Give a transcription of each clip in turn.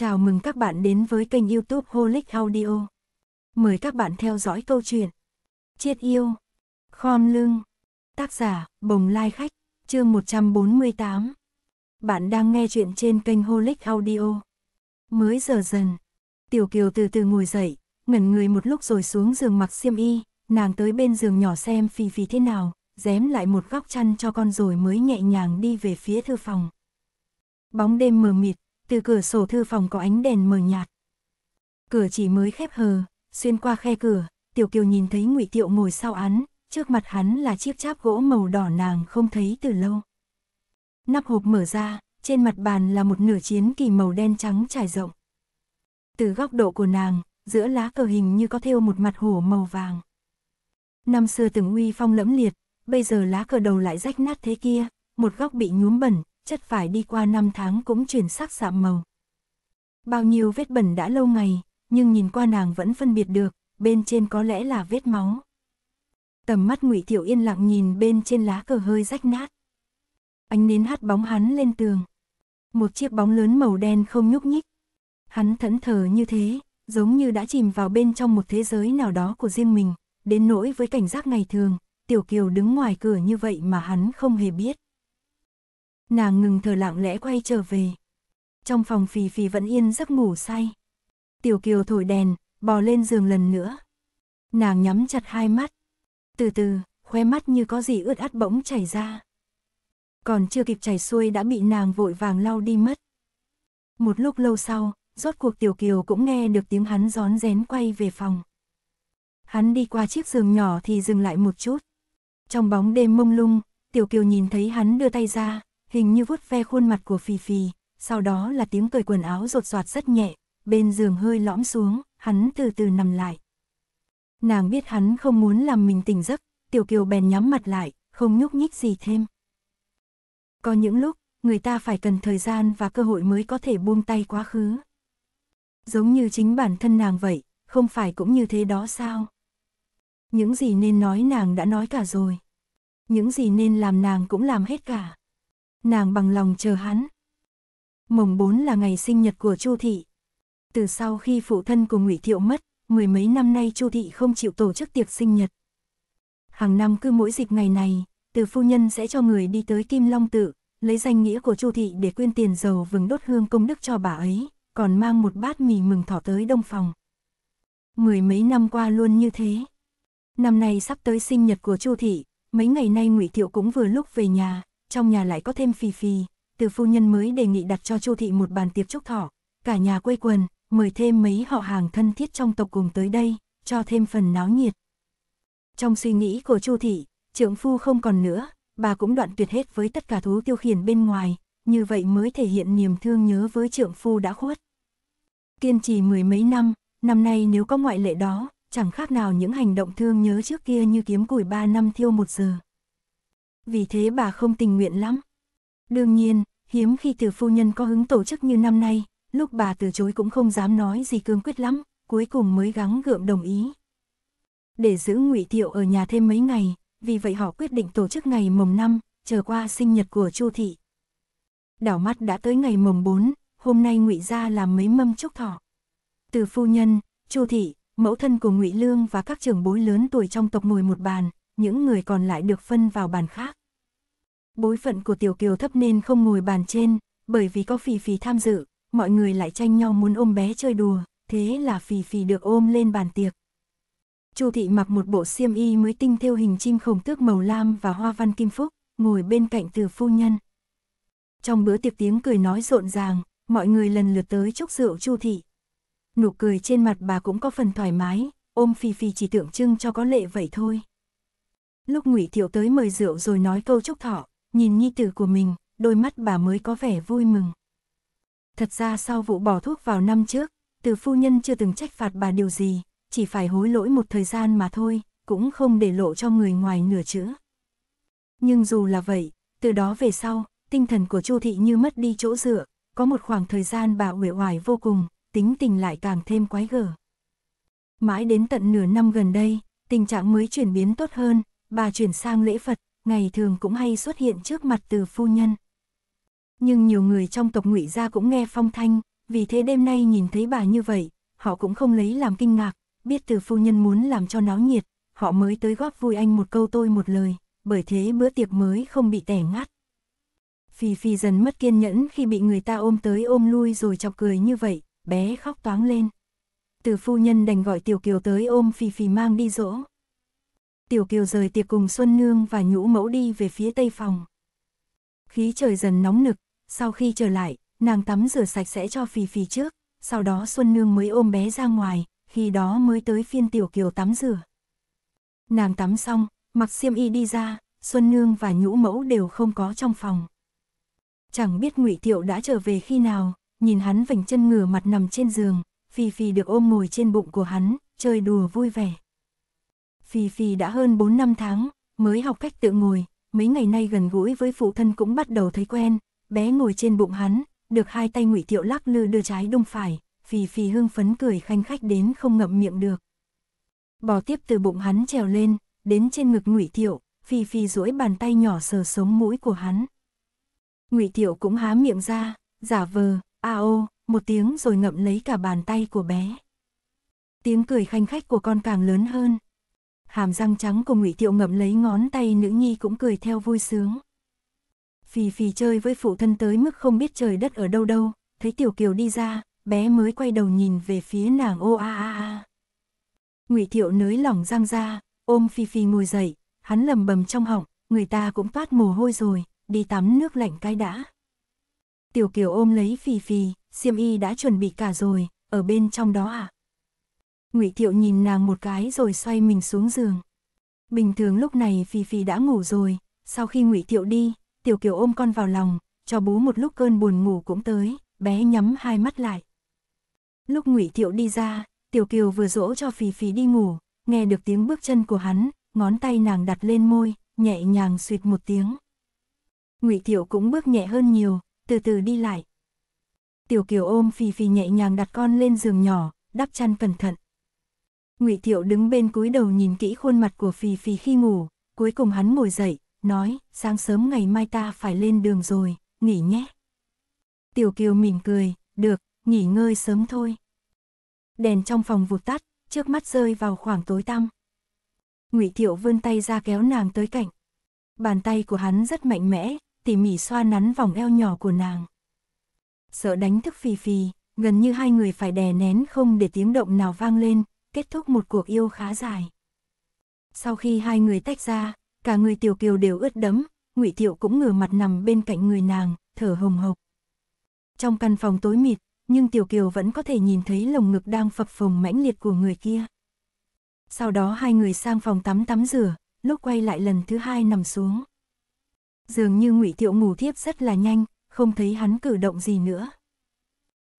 Chào mừng các bạn đến với kênh youtube Holic Audio. Mời các bạn theo dõi câu chuyện Chiết yêu, khom lưng, tác giả Bồng Lai Khách, chương 148. Bạn đang nghe chuyện trên kênh Holic Audio. Mới giờ dần, Tiểu Kiều từ từ ngồi dậy, ngẩn người một lúc rồi xuống giường mặc xiêm y, nàng tới bên giường nhỏ xem phi phi thế nào, dém lại một góc chăn cho con rồi mới nhẹ nhàng đi về phía thư phòng. Bóng đêm mờ mịt, từ cửa sổ thư phòng có ánh đèn mờ nhạt. Cửa chỉ mới khép hờ, xuyên qua khe cửa, Tiểu Kiều nhìn thấy Ngụy Tiệu ngồi sau án, trước mặt hắn là chiếc cháp gỗ màu đỏ nàng không thấy từ lâu. Nắp hộp mở ra, trên mặt bàn là một nửa chiến kỳ màu đen trắng trải rộng. Từ góc độ của nàng, giữa lá cờ hình như có thêu một mặt hổ màu vàng. Năm xưa từng uy phong lẫm liệt, bây giờ lá cờ đầu lại rách nát thế kia, một góc bị nhuốm bẩn, chất phải đi qua năm tháng cũng chuyển sắc sạm màu. Bao nhiêu vết bẩn đã lâu ngày, nhưng nhìn qua nàng vẫn phân biệt được, bên trên có lẽ là vết máu. Tầm mắt Ngụy Tiểu Yên lặng nhìn bên trên lá cờ hơi rách nát. anh nến hắt bóng hắn lên tường. Một chiếc bóng lớn màu đen không nhúc nhích. Hắn thẫn thờ như thế, giống như đã chìm vào bên trong một thế giới nào đó của riêng mình, đến nỗi với cảnh giác ngày thường, Tiểu Kiều đứng ngoài cửa như vậy mà hắn không hề biết nàng ngừng thở lặng lẽ quay trở về. Trong phòng phì phì vẫn yên giấc ngủ say. Tiểu Kiều thổi đèn, bò lên giường lần nữa. Nàng nhắm chặt hai mắt. Từ từ, khoe mắt như có gì ướt át bỗng chảy ra. Còn chưa kịp chảy xuôi đã bị nàng vội vàng lau đi mất. Một lúc lâu sau, rốt cuộc Tiểu Kiều cũng nghe được tiếng hắn rón rén quay về phòng. Hắn đi qua chiếc giường nhỏ thì dừng lại một chút. Trong bóng đêm mông lung, Tiểu Kiều nhìn thấy hắn đưa tay ra, hình như vuốt ve khuôn mặt của Phi Phi, sau đó là tiếng cởi quần áo rột soạt rất nhẹ, bên giường hơi lõm xuống, hắn từ từ nằm lại. Nàng biết hắn không muốn làm mình tỉnh giấc, Tiểu Kiều bèn nhắm mặt lại, không nhúc nhích gì thêm. Có những lúc, người ta phải cần thời gian và cơ hội mới có thể buông tay quá khứ. Giống như chính bản thân nàng vậy, không phải cũng như thế đó sao? Những gì nên nói nàng đã nói cả rồi. Những gì nên làm nàng cũng làm hết cả nàng bằng lòng chờ hắn. Mồng 4 là ngày sinh nhật của Chu thị. Từ sau khi phụ thân của Ngụy Thiệu mất, mười mấy năm nay Chu thị không chịu tổ chức tiệc sinh nhật. Hàng năm cứ mỗi dịp ngày này, từ phu nhân sẽ cho người đi tới Kim Long tự, lấy danh nghĩa của Chu thị để quyên tiền dầu vừng đốt hương công đức cho bà ấy, còn mang một bát mì mừng thỏ tới đông phòng. Mười mấy năm qua luôn như thế. Năm nay sắp tới sinh nhật của Chu thị, mấy ngày nay Ngụy Thiệu cũng vừa lúc về nhà, trong nhà lại có thêm phì phì, từ phu nhân mới đề nghị đặt cho Chu thị một bàn tiệc chúc thọ, cả nhà quây quần, mời thêm mấy họ hàng thân thiết trong tộc cùng tới đây, cho thêm phần náo nhiệt. Trong suy nghĩ của Chu thị, trưởng phu không còn nữa, bà cũng đoạn tuyệt hết với tất cả thú tiêu khiển bên ngoài, như vậy mới thể hiện niềm thương nhớ với trưởng phu đã khuất. Kiên trì mười mấy năm, năm nay nếu có ngoại lệ đó, chẳng khác nào những hành động thương nhớ trước kia như kiếm củi ba năm thiêu một giờ vì thế bà không tình nguyện lắm. Đương nhiên, hiếm khi từ phu nhân có hứng tổ chức như năm nay, lúc bà từ chối cũng không dám nói gì cương quyết lắm, cuối cùng mới gắng gượng đồng ý. Để giữ ngụy Thiệu ở nhà thêm mấy ngày, vì vậy họ quyết định tổ chức ngày mồng năm, chờ qua sinh nhật của Chu thị. Đảo mắt đã tới ngày mồng bốn. hôm nay ngụy gia làm mấy mâm chúc thọ. Từ phu nhân, Chu thị, mẫu thân của ngụy Lương và các trưởng bối lớn tuổi trong tộc ngồi một bàn, những người còn lại được phân vào bàn khác. Bối phận của Tiểu Kiều thấp nên không ngồi bàn trên, bởi vì có Phì Phì tham dự, mọi người lại tranh nhau muốn ôm bé chơi đùa, thế là Phì Phì được ôm lên bàn tiệc. Chu thị mặc một bộ xiêm y mới tinh theo hình chim khổng tước màu lam và hoa văn kim phúc, ngồi bên cạnh từ phu nhân. Trong bữa tiệc tiếng cười nói rộn ràng, mọi người lần lượt tới chúc rượu Chu thị. Nụ cười trên mặt bà cũng có phần thoải mái, ôm Phì Phì chỉ tượng trưng cho có lệ vậy thôi. Lúc ngụy Thiệu tới mời rượu rồi nói câu chúc thọ, nhìn nhi tử của mình, đôi mắt bà mới có vẻ vui mừng. Thật ra sau vụ bỏ thuốc vào năm trước, từ phu nhân chưa từng trách phạt bà điều gì, chỉ phải hối lỗi một thời gian mà thôi, cũng không để lộ cho người ngoài nửa chữ. Nhưng dù là vậy, từ đó về sau, tinh thần của Chu thị như mất đi chỗ dựa, có một khoảng thời gian bà uể oải vô cùng, tính tình lại càng thêm quái gở. Mãi đến tận nửa năm gần đây, tình trạng mới chuyển biến tốt hơn, bà chuyển sang lễ Phật, ngày thường cũng hay xuất hiện trước mặt từ phu nhân. Nhưng nhiều người trong tộc ngụy gia cũng nghe phong thanh, vì thế đêm nay nhìn thấy bà như vậy, họ cũng không lấy làm kinh ngạc, biết từ phu nhân muốn làm cho náo nhiệt, họ mới tới góp vui anh một câu tôi một lời, bởi thế bữa tiệc mới không bị tẻ ngắt. Phi Phi dần mất kiên nhẫn khi bị người ta ôm tới ôm lui rồi chọc cười như vậy, bé khóc toáng lên. Từ phu nhân đành gọi Tiểu Kiều tới ôm Phi Phi mang đi dỗ. Tiểu Kiều rời tiệc cùng Xuân Nương và Nhũ Mẫu đi về phía tây phòng. Khí trời dần nóng nực, sau khi trở lại, nàng tắm rửa sạch sẽ cho Phì Phì trước, sau đó Xuân Nương mới ôm bé ra ngoài, khi đó mới tới phiên Tiểu Kiều tắm rửa. Nàng tắm xong, mặc xiêm y đi ra, Xuân Nương và Nhũ Mẫu đều không có trong phòng. Chẳng biết Ngụy Tiệu đã trở về khi nào, nhìn hắn vành chân ngửa mặt nằm trên giường, Phi Phi được ôm ngồi trên bụng của hắn, chơi đùa vui vẻ. Phi Phi đã hơn 4 năm tháng, mới học cách tự ngồi, mấy ngày nay gần gũi với phụ thân cũng bắt đầu thấy quen, bé ngồi trên bụng hắn, được hai tay ngụy Tiệu lắc lư đưa trái đông phải, Phi Phi hưng phấn cười khanh khách đến không ngậm miệng được. Bò tiếp từ bụng hắn trèo lên, đến trên ngực ngụy Tiệu, Phi Phi duỗi bàn tay nhỏ sờ sống mũi của hắn. Ngụy Tiệu cũng há miệng ra, giả vờ, a ô, một tiếng rồi ngậm lấy cả bàn tay của bé. Tiếng cười khanh khách của con càng lớn hơn, hàm răng trắng của ngụy tiệu ngậm lấy ngón tay nữ nhi cũng cười theo vui sướng phì phì chơi với phụ thân tới mức không biết trời đất ở đâu đâu thấy tiểu kiều đi ra bé mới quay đầu nhìn về phía nàng ô a a a ngụy thiệu nới lỏng răng ra ôm phi phi ngồi dậy hắn lầm bầm trong họng người ta cũng toát mồ hôi rồi đi tắm nước lạnh cay đã tiểu kiều ôm lấy phi phi xiêm y đã chuẩn bị cả rồi ở bên trong đó à Ngụy Thiệu nhìn nàng một cái rồi xoay mình xuống giường. Bình thường lúc này Phi Phi đã ngủ rồi, sau khi Ngụy Thiệu đi, Tiểu Kiều ôm con vào lòng, cho bú một lúc cơn buồn ngủ cũng tới, bé nhắm hai mắt lại. Lúc Ngụy Thiệu đi ra, Tiểu Kiều vừa dỗ cho Phì Phì đi ngủ, nghe được tiếng bước chân của hắn, ngón tay nàng đặt lên môi, nhẹ nhàng suyệt một tiếng. Ngụy Thiệu cũng bước nhẹ hơn nhiều, từ từ đi lại. Tiểu Kiều ôm Phì Phì nhẹ nhàng đặt con lên giường nhỏ, đắp chăn cẩn thận. Ngụy Thiệu đứng bên cúi đầu nhìn kỹ khuôn mặt của Phì Phì khi ngủ, cuối cùng hắn ngồi dậy, nói, sáng sớm ngày mai ta phải lên đường rồi, nghỉ nhé. Tiểu Kiều mỉm cười, được, nghỉ ngơi sớm thôi. Đèn trong phòng vụt tắt, trước mắt rơi vào khoảng tối tăm. Ngụy Thiệu vươn tay ra kéo nàng tới cạnh. Bàn tay của hắn rất mạnh mẽ, tỉ mỉ xoa nắn vòng eo nhỏ của nàng. Sợ đánh thức Phì Phì, gần như hai người phải đè nén không để tiếng động nào vang lên, kết thúc một cuộc yêu khá dài. Sau khi hai người tách ra, cả người Tiểu Kiều đều ướt đẫm, Ngụy Thiệu cũng ngửa mặt nằm bên cạnh người nàng, thở hồng hộc. Trong căn phòng tối mịt, nhưng Tiểu Kiều vẫn có thể nhìn thấy lồng ngực đang phập phồng mãnh liệt của người kia. Sau đó hai người sang phòng tắm tắm rửa, lúc quay lại lần thứ hai nằm xuống. Dường như Ngụy Thiệu ngủ thiếp rất là nhanh, không thấy hắn cử động gì nữa.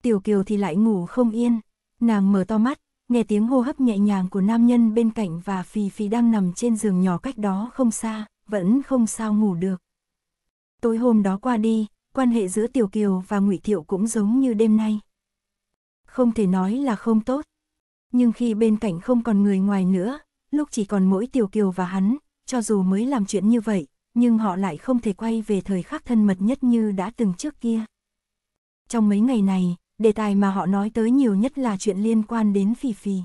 Tiểu Kiều thì lại ngủ không yên, nàng mở to mắt, nghe tiếng hô hấp nhẹ nhàng của nam nhân bên cạnh và phi phi đang nằm trên giường nhỏ cách đó không xa, vẫn không sao ngủ được. Tối hôm đó qua đi, quan hệ giữa Tiểu Kiều và Ngụy Thiệu cũng giống như đêm nay. Không thể nói là không tốt, nhưng khi bên cạnh không còn người ngoài nữa, lúc chỉ còn mỗi Tiểu Kiều và hắn, cho dù mới làm chuyện như vậy, nhưng họ lại không thể quay về thời khắc thân mật nhất như đã từng trước kia. Trong mấy ngày này, đề tài mà họ nói tới nhiều nhất là chuyện liên quan đến Phì Phì.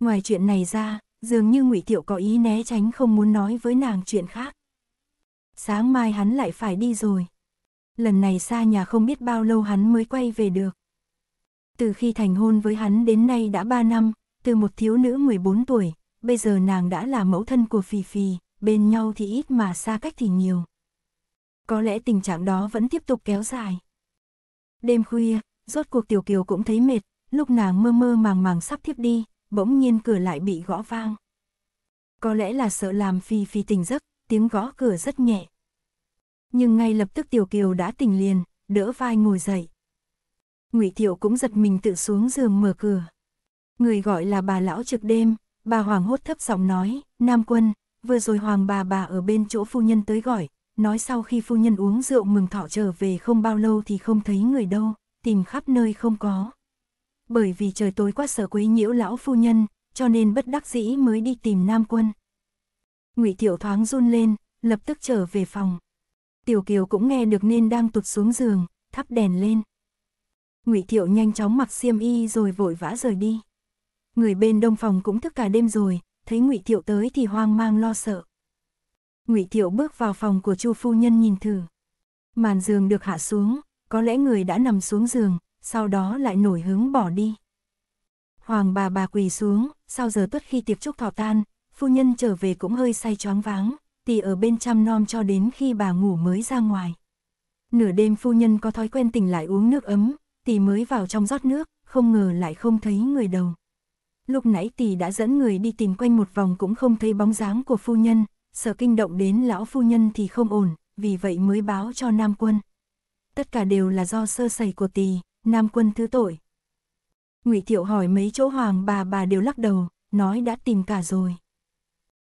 Ngoài chuyện này ra, dường như ngụy Tiệu có ý né tránh không muốn nói với nàng chuyện khác. Sáng mai hắn lại phải đi rồi. Lần này xa nhà không biết bao lâu hắn mới quay về được. Từ khi thành hôn với hắn đến nay đã 3 năm, từ một thiếu nữ 14 tuổi, bây giờ nàng đã là mẫu thân của phi phi. bên nhau thì ít mà xa cách thì nhiều. Có lẽ tình trạng đó vẫn tiếp tục kéo dài. Đêm khuya, rốt cuộc Tiểu Kiều cũng thấy mệt, lúc nàng mơ mơ màng màng sắp thiếp đi, bỗng nhiên cửa lại bị gõ vang. Có lẽ là sợ làm Phi Phi tỉnh giấc, tiếng gõ cửa rất nhẹ. Nhưng ngay lập tức Tiểu Kiều đã tỉnh liền, đỡ vai ngồi dậy. Ngụy Thiệu cũng giật mình tự xuống giường mở cửa. Người gọi là bà lão trực đêm, bà hoàng hốt thấp giọng nói, Nam Quân, vừa rồi hoàng bà bà ở bên chỗ phu nhân tới gọi, nói sau khi phu nhân uống rượu mừng thọ trở về không bao lâu thì không thấy người đâu, tìm khắp nơi không có. Bởi vì trời tối quá sợ quấy nhiễu lão phu nhân, cho nên bất đắc dĩ mới đi tìm Nam Quân. Ngụy Thiệu thoáng run lên, lập tức trở về phòng. Tiểu Kiều cũng nghe được nên đang tụt xuống giường, thắp đèn lên. Ngụy Thiệu nhanh chóng mặc xiêm y rồi vội vã rời đi. Người bên đông phòng cũng thức cả đêm rồi, thấy Ngụy Thiệu tới thì hoang mang lo sợ. Ngụy Thiệu bước vào phòng của Chu phu nhân nhìn thử. Màn giường được hạ xuống, có lẽ người đã nằm xuống giường, sau đó lại nổi hứng bỏ đi. Hoàng bà bà quỳ xuống, sau giờ tuất khi tiệc chúc thọ tan, phu nhân trở về cũng hơi say choáng váng, tì ở bên chăm nom cho đến khi bà ngủ mới ra ngoài. Nửa đêm phu nhân có thói quen tỉnh lại uống nước ấm, tì mới vào trong rót nước, không ngờ lại không thấy người đầu. Lúc nãy tì đã dẫn người đi tìm quanh một vòng cũng không thấy bóng dáng của phu nhân, sợ kinh động đến lão phu nhân thì không ổn, vì vậy mới báo cho nam quân tất cả đều là do sơ sẩy của tỳ, nam quân thứ tội. Ngụy Thiệu hỏi mấy chỗ hoàng bà bà đều lắc đầu, nói đã tìm cả rồi.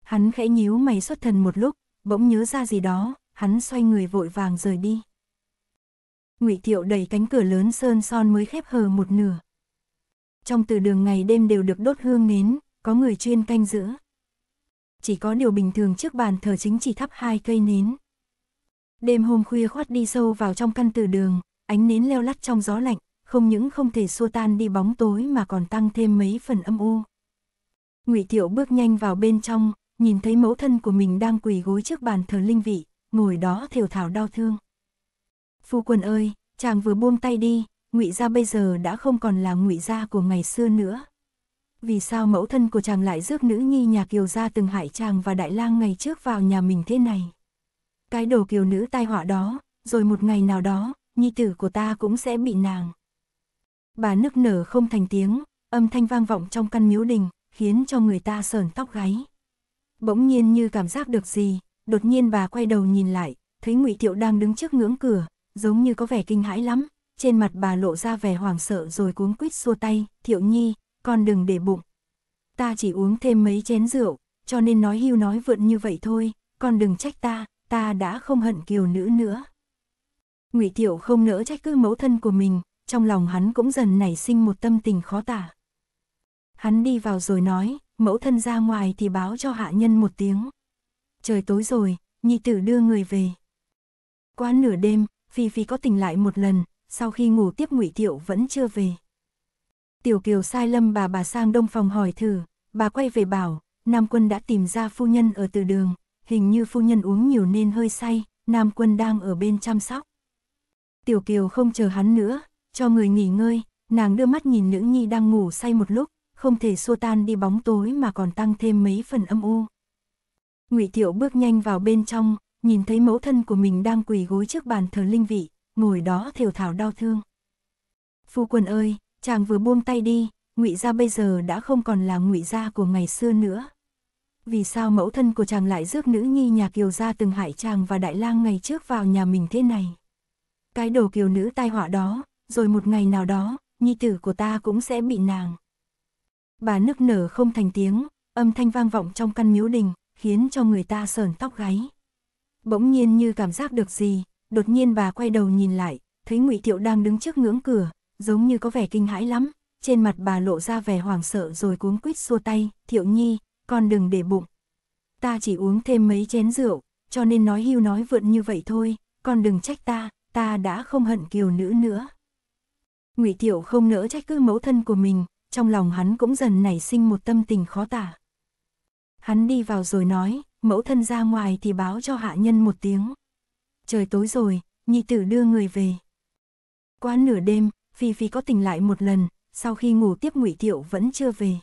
Hắn khẽ nhíu mày xuất thần một lúc, bỗng nhớ ra gì đó, hắn xoay người vội vàng rời đi. Ngụy Thiệu đẩy cánh cửa lớn sơn son mới khép hờ một nửa. Trong từ đường ngày đêm đều được đốt hương nến, có người chuyên canh giữ. Chỉ có điều bình thường trước bàn thờ chính chỉ thắp hai cây nến. Đêm hôm khuya khoát đi sâu vào trong căn từ đường, ánh nến leo lắt trong gió lạnh, không những không thể xua tan đi bóng tối mà còn tăng thêm mấy phần âm u. Ngụy Thiệu bước nhanh vào bên trong, nhìn thấy mẫu thân của mình đang quỳ gối trước bàn thờ linh vị, ngồi đó thều thảo đau thương. Phu quân ơi, chàng vừa buông tay đi, Ngụy gia bây giờ đã không còn là Ngụy gia của ngày xưa nữa. Vì sao mẫu thân của chàng lại rước nữ nhi nhà Kiều gia từng hại chàng và Đại Lang ngày trước vào nhà mình thế này? cái đồ kiều nữ tai họa đó, rồi một ngày nào đó, nhi tử của ta cũng sẽ bị nàng. Bà nức nở không thành tiếng, âm thanh vang vọng trong căn miếu đình, khiến cho người ta sờn tóc gáy. Bỗng nhiên như cảm giác được gì, đột nhiên bà quay đầu nhìn lại, thấy Ngụy Thiệu đang đứng trước ngưỡng cửa, giống như có vẻ kinh hãi lắm, trên mặt bà lộ ra vẻ hoảng sợ rồi cuống quýt xua tay, "Thiệu Nhi, con đừng để bụng. Ta chỉ uống thêm mấy chén rượu, cho nên nói hưu nói vượn như vậy thôi, con đừng trách ta, ta đã không hận kiều nữ nữa. Ngụy Tiểu không nỡ trách cứ mẫu thân của mình, trong lòng hắn cũng dần nảy sinh một tâm tình khó tả. Hắn đi vào rồi nói, mẫu thân ra ngoài thì báo cho hạ nhân một tiếng. Trời tối rồi, nhi tử đưa người về. Qua nửa đêm, Phi Phi có tỉnh lại một lần, sau khi ngủ tiếp Ngụy tiểu vẫn chưa về. Tiểu Kiều sai lâm bà bà sang đông phòng hỏi thử, bà quay về bảo, Nam Quân đã tìm ra phu nhân ở từ đường, hình như phu nhân uống nhiều nên hơi say, Nam Quân đang ở bên chăm sóc. Tiểu Kiều không chờ hắn nữa, cho người nghỉ ngơi, nàng đưa mắt nhìn nữ nhi đang ngủ say một lúc, không thể xua tan đi bóng tối mà còn tăng thêm mấy phần âm u. Ngụy Thiệu bước nhanh vào bên trong, nhìn thấy mẫu thân của mình đang quỳ gối trước bàn thờ linh vị, ngồi đó thều thảo đau thương. Phu quân ơi, chàng vừa buông tay đi, Ngụy gia bây giờ đã không còn là Ngụy gia của ngày xưa nữa, vì sao mẫu thân của chàng lại rước nữ nhi nhà kiều ra từng hại chàng và đại lang ngày trước vào nhà mình thế này? Cái đồ kiều nữ tai họa đó, rồi một ngày nào đó, nhi tử của ta cũng sẽ bị nàng. Bà nức nở không thành tiếng, âm thanh vang vọng trong căn miếu đình, khiến cho người ta sờn tóc gáy. Bỗng nhiên như cảm giác được gì, đột nhiên bà quay đầu nhìn lại, thấy Ngụy Thiệu đang đứng trước ngưỡng cửa, giống như có vẻ kinh hãi lắm, trên mặt bà lộ ra vẻ hoảng sợ rồi cuống quýt xua tay, "Thiệu Nhi, con đừng để bụng. Ta chỉ uống thêm mấy chén rượu, cho nên nói hưu nói vượn như vậy thôi, con đừng trách ta, ta đã không hận kiều nữ nữa. Ngụy Tiểu không nỡ trách cứ mẫu thân của mình, trong lòng hắn cũng dần nảy sinh một tâm tình khó tả. Hắn đi vào rồi nói, mẫu thân ra ngoài thì báo cho hạ nhân một tiếng. Trời tối rồi, nhi tử đưa người về. Quá nửa đêm, Phi Phi có tỉnh lại một lần, sau khi ngủ tiếp Ngụy Tiểu vẫn chưa về.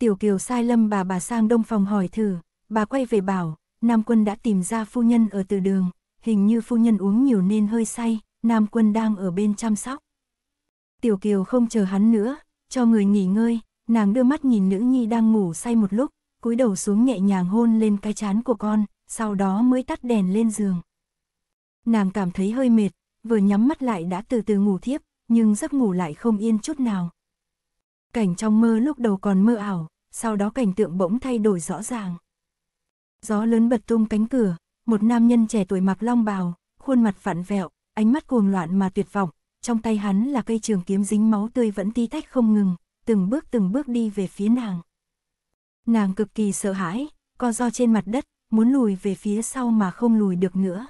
Tiểu Kiều sai lâm bà bà sang đông phòng hỏi thử, bà quay về bảo, Nam Quân đã tìm ra phu nhân ở từ đường, hình như phu nhân uống nhiều nên hơi say, Nam Quân đang ở bên chăm sóc. Tiểu Kiều không chờ hắn nữa, cho người nghỉ ngơi, nàng đưa mắt nhìn nữ nhi đang ngủ say một lúc, cúi đầu xuống nhẹ nhàng hôn lên cái chán của con, sau đó mới tắt đèn lên giường. Nàng cảm thấy hơi mệt, vừa nhắm mắt lại đã từ từ ngủ thiếp, nhưng giấc ngủ lại không yên chút nào. Cảnh trong mơ lúc đầu còn mơ ảo, sau đó cảnh tượng bỗng thay đổi rõ ràng. Gió lớn bật tung cánh cửa, một nam nhân trẻ tuổi mặc long bào, khuôn mặt vặn vẹo, ánh mắt cuồng loạn mà tuyệt vọng, trong tay hắn là cây trường kiếm dính máu tươi vẫn ti tách không ngừng, từng bước từng bước đi về phía nàng. Nàng cực kỳ sợ hãi, co do trên mặt đất, muốn lùi về phía sau mà không lùi được nữa.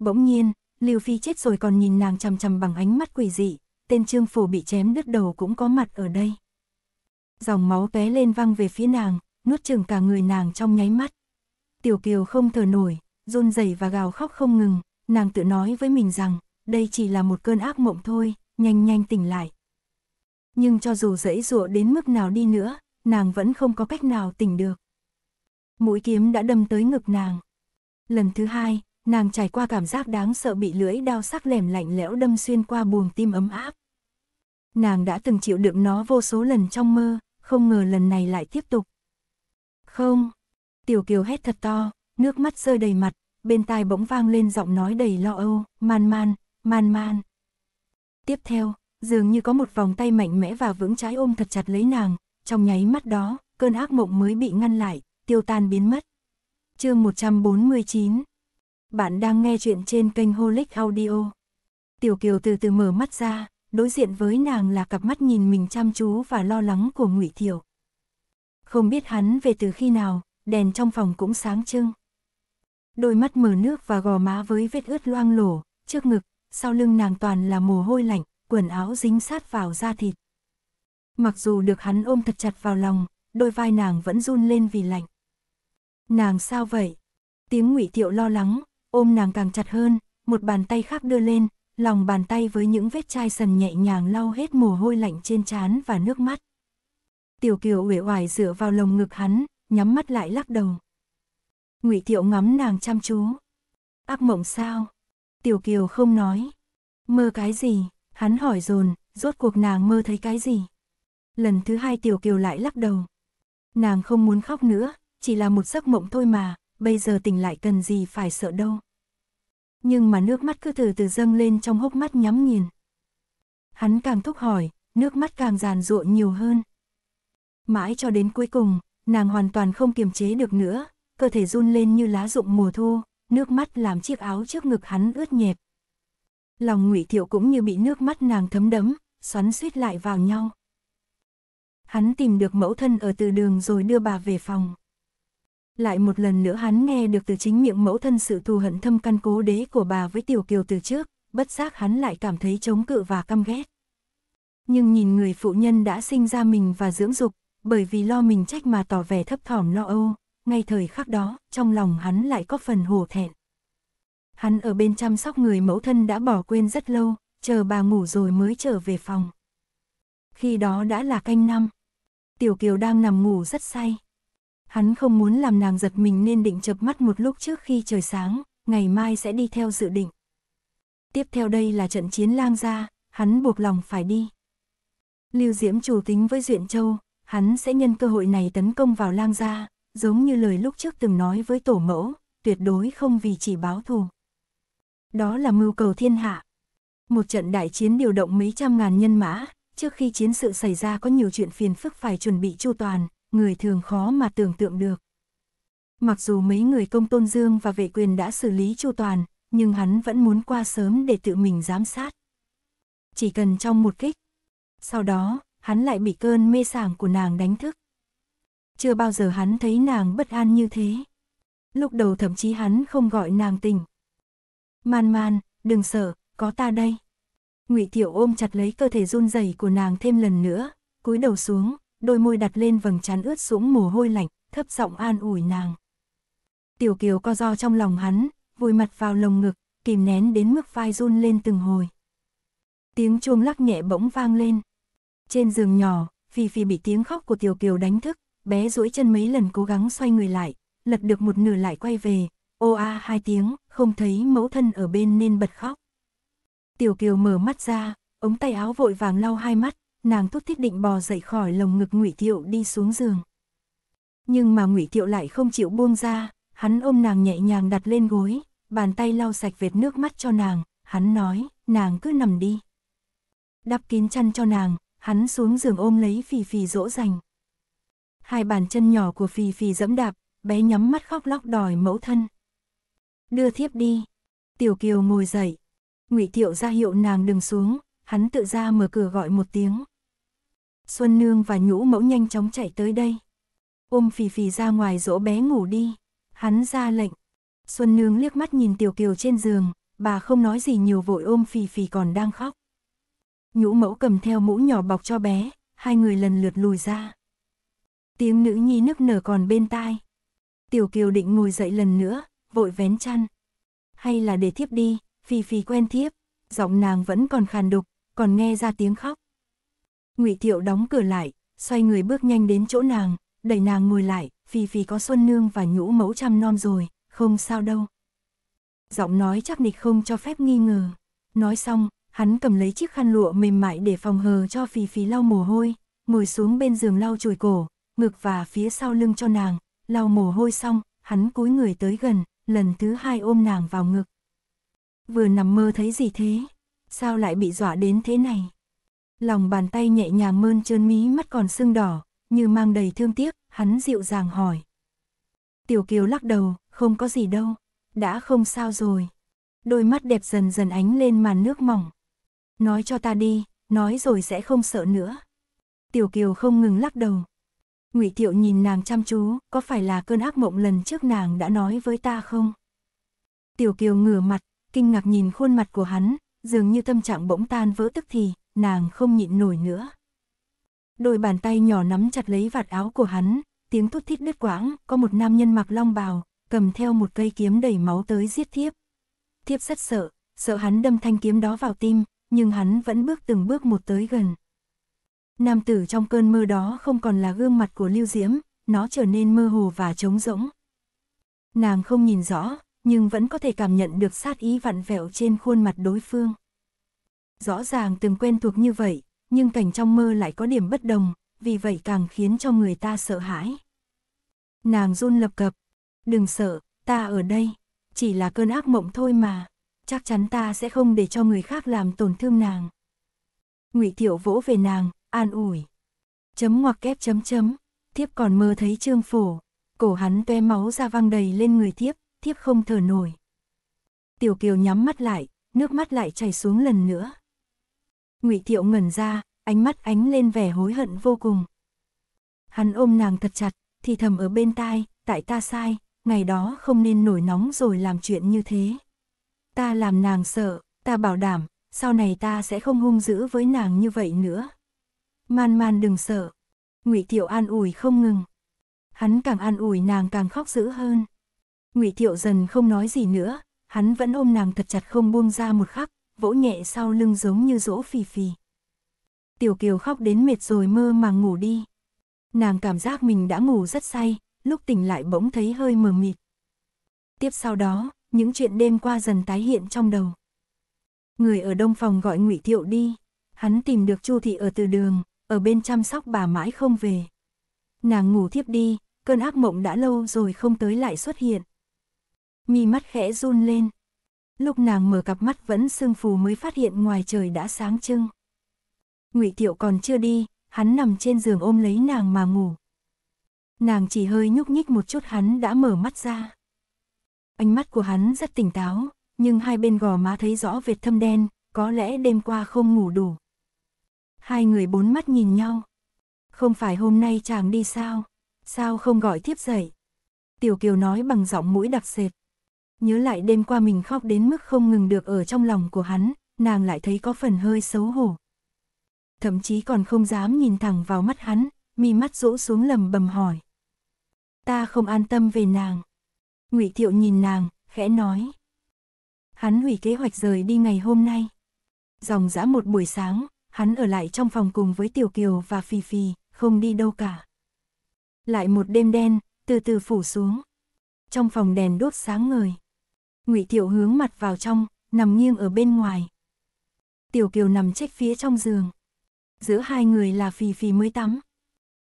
Bỗng nhiên, Liều Phi chết rồi còn nhìn nàng chằm chằm bằng ánh mắt quỷ dị, tên trương phổ bị chém đứt đầu cũng có mặt ở đây. Dòng máu vé lên văng về phía nàng, nuốt chừng cả người nàng trong nháy mắt. Tiểu Kiều không thở nổi, run rẩy và gào khóc không ngừng, nàng tự nói với mình rằng, đây chỉ là một cơn ác mộng thôi, nhanh nhanh tỉnh lại. Nhưng cho dù dãy dụa đến mức nào đi nữa, nàng vẫn không có cách nào tỉnh được. Mũi kiếm đã đâm tới ngực nàng. Lần thứ hai, nàng trải qua cảm giác đáng sợ bị lưỡi đao sắc lẻm lạnh lẽo đâm xuyên qua buồng tim ấm áp. Nàng đã từng chịu đựng nó vô số lần trong mơ, không ngờ lần này lại tiếp tục. Không, tiểu kiều hét thật to, nước mắt rơi đầy mặt, bên tai bỗng vang lên giọng nói đầy lo âu, man man, man man. Tiếp theo, dường như có một vòng tay mạnh mẽ và vững trái ôm thật chặt lấy nàng, trong nháy mắt đó, cơn ác mộng mới bị ngăn lại, tiêu tan biến mất. Chương 149 bạn đang nghe chuyện trên kênh Holic Audio. Tiểu Kiều từ từ mở mắt ra, đối diện với nàng là cặp mắt nhìn mình chăm chú và lo lắng của Ngụy Thiểu. Không biết hắn về từ khi nào, đèn trong phòng cũng sáng trưng. Đôi mắt mở nước và gò má với vết ướt loang lổ, trước ngực, sau lưng nàng toàn là mồ hôi lạnh, quần áo dính sát vào da thịt. Mặc dù được hắn ôm thật chặt vào lòng, đôi vai nàng vẫn run lên vì lạnh. Nàng sao vậy? Tiếng Ngụy Thiệu lo lắng, ôm nàng càng chặt hơn, một bàn tay khác đưa lên, lòng bàn tay với những vết chai sần nhẹ nhàng lau hết mồ hôi lạnh trên trán và nước mắt. Tiểu Kiều uể oải dựa vào lồng ngực hắn, nhắm mắt lại lắc đầu. Ngụy Thiệu ngắm nàng chăm chú. Ác mộng sao? Tiểu Kiều không nói. Mơ cái gì? Hắn hỏi dồn, rốt cuộc nàng mơ thấy cái gì? Lần thứ hai Tiểu Kiều lại lắc đầu. Nàng không muốn khóc nữa, chỉ là một giấc mộng thôi mà, bây giờ tỉnh lại cần gì phải sợ đâu nhưng mà nước mắt cứ từ từ dâng lên trong hốc mắt nhắm nghiền. Hắn càng thúc hỏi, nước mắt càng giàn ruộng nhiều hơn. Mãi cho đến cuối cùng, nàng hoàn toàn không kiềm chế được nữa, cơ thể run lên như lá rụng mùa thu, nước mắt làm chiếc áo trước ngực hắn ướt nhẹp. Lòng ngụy Thiệu cũng như bị nước mắt nàng thấm đẫm, xoắn suýt lại vào nhau. Hắn tìm được mẫu thân ở từ đường rồi đưa bà về phòng lại một lần nữa hắn nghe được từ chính miệng mẫu thân sự thù hận thâm căn cố đế của bà với Tiểu Kiều từ trước, bất giác hắn lại cảm thấy chống cự và căm ghét. Nhưng nhìn người phụ nhân đã sinh ra mình và dưỡng dục, bởi vì lo mình trách mà tỏ vẻ thấp thỏm lo âu, ngay thời khắc đó, trong lòng hắn lại có phần hổ thẹn. Hắn ở bên chăm sóc người mẫu thân đã bỏ quên rất lâu, chờ bà ngủ rồi mới trở về phòng. Khi đó đã là canh năm. Tiểu Kiều đang nằm ngủ rất say. Hắn không muốn làm nàng giật mình nên định chập mắt một lúc trước khi trời sáng, ngày mai sẽ đi theo dự định. Tiếp theo đây là trận chiến lang gia, hắn buộc lòng phải đi. Lưu Diễm chủ tính với Duyện Châu, hắn sẽ nhân cơ hội này tấn công vào lang gia, giống như lời lúc trước từng nói với tổ mẫu, tuyệt đối không vì chỉ báo thù. Đó là mưu cầu thiên hạ. Một trận đại chiến điều động mấy trăm ngàn nhân mã, trước khi chiến sự xảy ra có nhiều chuyện phiền phức phải chuẩn bị chu toàn, người thường khó mà tưởng tượng được. Mặc dù mấy người công tôn dương và vệ quyền đã xử lý chu toàn, nhưng hắn vẫn muốn qua sớm để tự mình giám sát. Chỉ cần trong một kích. Sau đó, hắn lại bị cơn mê sảng của nàng đánh thức. Chưa bao giờ hắn thấy nàng bất an như thế. Lúc đầu thậm chí hắn không gọi nàng tình. Man man, đừng sợ, có ta đây. Ngụy Tiểu ôm chặt lấy cơ thể run rẩy của nàng thêm lần nữa, cúi đầu xuống, đôi môi đặt lên vầng trán ướt sũng mồ hôi lạnh, thấp giọng an ủi nàng. Tiểu Kiều co do trong lòng hắn, vùi mặt vào lồng ngực, kìm nén đến mức vai run lên từng hồi. Tiếng chuông lắc nhẹ bỗng vang lên. Trên giường nhỏ, Phi Phi bị tiếng khóc của Tiểu Kiều đánh thức, bé duỗi chân mấy lần cố gắng xoay người lại, lật được một nửa lại quay về, ô a hai tiếng, không thấy mẫu thân ở bên nên bật khóc. Tiểu Kiều mở mắt ra, ống tay áo vội vàng lau hai mắt, nàng thúc thiết định bò dậy khỏi lồng ngực ngụy Thiệu đi xuống giường. Nhưng mà ngụy Thiệu lại không chịu buông ra, hắn ôm nàng nhẹ nhàng đặt lên gối, bàn tay lau sạch vệt nước mắt cho nàng, hắn nói, nàng cứ nằm đi. Đắp kín chăn cho nàng, hắn xuống giường ôm lấy phì phì dỗ dành. Hai bàn chân nhỏ của phì phì dẫm đạp, bé nhắm mắt khóc lóc đòi mẫu thân. Đưa thiếp đi. Tiểu Kiều ngồi dậy. Ngụy Thiệu ra hiệu nàng đừng xuống, hắn tự ra mở cửa gọi một tiếng, Xuân Nương và Nhũ Mẫu nhanh chóng chạy tới đây. Ôm Phì Phì ra ngoài dỗ bé ngủ đi. Hắn ra lệnh. Xuân Nương liếc mắt nhìn Tiểu Kiều trên giường, bà không nói gì nhiều vội ôm Phì Phì còn đang khóc. Nhũ Mẫu cầm theo mũ nhỏ bọc cho bé, hai người lần lượt lùi ra. Tiếng nữ nhi nức nở còn bên tai. Tiểu Kiều định ngồi dậy lần nữa, vội vén chăn. Hay là để thiếp đi, Phì Phì quen thiếp, giọng nàng vẫn còn khàn đục, còn nghe ra tiếng khóc. Ngụy Thiệu đóng cửa lại, xoay người bước nhanh đến chỗ nàng, đẩy nàng ngồi lại, "Phi Phi có Xuân Nương và Nhũ Mẫu chăm nom rồi, không sao đâu." Giọng nói chắc nịch không cho phép nghi ngờ. Nói xong, hắn cầm lấy chiếc khăn lụa mềm mại để phòng hờ cho Phi Phi lau mồ hôi, ngồi xuống bên giường lau chùi cổ, ngực và phía sau lưng cho nàng, lau mồ hôi xong, hắn cúi người tới gần, lần thứ hai ôm nàng vào ngực. Vừa nằm mơ thấy gì thế? Sao lại bị dọa đến thế này? Lòng bàn tay nhẹ nhàng mơn trơn mí mắt còn sưng đỏ, như mang đầy thương tiếc, hắn dịu dàng hỏi. Tiểu Kiều lắc đầu, không có gì đâu, đã không sao rồi. Đôi mắt đẹp dần dần ánh lên màn nước mỏng. Nói cho ta đi, nói rồi sẽ không sợ nữa. Tiểu Kiều không ngừng lắc đầu. Ngụy Thiệu nhìn nàng chăm chú, có phải là cơn ác mộng lần trước nàng đã nói với ta không? Tiểu Kiều ngửa mặt, kinh ngạc nhìn khuôn mặt của hắn, dường như tâm trạng bỗng tan vỡ tức thì, nàng không nhịn nổi nữa. Đôi bàn tay nhỏ nắm chặt lấy vạt áo của hắn, tiếng thút thít đứt quãng, có một nam nhân mặc long bào, cầm theo một cây kiếm đầy máu tới giết thiếp. Thiếp rất sợ, sợ hắn đâm thanh kiếm đó vào tim, nhưng hắn vẫn bước từng bước một tới gần. Nam tử trong cơn mơ đó không còn là gương mặt của Lưu Diễm, nó trở nên mơ hồ và trống rỗng. Nàng không nhìn rõ, nhưng vẫn có thể cảm nhận được sát ý vặn vẹo trên khuôn mặt đối phương. Rõ ràng từng quen thuộc như vậy, nhưng cảnh trong mơ lại có điểm bất đồng, vì vậy càng khiến cho người ta sợ hãi. Nàng run lập cập, đừng sợ, ta ở đây, chỉ là cơn ác mộng thôi mà, chắc chắn ta sẽ không để cho người khác làm tổn thương nàng. Ngụy Thiệu vỗ về nàng, an ủi. Chấm ngoặc kép chấm chấm, thiếp còn mơ thấy trương phổ, cổ hắn toe máu ra văng đầy lên người thiếp, thiếp không thở nổi. Tiểu Kiều nhắm mắt lại, nước mắt lại chảy xuống lần nữa. Ngụy Thiệu ngẩn ra, ánh mắt ánh lên vẻ hối hận vô cùng. Hắn ôm nàng thật chặt, thì thầm ở bên tai, tại ta sai, ngày đó không nên nổi nóng rồi làm chuyện như thế. Ta làm nàng sợ, ta bảo đảm, sau này ta sẽ không hung dữ với nàng như vậy nữa. Man man đừng sợ. Ngụy Thiệu an ủi không ngừng. Hắn càng an ủi nàng càng khóc dữ hơn. Ngụy Thiệu dần không nói gì nữa, hắn vẫn ôm nàng thật chặt không buông ra một khắc, vỗ nhẹ sau lưng giống như dỗ phì phì. Tiểu Kiều khóc đến mệt rồi mơ màng ngủ đi. Nàng cảm giác mình đã ngủ rất say, lúc tỉnh lại bỗng thấy hơi mờ mịt. Tiếp sau đó, những chuyện đêm qua dần tái hiện trong đầu. Người ở đông phòng gọi Ngụy Thiệu đi, hắn tìm được Chu thị ở từ đường, ở bên chăm sóc bà mãi không về. Nàng ngủ thiếp đi, cơn ác mộng đã lâu rồi không tới lại xuất hiện. Mi mắt khẽ run lên, Lúc nàng mở cặp mắt vẫn sưng phù mới phát hiện ngoài trời đã sáng trưng. Ngụy Tiệu còn chưa đi, hắn nằm trên giường ôm lấy nàng mà ngủ. Nàng chỉ hơi nhúc nhích một chút hắn đã mở mắt ra. Ánh mắt của hắn rất tỉnh táo, nhưng hai bên gò má thấy rõ vệt thâm đen, có lẽ đêm qua không ngủ đủ. Hai người bốn mắt nhìn nhau. Không phải hôm nay chàng đi sao? Sao không gọi tiếp dậy? Tiểu Kiều nói bằng giọng mũi đặc sệt. Nhớ lại đêm qua mình khóc đến mức không ngừng được ở trong lòng của hắn, nàng lại thấy có phần hơi xấu hổ. Thậm chí còn không dám nhìn thẳng vào mắt hắn, mi mắt rũ xuống lầm bầm hỏi. Ta không an tâm về nàng. ngụy Thiệu nhìn nàng, khẽ nói. Hắn hủy kế hoạch rời đi ngày hôm nay. Dòng dã một buổi sáng, hắn ở lại trong phòng cùng với Tiểu Kiều và Phi Phi, không đi đâu cả. Lại một đêm đen, từ từ phủ xuống. Trong phòng đèn đốt sáng ngời. Ngụy Tiểu hướng mặt vào trong, nằm nghiêng ở bên ngoài. Tiểu Kiều nằm trách phía trong giường. Giữa hai người là Phì Phì mới tắm.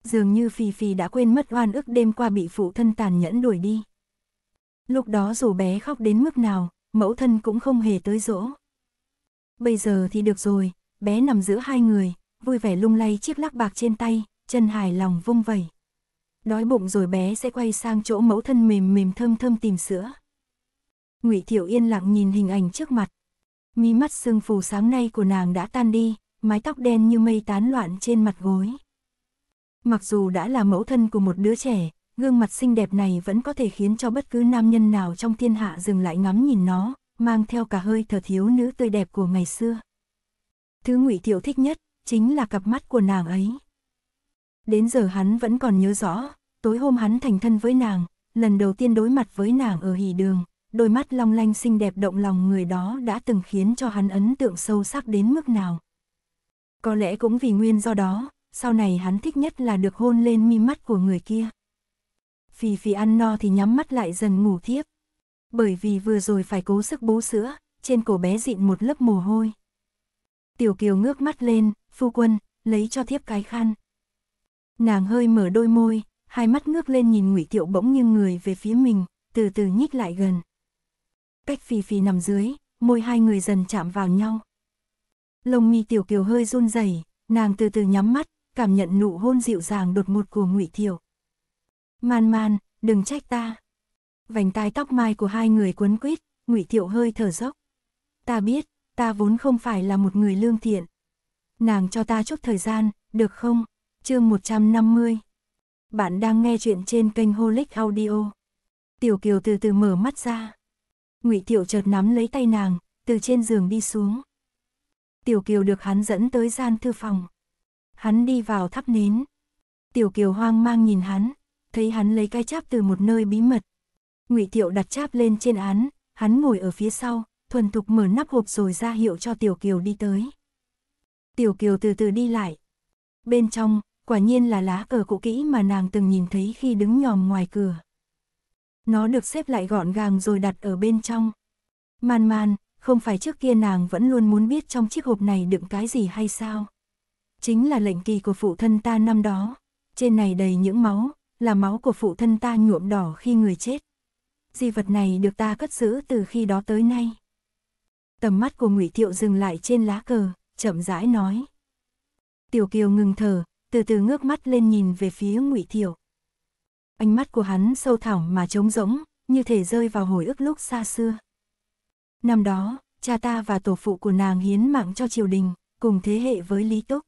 Dường như Phì Phì đã quên mất oan ức đêm qua bị phụ thân tàn nhẫn đuổi đi. Lúc đó dù bé khóc đến mức nào, mẫu thân cũng không hề tới dỗ. Bây giờ thì được rồi, bé nằm giữa hai người, vui vẻ lung lay chiếc lắc bạc trên tay, chân hài lòng vung vẩy. Đói bụng rồi bé sẽ quay sang chỗ mẫu thân mềm mềm thơm thơm tìm sữa. Ngụy Thiệu yên lặng nhìn hình ảnh trước mặt. Mí mắt sưng phù sáng nay của nàng đã tan đi, mái tóc đen như mây tán loạn trên mặt gối. Mặc dù đã là mẫu thân của một đứa trẻ, gương mặt xinh đẹp này vẫn có thể khiến cho bất cứ nam nhân nào trong thiên hạ dừng lại ngắm nhìn nó, mang theo cả hơi thở thiếu nữ tươi đẹp của ngày xưa. Thứ Ngụy Thiệu thích nhất chính là cặp mắt của nàng ấy. Đến giờ hắn vẫn còn nhớ rõ, tối hôm hắn thành thân với nàng, lần đầu tiên đối mặt với nàng ở hỉ đường, đôi mắt long lanh xinh đẹp động lòng người đó đã từng khiến cho hắn ấn tượng sâu sắc đến mức nào. Có lẽ cũng vì nguyên do đó, sau này hắn thích nhất là được hôn lên mi mắt của người kia. Phì phì ăn no thì nhắm mắt lại dần ngủ thiếp. Bởi vì vừa rồi phải cố sức bú sữa, trên cổ bé dịn một lớp mồ hôi. Tiểu Kiều ngước mắt lên, phu quân, lấy cho thiếp cái khăn. Nàng hơi mở đôi môi, hai mắt ngước lên nhìn ngụy Tiệu bỗng nghiêng người về phía mình, từ từ nhích lại gần cách Phi Phi nằm dưới, môi hai người dần chạm vào nhau. Lông mi Tiểu Kiều hơi run rẩy, nàng từ từ nhắm mắt, cảm nhận nụ hôn dịu dàng đột ngột của Ngụy Thiểu. "Man man, đừng trách ta." Vành tai tóc mai của hai người quấn quýt, Ngụy Thiệu hơi thở dốc. "Ta biết, ta vốn không phải là một người lương thiện. Nàng cho ta chút thời gian, được không?" Chương 150. Bạn đang nghe chuyện trên kênh Holic Audio. Tiểu Kiều từ từ mở mắt ra. Ngụy Tiểu chợt nắm lấy tay nàng, từ trên giường đi xuống. Tiểu Kiều được hắn dẫn tới gian thư phòng. Hắn đi vào thắp nến. Tiểu Kiều hoang mang nhìn hắn, thấy hắn lấy cái cháp từ một nơi bí mật. Ngụy Tiểu đặt cháp lên trên án, hắn ngồi ở phía sau, thuần thục mở nắp hộp rồi ra hiệu cho Tiểu Kiều đi tới. Tiểu Kiều từ từ đi lại. Bên trong, quả nhiên là lá cờ cũ kỹ mà nàng từng nhìn thấy khi đứng nhòm ngoài cửa nó được xếp lại gọn gàng rồi đặt ở bên trong. Man man, không phải trước kia nàng vẫn luôn muốn biết trong chiếc hộp này đựng cái gì hay sao? Chính là lệnh kỳ của phụ thân ta năm đó, trên này đầy những máu, là máu của phụ thân ta nhuộm đỏ khi người chết. Di vật này được ta cất giữ từ khi đó tới nay. Tầm mắt của Ngụy Thiệu dừng lại trên lá cờ, chậm rãi nói. Tiểu Kiều ngừng thở, từ từ ngước mắt lên nhìn về phía Ngụy Thiệu ánh mắt của hắn sâu thẳm mà trống rỗng, như thể rơi vào hồi ức lúc xa xưa. Năm đó, cha ta và tổ phụ của nàng hiến mạng cho triều đình, cùng thế hệ với Lý Túc.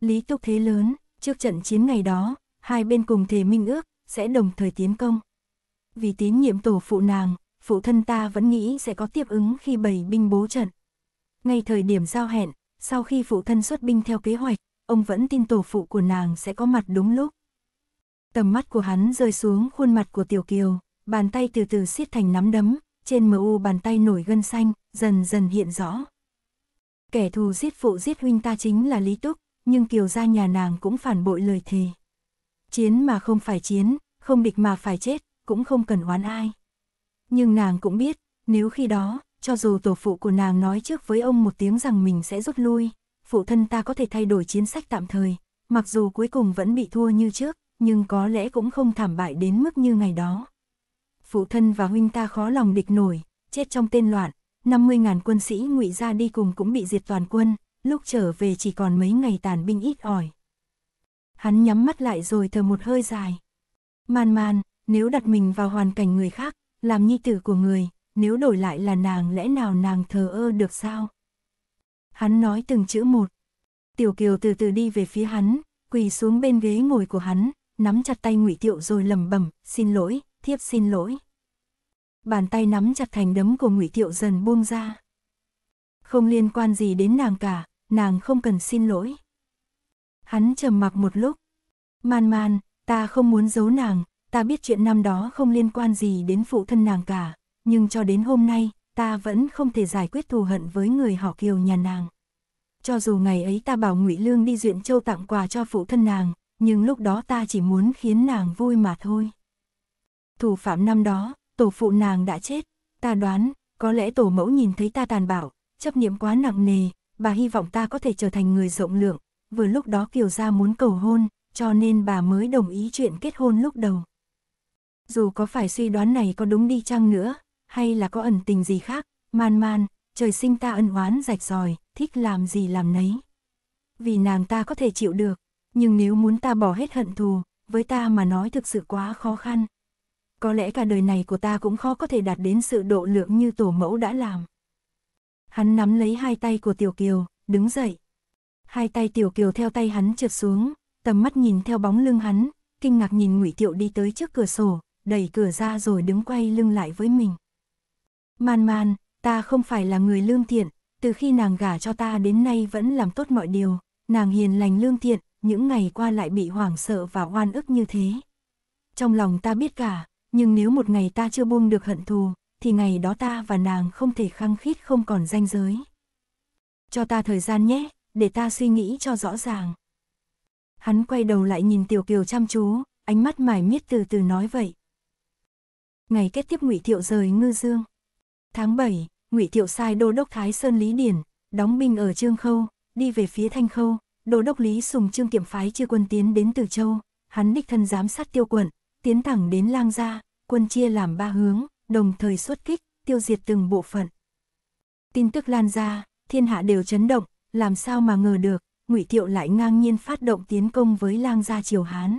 Lý Túc thế lớn, trước trận chiến ngày đó, hai bên cùng thể minh ước, sẽ đồng thời tiến công. Vì tín nhiệm tổ phụ nàng, phụ thân ta vẫn nghĩ sẽ có tiếp ứng khi bày binh bố trận. Ngay thời điểm giao hẹn, sau khi phụ thân xuất binh theo kế hoạch, ông vẫn tin tổ phụ của nàng sẽ có mặt đúng lúc tầm mắt của hắn rơi xuống khuôn mặt của Tiểu Kiều, bàn tay từ từ siết thành nắm đấm, trên mu bàn tay nổi gân xanh, dần dần hiện rõ. Kẻ thù giết phụ giết huynh ta chính là Lý Túc, nhưng Kiều gia nhà nàng cũng phản bội lời thề. Chiến mà không phải chiến, không địch mà phải chết, cũng không cần oán ai. Nhưng nàng cũng biết, nếu khi đó, cho dù tổ phụ của nàng nói trước với ông một tiếng rằng mình sẽ rút lui, phụ thân ta có thể thay đổi chiến sách tạm thời, mặc dù cuối cùng vẫn bị thua như trước, nhưng có lẽ cũng không thảm bại đến mức như ngày đó. Phụ thân và huynh ta khó lòng địch nổi, chết trong tên loạn, 50.000 quân sĩ ngụy ra đi cùng cũng bị diệt toàn quân, lúc trở về chỉ còn mấy ngày tàn binh ít ỏi. Hắn nhắm mắt lại rồi thở một hơi dài. Man man, nếu đặt mình vào hoàn cảnh người khác, làm nhi tử của người, nếu đổi lại là nàng lẽ nào nàng thờ ơ được sao? Hắn nói từng chữ một. Tiểu Kiều từ từ đi về phía hắn, quỳ xuống bên ghế ngồi của hắn, nắm chặt tay ngụy tiệu rồi lầm bầm, xin lỗi, thiếp xin lỗi. Bàn tay nắm chặt thành đấm của ngụy tiệu dần buông ra. Không liên quan gì đến nàng cả, nàng không cần xin lỗi. Hắn trầm mặc một lúc. Man man, ta không muốn giấu nàng, ta biết chuyện năm đó không liên quan gì đến phụ thân nàng cả, nhưng cho đến hôm nay, ta vẫn không thể giải quyết thù hận với người họ kiều nhà nàng. Cho dù ngày ấy ta bảo ngụy Lương đi duyện châu tặng quà cho phụ thân nàng, nhưng lúc đó ta chỉ muốn khiến nàng vui mà thôi. Thủ phạm năm đó, tổ phụ nàng đã chết, ta đoán, có lẽ tổ mẫu nhìn thấy ta tàn bạo, chấp niệm quá nặng nề, bà hy vọng ta có thể trở thành người rộng lượng, vừa lúc đó Kiều Gia muốn cầu hôn, cho nên bà mới đồng ý chuyện kết hôn lúc đầu. Dù có phải suy đoán này có đúng đi chăng nữa, hay là có ẩn tình gì khác, man man, trời sinh ta ân oán rạch ròi, thích làm gì làm nấy. Vì nàng ta có thể chịu được, nhưng nếu muốn ta bỏ hết hận thù, với ta mà nói thực sự quá khó khăn. Có lẽ cả đời này của ta cũng khó có thể đạt đến sự độ lượng như tổ mẫu đã làm. Hắn nắm lấy hai tay của Tiểu Kiều, đứng dậy. Hai tay Tiểu Kiều theo tay hắn trượt xuống, tầm mắt nhìn theo bóng lưng hắn, kinh ngạc nhìn Ngụy Tiệu đi tới trước cửa sổ, đẩy cửa ra rồi đứng quay lưng lại với mình. Man man, ta không phải là người lương thiện, từ khi nàng gả cho ta đến nay vẫn làm tốt mọi điều, nàng hiền lành lương thiện, những ngày qua lại bị hoảng sợ và oan ức như thế. Trong lòng ta biết cả, nhưng nếu một ngày ta chưa buông được hận thù, thì ngày đó ta và nàng không thể khăng khít không còn danh giới. Cho ta thời gian nhé, để ta suy nghĩ cho rõ ràng. Hắn quay đầu lại nhìn Tiểu Kiều chăm chú, ánh mắt mải miết từ từ nói vậy. Ngày kết tiếp Ngụy Thiệu rời Ngư Dương. Tháng 7, Ngụy Thiệu sai đô đốc Thái Sơn Lý Điển, đóng binh ở Trương Khâu, đi về phía Thanh Khâu, đô đốc Lý Sùng Trương kiểm phái chia quân tiến đến Từ Châu, hắn đích thân giám sát tiêu quận, tiến thẳng đến Lang Gia, quân chia làm ba hướng, đồng thời xuất kích, tiêu diệt từng bộ phận. Tin tức lan ra, thiên hạ đều chấn động, làm sao mà ngờ được, Ngụy Thiệu lại ngang nhiên phát động tiến công với Lang Gia Triều Hán.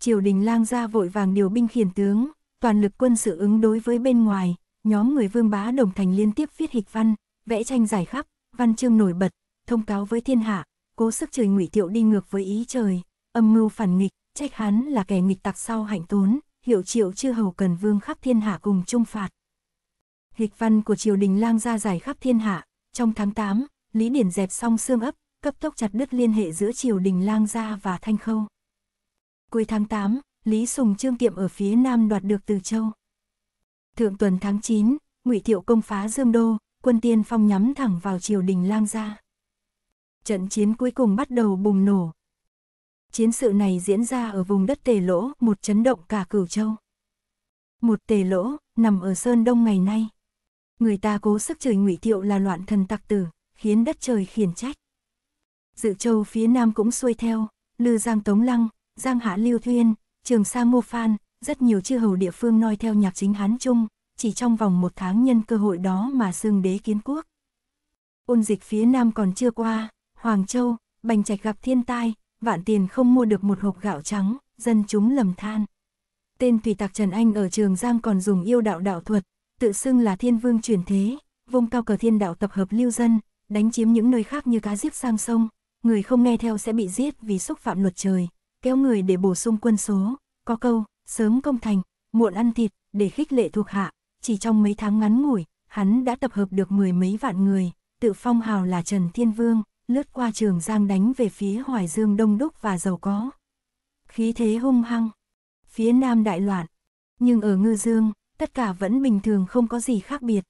Triều đình Lang Gia vội vàng điều binh khiển tướng, toàn lực quân sự ứng đối với bên ngoài, nhóm người vương bá đồng thành liên tiếp viết hịch văn, vẽ tranh giải khắp, văn chương nổi bật, thông cáo với thiên hạ, cố sức trời ngụy tiệu đi ngược với ý trời, âm mưu phản nghịch, trách hắn là kẻ nghịch tặc sau hạnh tốn, hiệu triệu chư hầu cần vương khắp thiên hạ cùng trung phạt. Hịch văn của triều đình lang ra giải khắp thiên hạ, trong tháng 8, Lý Điển dẹp xong xương ấp, cấp tốc chặt đứt liên hệ giữa triều đình lang gia và thanh khâu. Cuối tháng 8, Lý Sùng Trương kiệm ở phía nam đoạt được Từ Châu. Thượng tuần tháng 9, Ngụy Thiệu công phá Dương Đô, quân tiên phong nhắm thẳng vào triều đình lang gia. Trận chiến cuối cùng bắt đầu bùng nổ. Chiến sự này diễn ra ở vùng đất Tề Lỗ, một chấn động cả cửu châu. Một Tề Lỗ, nằm ở Sơn Đông ngày nay. Người ta cố sức trời ngụy Thiệu là loạn thần tặc tử, khiến đất trời khiển trách. Dự châu phía nam cũng xuôi theo, Lư Giang Tống Lăng, Giang Hạ Lưu Thuyên, Trường Sa mô Phan, rất nhiều chư hầu địa phương noi theo nhạc chính Hán Trung, chỉ trong vòng một tháng nhân cơ hội đó mà xương đế kiến quốc. Ôn dịch phía Nam còn chưa qua, Hoàng Châu, Bành Trạch gặp thiên tai, vạn tiền không mua được một hộp gạo trắng, dân chúng lầm than. Tên tùy tạc Trần Anh ở Trường Giang còn dùng yêu đạo đạo thuật, tự xưng là thiên vương chuyển thế, vung cao cờ thiên đạo tập hợp lưu dân, đánh chiếm những nơi khác như cá giếp sang sông, người không nghe theo sẽ bị giết vì xúc phạm luật trời, kéo người để bổ sung quân số, có câu, sớm công thành, muộn ăn thịt, để khích lệ thuộc hạ, chỉ trong mấy tháng ngắn ngủi, hắn đã tập hợp được mười mấy vạn người, tự phong hào là Trần Thiên Vương lướt qua trường giang đánh về phía Hoài Dương đông đúc và giàu có. Khí thế hung hăng, phía Nam đại loạn, nhưng ở Ngư Dương, tất cả vẫn bình thường không có gì khác biệt.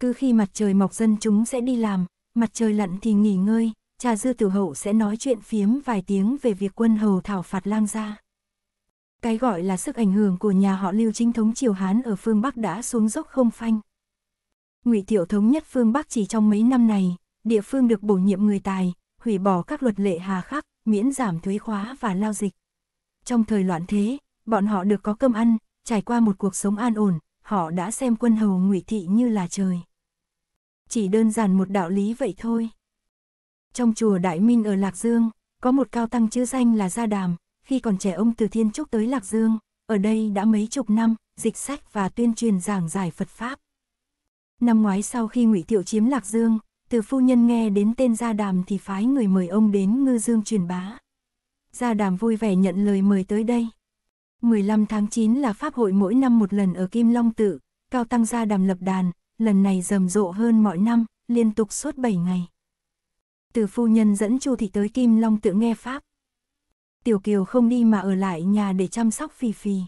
Cứ khi mặt trời mọc dân chúng sẽ đi làm, mặt trời lặn thì nghỉ ngơi, trà dư tử hậu sẽ nói chuyện phiếm vài tiếng về việc quân hầu thảo phạt lang gia. Cái gọi là sức ảnh hưởng của nhà họ lưu chính thống triều Hán ở phương Bắc đã xuống dốc không phanh. ngụy Tiểu thống nhất phương Bắc chỉ trong mấy năm này, địa phương được bổ nhiệm người tài, hủy bỏ các luật lệ hà khắc, miễn giảm thuế khóa và lao dịch. Trong thời loạn thế, bọn họ được có cơm ăn, trải qua một cuộc sống an ổn, họ đã xem quân hầu ngụy thị như là trời. Chỉ đơn giản một đạo lý vậy thôi. Trong chùa Đại Minh ở Lạc Dương, có một cao tăng chữ danh là Gia Đàm, khi còn trẻ ông từ Thiên Trúc tới Lạc Dương, ở đây đã mấy chục năm, dịch sách và tuyên truyền giảng giải Phật Pháp. Năm ngoái sau khi ngụy Thiệu chiếm Lạc Dương, từ phu nhân nghe đến tên Gia Đàm thì phái người mời ông đến ngư dương truyền bá. Gia Đàm vui vẻ nhận lời mời tới đây. 15 tháng 9 là pháp hội mỗi năm một lần ở Kim Long Tự, Cao Tăng Gia Đàm lập đàn, lần này rầm rộ hơn mọi năm, liên tục suốt 7 ngày. Từ phu nhân dẫn Chu Thị tới Kim Long Tự nghe Pháp. Tiểu Kiều không đi mà ở lại nhà để chăm sóc Phi Phi.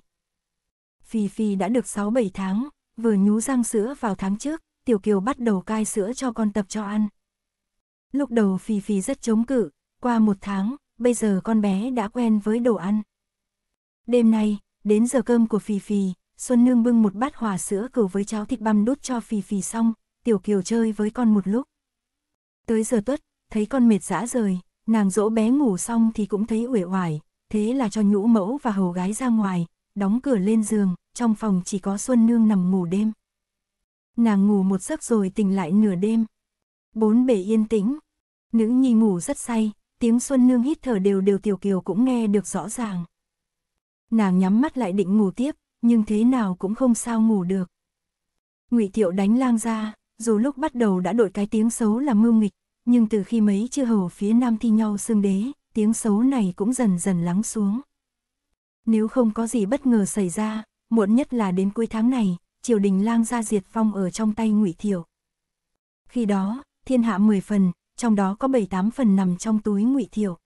Phi Phi đã được 6-7 tháng, vừa nhú răng sữa vào tháng trước, Tiểu Kiều bắt đầu cai sữa cho con tập cho ăn. Lúc đầu Phì Phì rất chống cự, qua một tháng, bây giờ con bé đã quen với đồ ăn. Đêm nay, đến giờ cơm của Phì Phì, Xuân Nương bưng một bát hòa sữa cừu với cháo thịt băm đút cho Phì Phì xong, Tiểu Kiều chơi với con một lúc. Tới giờ tuất, thấy con mệt dã rời, nàng dỗ bé ngủ xong thì cũng thấy uể oải, thế là cho nhũ mẫu và hầu gái ra ngoài, đóng cửa lên giường, trong phòng chỉ có Xuân Nương nằm ngủ đêm. Nàng ngủ một giấc rồi tỉnh lại nửa đêm. Bốn bể yên tĩnh. Nữ nhi ngủ rất say, tiếng Xuân Nương hít thở đều đều Tiểu Kiều cũng nghe được rõ ràng. Nàng nhắm mắt lại định ngủ tiếp, nhưng thế nào cũng không sao ngủ được. Ngụy Thiệu đánh lang ra, dù lúc bắt đầu đã đội cái tiếng xấu là mưu nghịch, nhưng từ khi mấy chư hầu phía nam thi nhau xương đế, tiếng xấu này cũng dần dần lắng xuống. Nếu không có gì bất ngờ xảy ra, muộn nhất là đến cuối tháng này, triều đình lang gia diệt phong ở trong tay ngụy thiểu. Khi đó, thiên hạ 10 phần, trong đó có bảy tám phần nằm trong túi ngụy thiểu.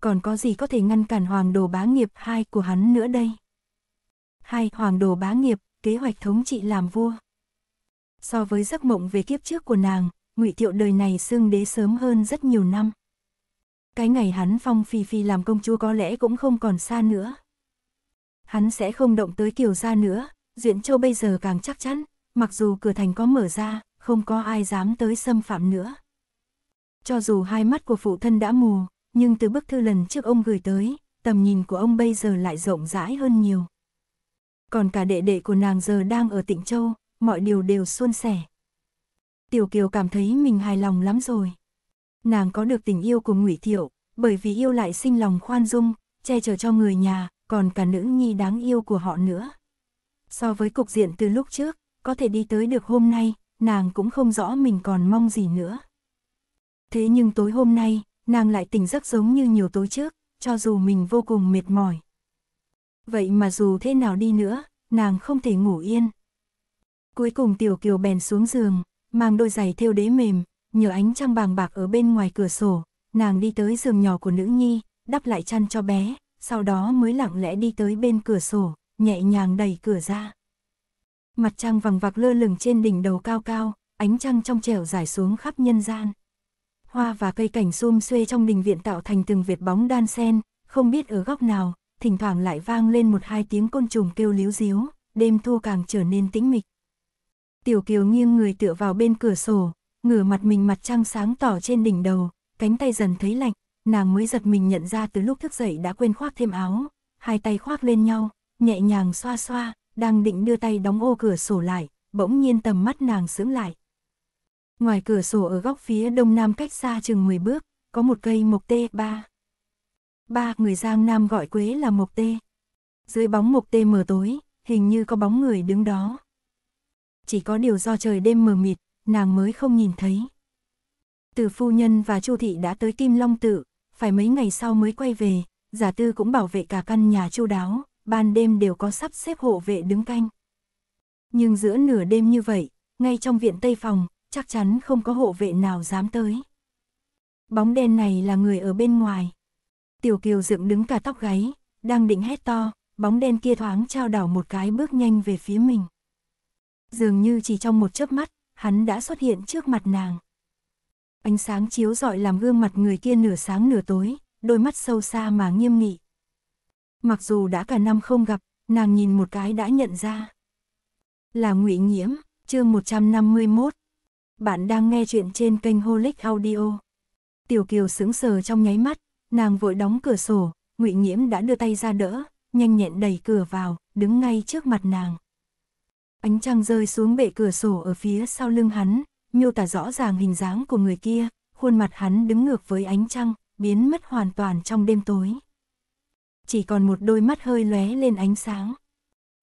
Còn có gì có thể ngăn cản hoàng đồ bá nghiệp hai của hắn nữa đây? Hai, hoàng đồ bá nghiệp, kế hoạch thống trị làm vua. So với giấc mộng về kiếp trước của nàng, ngụy thiệu đời này xương đế sớm hơn rất nhiều năm. Cái ngày hắn phong phi phi làm công chúa có lẽ cũng không còn xa nữa. Hắn sẽ không động tới kiều gia nữa, Diễn Châu bây giờ càng chắc chắn, mặc dù cửa thành có mở ra, không có ai dám tới xâm phạm nữa. Cho dù hai mắt của phụ thân đã mù, nhưng từ bức thư lần trước ông gửi tới, tầm nhìn của ông bây giờ lại rộng rãi hơn nhiều. Còn cả đệ đệ của nàng giờ đang ở tỉnh Châu, mọi điều đều suôn sẻ. Tiểu Kiều cảm thấy mình hài lòng lắm rồi. Nàng có được tình yêu của Ngụy Thiệu, bởi vì yêu lại sinh lòng khoan dung, che chở cho người nhà, còn cả nữ nhi đáng yêu của họ nữa. So với cục diện từ lúc trước, có thể đi tới được hôm nay, nàng cũng không rõ mình còn mong gì nữa. Thế nhưng tối hôm nay, nàng lại tỉnh giấc giống như nhiều tối trước, cho dù mình vô cùng mệt mỏi. Vậy mà dù thế nào đi nữa, nàng không thể ngủ yên. Cuối cùng Tiểu Kiều bèn xuống giường, mang đôi giày thêu đế mềm, nhờ ánh trăng bàng bạc ở bên ngoài cửa sổ, nàng đi tới giường nhỏ của nữ nhi, đắp lại chăn cho bé, sau đó mới lặng lẽ đi tới bên cửa sổ nhẹ nhàng đẩy cửa ra. Mặt trăng vằng vạc lơ lửng trên đỉnh đầu cao cao, ánh trăng trong trẻo dài xuống khắp nhân gian. Hoa và cây cảnh xum xuê trong đình viện tạo thành từng việt bóng đan sen, không biết ở góc nào, thỉnh thoảng lại vang lên một hai tiếng côn trùng kêu líu díu, đêm thu càng trở nên tĩnh mịch. Tiểu Kiều nghiêng người tựa vào bên cửa sổ, ngửa mặt mình mặt trăng sáng tỏ trên đỉnh đầu, cánh tay dần thấy lạnh, nàng mới giật mình nhận ra từ lúc thức dậy đã quên khoác thêm áo, hai tay khoác lên nhau, nhẹ nhàng xoa xoa, đang định đưa tay đóng ô cửa sổ lại, bỗng nhiên tầm mắt nàng sững lại. Ngoài cửa sổ ở góc phía đông nam cách xa chừng 10 bước, có một cây mộc tê ba. Ba người Giang Nam gọi quế là mộc tê. Dưới bóng mộc tê mờ tối, hình như có bóng người đứng đó. Chỉ có điều do trời đêm mờ mịt, nàng mới không nhìn thấy. Từ phu nhân và Chu thị đã tới Kim Long tự, phải mấy ngày sau mới quay về, giả tư cũng bảo vệ cả căn nhà chu đáo, ban đêm đều có sắp xếp hộ vệ đứng canh. Nhưng giữa nửa đêm như vậy, ngay trong viện Tây Phòng, chắc chắn không có hộ vệ nào dám tới. Bóng đen này là người ở bên ngoài. Tiểu Kiều dựng đứng cả tóc gáy, đang định hét to, bóng đen kia thoáng trao đảo một cái bước nhanh về phía mình. Dường như chỉ trong một chớp mắt, hắn đã xuất hiện trước mặt nàng. Ánh sáng chiếu rọi làm gương mặt người kia nửa sáng nửa tối, đôi mắt sâu xa mà nghiêm nghị, Mặc dù đã cả năm không gặp, nàng nhìn một cái đã nhận ra. Là ngụy Nhiễm, chương 151. Bạn đang nghe chuyện trên kênh Holic Audio. Tiểu Kiều sững sờ trong nháy mắt, nàng vội đóng cửa sổ, ngụy Nhiễm đã đưa tay ra đỡ, nhanh nhẹn đẩy cửa vào, đứng ngay trước mặt nàng. Ánh trăng rơi xuống bệ cửa sổ ở phía sau lưng hắn, miêu tả rõ ràng hình dáng của người kia, khuôn mặt hắn đứng ngược với ánh trăng, biến mất hoàn toàn trong đêm tối chỉ còn một đôi mắt hơi lóe lên ánh sáng.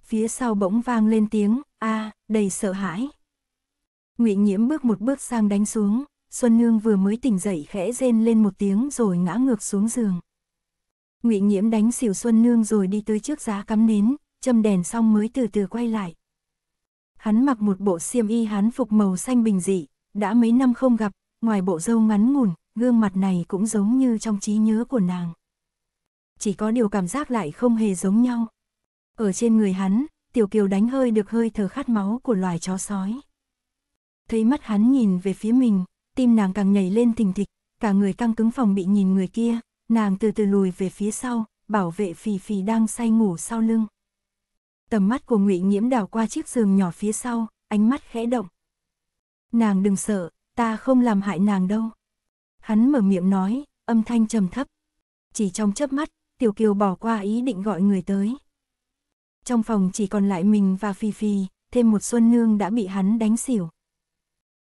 Phía sau bỗng vang lên tiếng, a đầy sợ hãi. ngụy Nhiễm bước một bước sang đánh xuống, Xuân Nương vừa mới tỉnh dậy khẽ rên lên một tiếng rồi ngã ngược xuống giường. ngụy Nhiễm đánh xỉu Xuân Nương rồi đi tới trước giá cắm nến, châm đèn xong mới từ từ quay lại. Hắn mặc một bộ xiêm y hán phục màu xanh bình dị, đã mấy năm không gặp, ngoài bộ râu ngắn ngủn, gương mặt này cũng giống như trong trí nhớ của nàng chỉ có điều cảm giác lại không hề giống nhau. Ở trên người hắn, Tiểu Kiều đánh hơi được hơi thở khát máu của loài chó sói. Thấy mắt hắn nhìn về phía mình, tim nàng càng nhảy lên thình thịch, cả người căng cứng phòng bị nhìn người kia, nàng từ từ lùi về phía sau, bảo vệ phì phì đang say ngủ sau lưng. Tầm mắt của ngụy Nhiễm đảo qua chiếc giường nhỏ phía sau, ánh mắt khẽ động. Nàng đừng sợ, ta không làm hại nàng đâu. Hắn mở miệng nói, âm thanh trầm thấp. Chỉ trong chớp mắt, Tiểu Kiều bỏ qua ý định gọi người tới. Trong phòng chỉ còn lại mình và Phi Phi, thêm một Xuân Nương đã bị hắn đánh xỉu.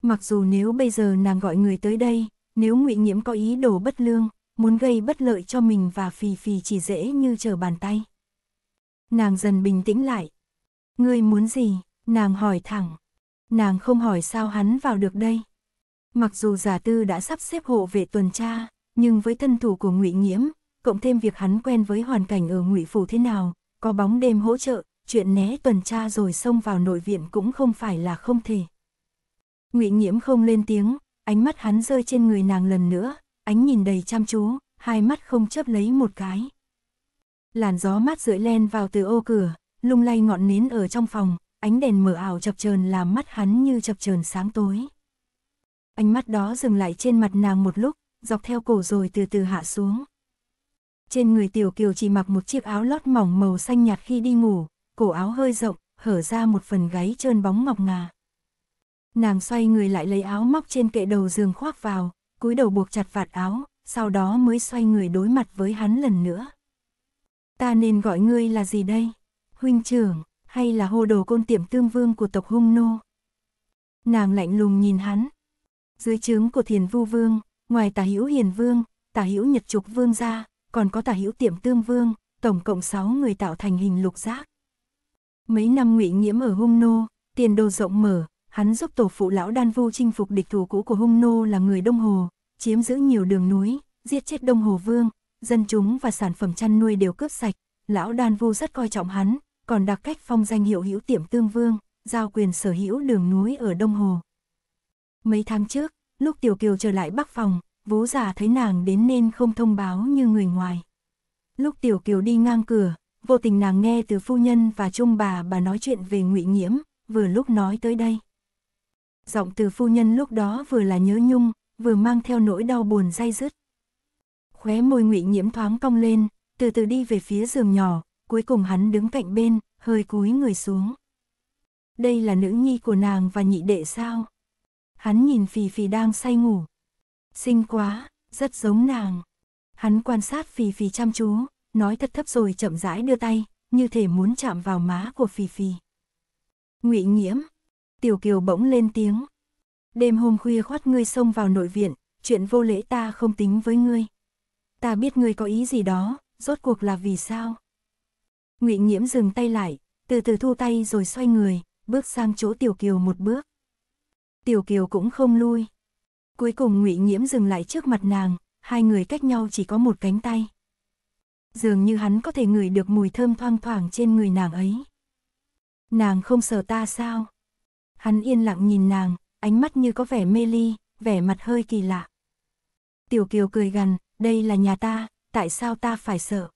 Mặc dù nếu bây giờ nàng gọi người tới đây, nếu ngụy Nhiễm có ý đồ bất lương, muốn gây bất lợi cho mình và Phi Phi chỉ dễ như trở bàn tay. Nàng dần bình tĩnh lại. Ngươi muốn gì? Nàng hỏi thẳng. Nàng không hỏi sao hắn vào được đây. Mặc dù giả tư đã sắp xếp hộ vệ tuần tra, nhưng với thân thủ của ngụy Nhiễm, cộng thêm việc hắn quen với hoàn cảnh ở ngụy phủ thế nào, có bóng đêm hỗ trợ, chuyện né tuần tra rồi xông vào nội viện cũng không phải là không thể. Ngụy Nhiễm không lên tiếng, ánh mắt hắn rơi trên người nàng lần nữa, ánh nhìn đầy chăm chú, hai mắt không chấp lấy một cái. Làn gió mát rưỡi len vào từ ô cửa, lung lay ngọn nến ở trong phòng, ánh đèn mờ ảo chập chờn làm mắt hắn như chập chờn sáng tối. Ánh mắt đó dừng lại trên mặt nàng một lúc, dọc theo cổ rồi từ từ hạ xuống. Trên người Tiểu Kiều chỉ mặc một chiếc áo lót mỏng màu xanh nhạt khi đi ngủ, cổ áo hơi rộng, hở ra một phần gáy trơn bóng ngọc ngà. Nàng xoay người lại lấy áo móc trên kệ đầu giường khoác vào, cúi đầu buộc chặt vạt áo, sau đó mới xoay người đối mặt với hắn lần nữa. Ta nên gọi ngươi là gì đây? Huynh trưởng, hay là hô đồ côn tiệm tương vương của tộc hung nô? Nàng lạnh lùng nhìn hắn. Dưới trướng của thiền vu vương, ngoài tà hữu hiền vương, tà hữu nhật trục vương ra, còn có tả hữu tiệm tương vương, tổng cộng 6 người tạo thành hình lục giác. Mấy năm ngụy nhiễm ở hung nô, tiền đồ rộng mở, hắn giúp tổ phụ lão đan vu chinh phục địch thủ cũ của hung nô là người Đông Hồ, chiếm giữ nhiều đường núi, giết chết Đông Hồ Vương, dân chúng và sản phẩm chăn nuôi đều cướp sạch, lão đan vu rất coi trọng hắn, còn đặc cách phong danh hiệu hữu tiệm tương vương, giao quyền sở hữu đường núi ở Đông Hồ. Mấy tháng trước, lúc Tiểu Kiều trở lại Bắc Phòng, vú giả thấy nàng đến nên không thông báo như người ngoài. Lúc Tiểu Kiều đi ngang cửa, vô tình nàng nghe từ phu nhân và trung bà bà nói chuyện về ngụy Nhiễm, vừa lúc nói tới đây. Giọng từ phu nhân lúc đó vừa là nhớ nhung, vừa mang theo nỗi đau buồn dai dứt. Khóe môi ngụy Nhiễm thoáng cong lên, từ từ đi về phía giường nhỏ, cuối cùng hắn đứng cạnh bên, hơi cúi người xuống. Đây là nữ nhi của nàng và nhị đệ sao? Hắn nhìn phì phì đang say ngủ, Xinh quá, rất giống nàng. Hắn quan sát Phì Phì chăm chú, nói thật thấp rồi chậm rãi đưa tay, như thể muốn chạm vào má của Phì Phì. Ngụy Nghiễm, Tiểu Kiều bỗng lên tiếng. Đêm hôm khuya khoát ngươi xông vào nội viện, chuyện vô lễ ta không tính với ngươi. Ta biết ngươi có ý gì đó, rốt cuộc là vì sao? Ngụy Nghiễm dừng tay lại, từ từ thu tay rồi xoay người, bước sang chỗ Tiểu Kiều một bước. Tiểu Kiều cũng không lui, Cuối cùng ngụy Nhiễm dừng lại trước mặt nàng, hai người cách nhau chỉ có một cánh tay. Dường như hắn có thể ngửi được mùi thơm thoang thoảng trên người nàng ấy. Nàng không sợ ta sao? Hắn yên lặng nhìn nàng, ánh mắt như có vẻ mê ly, vẻ mặt hơi kỳ lạ. Tiểu Kiều cười gằn, đây là nhà ta, tại sao ta phải sợ?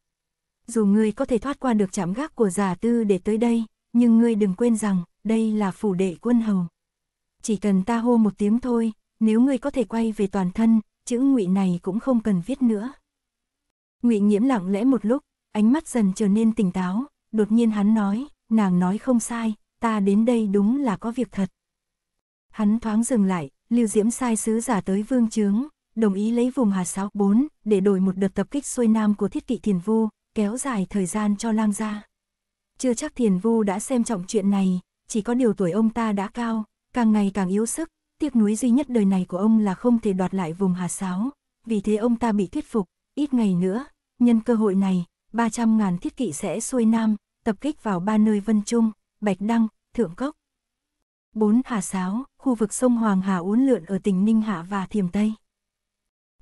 Dù ngươi có thể thoát qua được chạm gác của giả tư để tới đây, nhưng ngươi đừng quên rằng, đây là phủ đệ quân hầu. Chỉ cần ta hô một tiếng thôi, nếu ngươi có thể quay về toàn thân, chữ ngụy này cũng không cần viết nữa. Ngụy nhiễm lặng lẽ một lúc, ánh mắt dần trở nên tỉnh táo, đột nhiên hắn nói, nàng nói không sai, ta đến đây đúng là có việc thật. Hắn thoáng dừng lại, Lưu Diễm sai sứ giả tới vương trướng, đồng ý lấy vùng Hà Sáu bốn để đổi một đợt tập kích xuôi nam của thiết kỵ thiền vu, kéo dài thời gian cho lang gia. Chưa chắc thiền vu đã xem trọng chuyện này, chỉ có điều tuổi ông ta đã cao, càng ngày càng yếu sức, Tiếc nuối duy nhất đời này của ông là không thể đoạt lại vùng Hà Sáo, vì thế ông ta bị thuyết phục, ít ngày nữa, nhân cơ hội này, 300.000 thiết kỵ sẽ xuôi nam, tập kích vào ba nơi Vân Trung, Bạch Đăng, Thượng Cốc. 4. Hà Sáo, khu vực sông Hoàng Hà uốn lượn ở tỉnh Ninh Hạ và Thiểm Tây.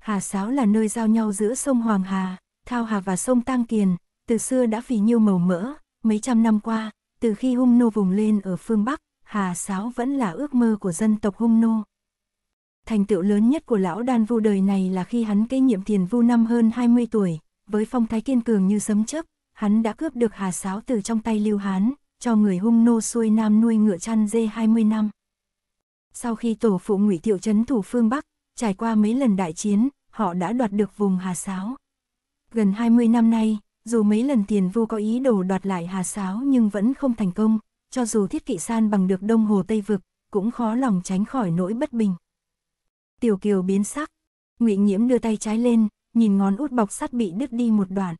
Hà Sáo là nơi giao nhau giữa sông Hoàng Hà, Thao Hà và sông Tăng Kiền, từ xưa đã phì nhiêu màu mỡ, mấy trăm năm qua, từ khi hung nô vùng lên ở phương Bắc, Hà Sáo vẫn là ước mơ của dân tộc Hung Nô. Thành tựu lớn nhất của lão đan vu đời này là khi hắn kế nhiệm thiền vu năm hơn 20 tuổi, với phong thái kiên cường như sấm chớp, hắn đã cướp được Hà Sáo từ trong tay Lưu Hán, cho người Hung Nô xuôi nam nuôi ngựa chăn dê 20 năm. Sau khi tổ phụ Ngụy Thiệu trấn thủ phương Bắc, trải qua mấy lần đại chiến, họ đã đoạt được vùng Hà Sáo. Gần 20 năm nay, dù mấy lần tiền vu có ý đồ đoạt lại Hà Sáo nhưng vẫn không thành công, cho dù thiết kỵ san bằng được đông hồ Tây Vực, cũng khó lòng tránh khỏi nỗi bất bình. Tiểu Kiều biến sắc, ngụy Nhiễm đưa tay trái lên, nhìn ngón út bọc sắt bị đứt đi một đoạn.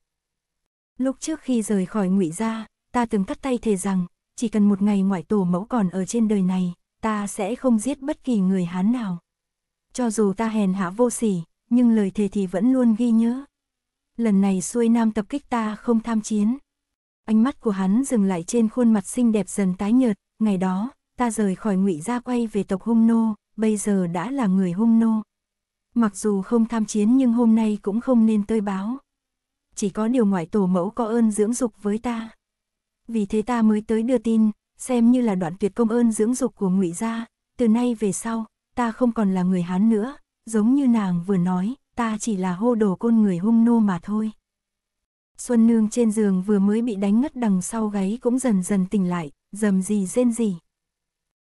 Lúc trước khi rời khỏi ngụy gia, ta từng cắt tay thề rằng, chỉ cần một ngày ngoại tổ mẫu còn ở trên đời này, ta sẽ không giết bất kỳ người Hán nào. Cho dù ta hèn hạ vô sỉ, nhưng lời thề thì vẫn luôn ghi nhớ. Lần này xuôi nam tập kích ta không tham chiến, ánh mắt của hắn dừng lại trên khuôn mặt xinh đẹp dần tái nhợt, ngày đó, ta rời khỏi ngụy ra quay về tộc hung nô, bây giờ đã là người hung nô. Mặc dù không tham chiến nhưng hôm nay cũng không nên tơi báo. Chỉ có điều ngoại tổ mẫu có ơn dưỡng dục với ta. Vì thế ta mới tới đưa tin, xem như là đoạn tuyệt công ơn dưỡng dục của ngụy gia, từ nay về sau, ta không còn là người Hán nữa, giống như nàng vừa nói, ta chỉ là hô đồ côn người hung nô mà thôi. Xuân Nương trên giường vừa mới bị đánh ngất đằng sau gáy cũng dần dần tỉnh lại, dầm gì rên gì.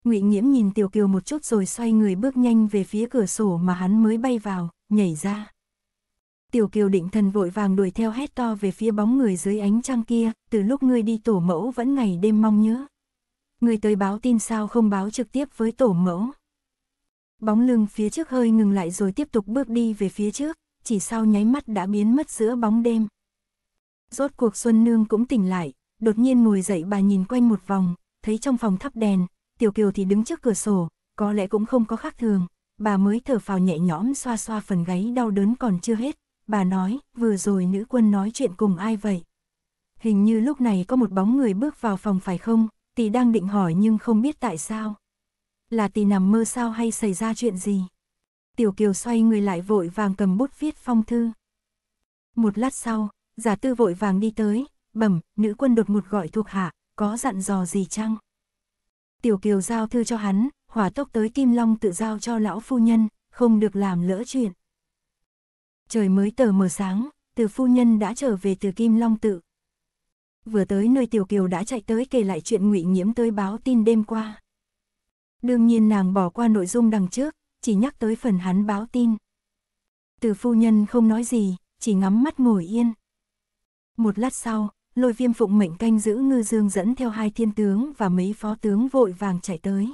Ngụy Nghiễm nhìn Tiểu Kiều một chút rồi xoay người bước nhanh về phía cửa sổ mà hắn mới bay vào, nhảy ra. Tiểu Kiều định thần vội vàng đuổi theo hét to về phía bóng người dưới ánh trăng kia, từ lúc ngươi đi tổ mẫu vẫn ngày đêm mong nhớ. Ngươi tới báo tin sao không báo trực tiếp với tổ mẫu. Bóng lưng phía trước hơi ngừng lại rồi tiếp tục bước đi về phía trước, chỉ sau nháy mắt đã biến mất giữa bóng đêm. Rốt cuộc Xuân Nương cũng tỉnh lại, đột nhiên ngồi dậy bà nhìn quanh một vòng, thấy trong phòng thắp đèn, Tiểu Kiều thì đứng trước cửa sổ, có lẽ cũng không có khác thường, bà mới thở phào nhẹ nhõm xoa xoa phần gáy đau đớn còn chưa hết, bà nói, vừa rồi nữ quân nói chuyện cùng ai vậy? Hình như lúc này có một bóng người bước vào phòng phải không, tỷ đang định hỏi nhưng không biết tại sao. Là tỷ nằm mơ sao hay xảy ra chuyện gì? Tiểu Kiều xoay người lại vội vàng cầm bút viết phong thư. Một lát sau, Giả tư vội vàng đi tới, bẩm, nữ quân đột ngột gọi thuộc hạ, có dặn dò gì chăng? Tiểu Kiều giao thư cho hắn, hỏa tốc tới Kim Long tự giao cho lão phu nhân, không được làm lỡ chuyện. Trời mới tờ mờ sáng, từ phu nhân đã trở về từ Kim Long tự. Vừa tới nơi Tiểu Kiều đã chạy tới kể lại chuyện ngụy nhiễm tới báo tin đêm qua. Đương nhiên nàng bỏ qua nội dung đằng trước, chỉ nhắc tới phần hắn báo tin. Từ phu nhân không nói gì, chỉ ngắm mắt ngồi yên. Một lát sau, lôi viêm phụng mệnh canh giữ ngư dương dẫn theo hai thiên tướng và mấy phó tướng vội vàng chạy tới.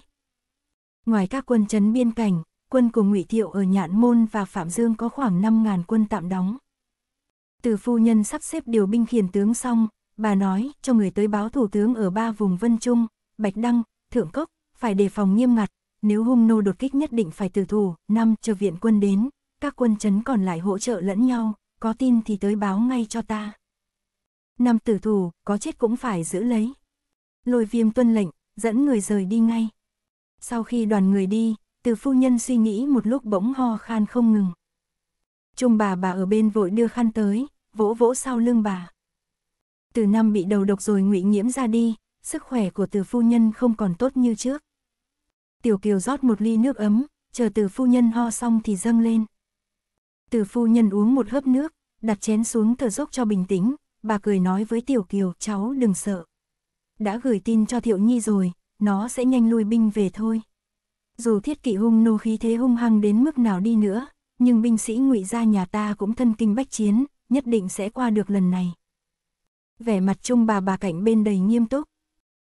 Ngoài các quân chấn biên cảnh, quân của ngụy Thiệu ở Nhạn Môn và Phạm Dương có khoảng 5.000 quân tạm đóng. Từ phu nhân sắp xếp điều binh khiển tướng xong, bà nói cho người tới báo thủ tướng ở ba vùng Vân Trung, Bạch Đăng, Thượng Cốc, phải đề phòng nghiêm ngặt, nếu hung nô đột kích nhất định phải tử thủ, năm chờ viện quân đến, các quân chấn còn lại hỗ trợ lẫn nhau, có tin thì tới báo ngay cho ta. Năm tử thủ, có chết cũng phải giữ lấy. Lôi viêm tuân lệnh, dẫn người rời đi ngay. Sau khi đoàn người đi, từ phu nhân suy nghĩ một lúc bỗng ho khan không ngừng. Trung bà bà ở bên vội đưa khăn tới, vỗ vỗ sau lưng bà. Từ năm bị đầu độc rồi ngụy nhiễm ra đi, sức khỏe của từ phu nhân không còn tốt như trước. Tiểu Kiều rót một ly nước ấm, chờ từ phu nhân ho xong thì dâng lên. Từ phu nhân uống một hớp nước, đặt chén xuống thở dốc cho bình tĩnh, bà cười nói với Tiểu Kiều, cháu đừng sợ. Đã gửi tin cho Thiệu Nhi rồi, nó sẽ nhanh lui binh về thôi. Dù thiết kỵ hung nô khí thế hung hăng đến mức nào đi nữa, nhưng binh sĩ ngụy gia nhà ta cũng thân kinh bách chiến, nhất định sẽ qua được lần này. Vẻ mặt chung bà bà cạnh bên đầy nghiêm túc.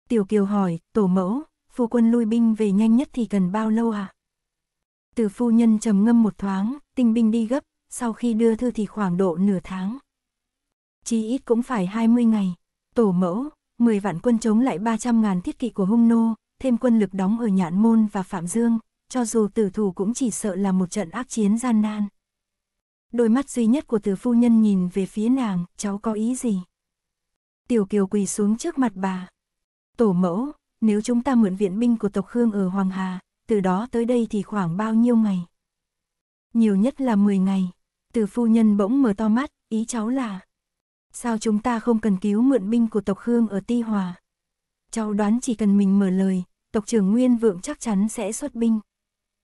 Tiểu Kiều hỏi, tổ mẫu, phu quân lui binh về nhanh nhất thì cần bao lâu à? Từ phu nhân trầm ngâm một thoáng, tinh binh đi gấp, sau khi đưa thư thì khoảng độ nửa tháng chí ít cũng phải 20 ngày. Tổ mẫu, 10 vạn quân chống lại 300 ngàn thiết kỵ của hung nô, thêm quân lực đóng ở Nhạn Môn và Phạm Dương, cho dù tử thủ cũng chỉ sợ là một trận ác chiến gian nan. Đôi mắt duy nhất của từ phu nhân nhìn về phía nàng, cháu có ý gì? Tiểu Kiều quỳ xuống trước mặt bà. Tổ mẫu, nếu chúng ta mượn viện binh của tộc Khương ở Hoàng Hà, từ đó tới đây thì khoảng bao nhiêu ngày? Nhiều nhất là 10 ngày. Từ phu nhân bỗng mở to mắt, ý cháu là... Sao chúng ta không cần cứu mượn binh của tộc Khương ở Ti Hòa? Cháu đoán chỉ cần mình mở lời, tộc trưởng Nguyên Vượng chắc chắn sẽ xuất binh.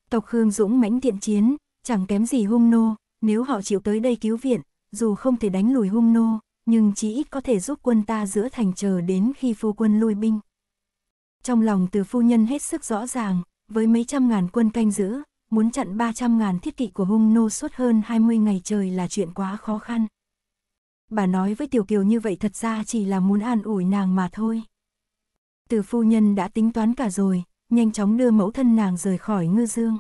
Tộc Khương dũng mãnh thiện chiến, chẳng kém gì hung nô, nếu họ chịu tới đây cứu viện, dù không thể đánh lùi hung nô, nhưng chí ít có thể giúp quân ta giữa thành chờ đến khi phu quân lui binh. Trong lòng từ phu nhân hết sức rõ ràng, với mấy trăm ngàn quân canh giữ, muốn chặn ba trăm ngàn thiết kỵ của hung nô suốt hơn 20 ngày trời là chuyện quá khó khăn bà nói với Tiểu Kiều như vậy thật ra chỉ là muốn an ủi nàng mà thôi. Từ phu nhân đã tính toán cả rồi, nhanh chóng đưa mẫu thân nàng rời khỏi ngư dương.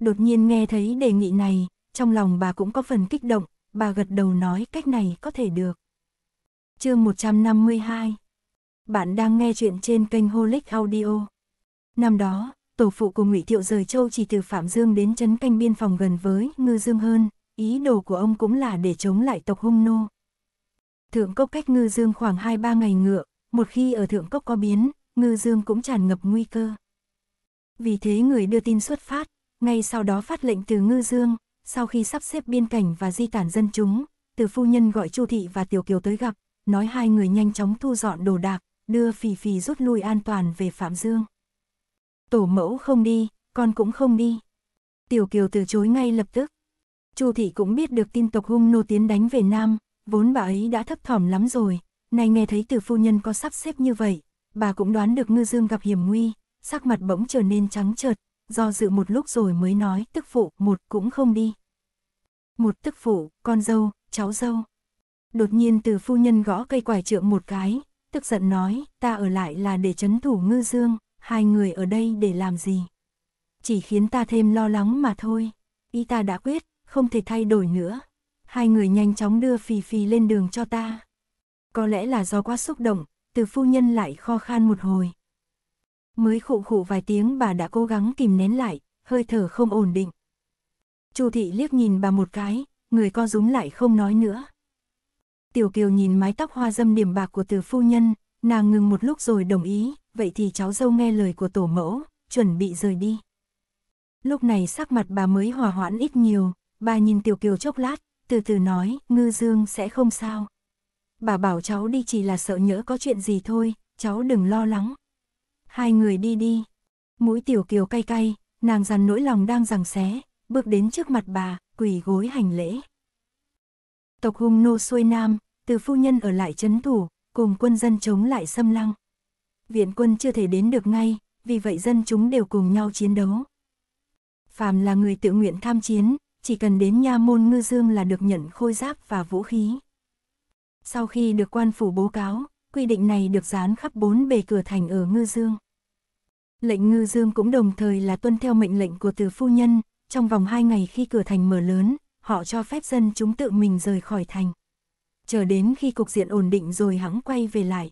Đột nhiên nghe thấy đề nghị này, trong lòng bà cũng có phần kích động, bà gật đầu nói cách này có thể được. Chương 152 Bạn đang nghe chuyện trên kênh Holic Audio. Năm đó, tổ phụ của Ngụy Thiệu rời Châu chỉ từ Phạm Dương đến chấn canh biên phòng gần với Ngư Dương hơn, ý đồ của ông cũng là để chống lại tộc hung nô. Thượng cốc cách ngư dương khoảng 2-3 ngày ngựa, một khi ở thượng cốc có biến, ngư dương cũng tràn ngập nguy cơ. Vì thế người đưa tin xuất phát, ngay sau đó phát lệnh từ ngư dương, sau khi sắp xếp biên cảnh và di tản dân chúng, từ phu nhân gọi Chu Thị và Tiểu Kiều tới gặp, nói hai người nhanh chóng thu dọn đồ đạc, đưa phì phì rút lui an toàn về Phạm Dương. Tổ mẫu không đi, con cũng không đi. Tiểu Kiều từ chối ngay lập tức. Chu thị cũng biết được tin tộc hung nô tiến đánh về Nam, vốn bà ấy đã thấp thỏm lắm rồi, nay nghe thấy từ phu nhân có sắp xếp như vậy, bà cũng đoán được ngư dương gặp hiểm nguy, sắc mặt bỗng trở nên trắng trợt, do dự một lúc rồi mới nói tức phụ một cũng không đi. Một tức phụ, con dâu, cháu dâu. Đột nhiên từ phu nhân gõ cây quải trượng một cái, tức giận nói ta ở lại là để chấn thủ ngư dương, hai người ở đây để làm gì. Chỉ khiến ta thêm lo lắng mà thôi, y ta đã quyết, không thể thay đổi nữa. Hai người nhanh chóng đưa phi phi lên đường cho ta. Có lẽ là do quá xúc động, từ phu nhân lại kho khan một hồi. Mới khụ khụ vài tiếng bà đã cố gắng kìm nén lại, hơi thở không ổn định. Chu thị liếc nhìn bà một cái, người co rúm lại không nói nữa. Tiểu Kiều nhìn mái tóc hoa dâm điểm bạc của từ phu nhân, nàng ngừng một lúc rồi đồng ý, vậy thì cháu dâu nghe lời của tổ mẫu, chuẩn bị rời đi. Lúc này sắc mặt bà mới hòa hoãn ít nhiều, Bà nhìn Tiểu Kiều chốc lát, từ từ nói, ngư dương sẽ không sao. Bà bảo cháu đi chỉ là sợ nhỡ có chuyện gì thôi, cháu đừng lo lắng. Hai người đi đi. Mũi Tiểu Kiều cay cay, nàng dằn nỗi lòng đang rằng xé, bước đến trước mặt bà, quỳ gối hành lễ. Tộc hung nô xuôi nam, từ phu nhân ở lại chấn thủ, cùng quân dân chống lại xâm lăng. Viện quân chưa thể đến được ngay, vì vậy dân chúng đều cùng nhau chiến đấu. Phàm là người tự nguyện tham chiến, chỉ cần đến nha môn ngư dương là được nhận khôi giáp và vũ khí. Sau khi được quan phủ bố cáo, quy định này được dán khắp bốn bề cửa thành ở ngư dương. Lệnh ngư dương cũng đồng thời là tuân theo mệnh lệnh của từ phu nhân, trong vòng hai ngày khi cửa thành mở lớn, họ cho phép dân chúng tự mình rời khỏi thành. Chờ đến khi cục diện ổn định rồi hãng quay về lại.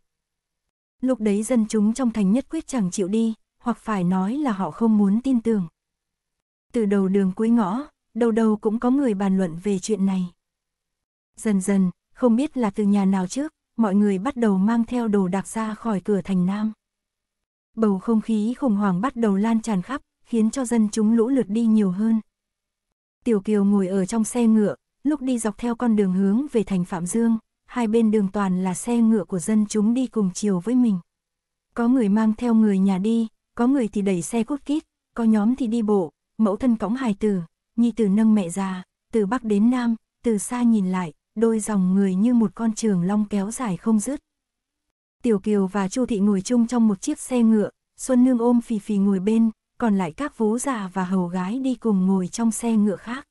Lúc đấy dân chúng trong thành nhất quyết chẳng chịu đi, hoặc phải nói là họ không muốn tin tưởng. Từ đầu đường cuối ngõ, đâu đâu cũng có người bàn luận về chuyện này. Dần dần, không biết là từ nhà nào trước, mọi người bắt đầu mang theo đồ đạc ra khỏi cửa thành Nam. Bầu không khí khủng hoảng bắt đầu lan tràn khắp, khiến cho dân chúng lũ lượt đi nhiều hơn. Tiểu Kiều ngồi ở trong xe ngựa, lúc đi dọc theo con đường hướng về thành Phạm Dương, hai bên đường toàn là xe ngựa của dân chúng đi cùng chiều với mình. Có người mang theo người nhà đi, có người thì đẩy xe cút kít, có nhóm thì đi bộ, mẫu thân cõng hài tử, Nhi từ nâng mẹ già, từ bắc đến nam, từ xa nhìn lại, đôi dòng người như một con trường long kéo dài không dứt. Tiểu Kiều và Chu Thị ngồi chung trong một chiếc xe ngựa, Xuân Nương ôm Phì Phì ngồi bên, còn lại các vú già và hầu gái đi cùng ngồi trong xe ngựa khác.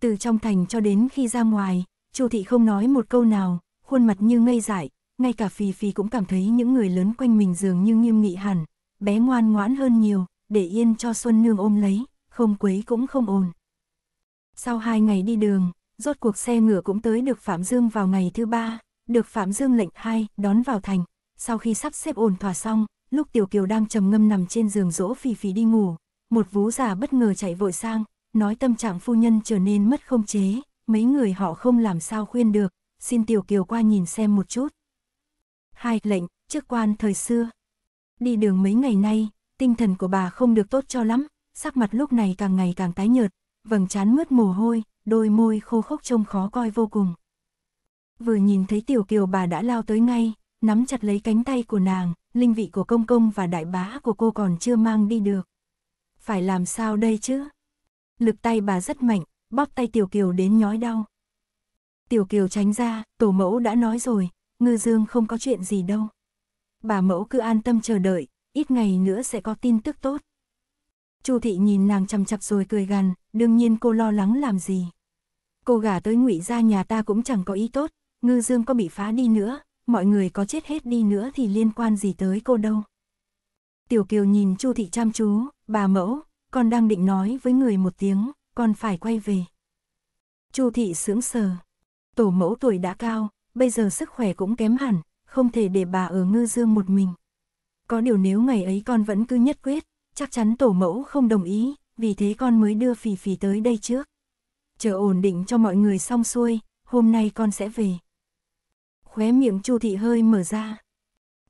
Từ trong thành cho đến khi ra ngoài, Chu Thị không nói một câu nào, khuôn mặt như ngây dại, ngay cả Phì Phì cũng cảm thấy những người lớn quanh mình dường như nghiêm nghị hẳn, bé ngoan ngoãn hơn nhiều, để yên cho Xuân Nương ôm lấy không quấy cũng không ồn. Sau hai ngày đi đường, rốt cuộc xe ngựa cũng tới được Phạm Dương vào ngày thứ ba, được Phạm Dương lệnh hai đón vào thành. Sau khi sắp xếp ổn thỏa xong, lúc Tiểu Kiều đang trầm ngâm nằm trên giường rỗ phì phì đi ngủ, một vú già bất ngờ chạy vội sang, nói tâm trạng phu nhân trở nên mất không chế, mấy người họ không làm sao khuyên được, xin Tiểu Kiều qua nhìn xem một chút. Hai lệnh, chức quan thời xưa. Đi đường mấy ngày nay, tinh thần của bà không được tốt cho lắm, sắc mặt lúc này càng ngày càng tái nhợt, vầng trán mướt mồ hôi, đôi môi khô khốc trông khó coi vô cùng. Vừa nhìn thấy tiểu kiều bà đã lao tới ngay, nắm chặt lấy cánh tay của nàng, linh vị của công công và đại bá của cô còn chưa mang đi được. Phải làm sao đây chứ? Lực tay bà rất mạnh, bóp tay tiểu kiều đến nhói đau. Tiểu kiều tránh ra, tổ mẫu đã nói rồi, ngư dương không có chuyện gì đâu. Bà mẫu cứ an tâm chờ đợi, ít ngày nữa sẽ có tin tức tốt. Chu thị nhìn nàng chằm chặp rồi cười gằn, đương nhiên cô lo lắng làm gì. Cô gả tới ngụy gia nhà ta cũng chẳng có ý tốt, ngư dương có bị phá đi nữa, mọi người có chết hết đi nữa thì liên quan gì tới cô đâu. Tiểu Kiều nhìn Chu thị chăm chú, bà mẫu, con đang định nói với người một tiếng, con phải quay về. Chu thị sững sờ. Tổ mẫu tuổi đã cao, bây giờ sức khỏe cũng kém hẳn, không thể để bà ở ngư dương một mình. Có điều nếu ngày ấy con vẫn cứ nhất quyết, chắc chắn tổ mẫu không đồng ý, vì thế con mới đưa Phỉ Phỉ tới đây trước. Chờ ổn định cho mọi người xong xuôi, hôm nay con sẽ về. Khóe miệng Chu thị hơi mở ra.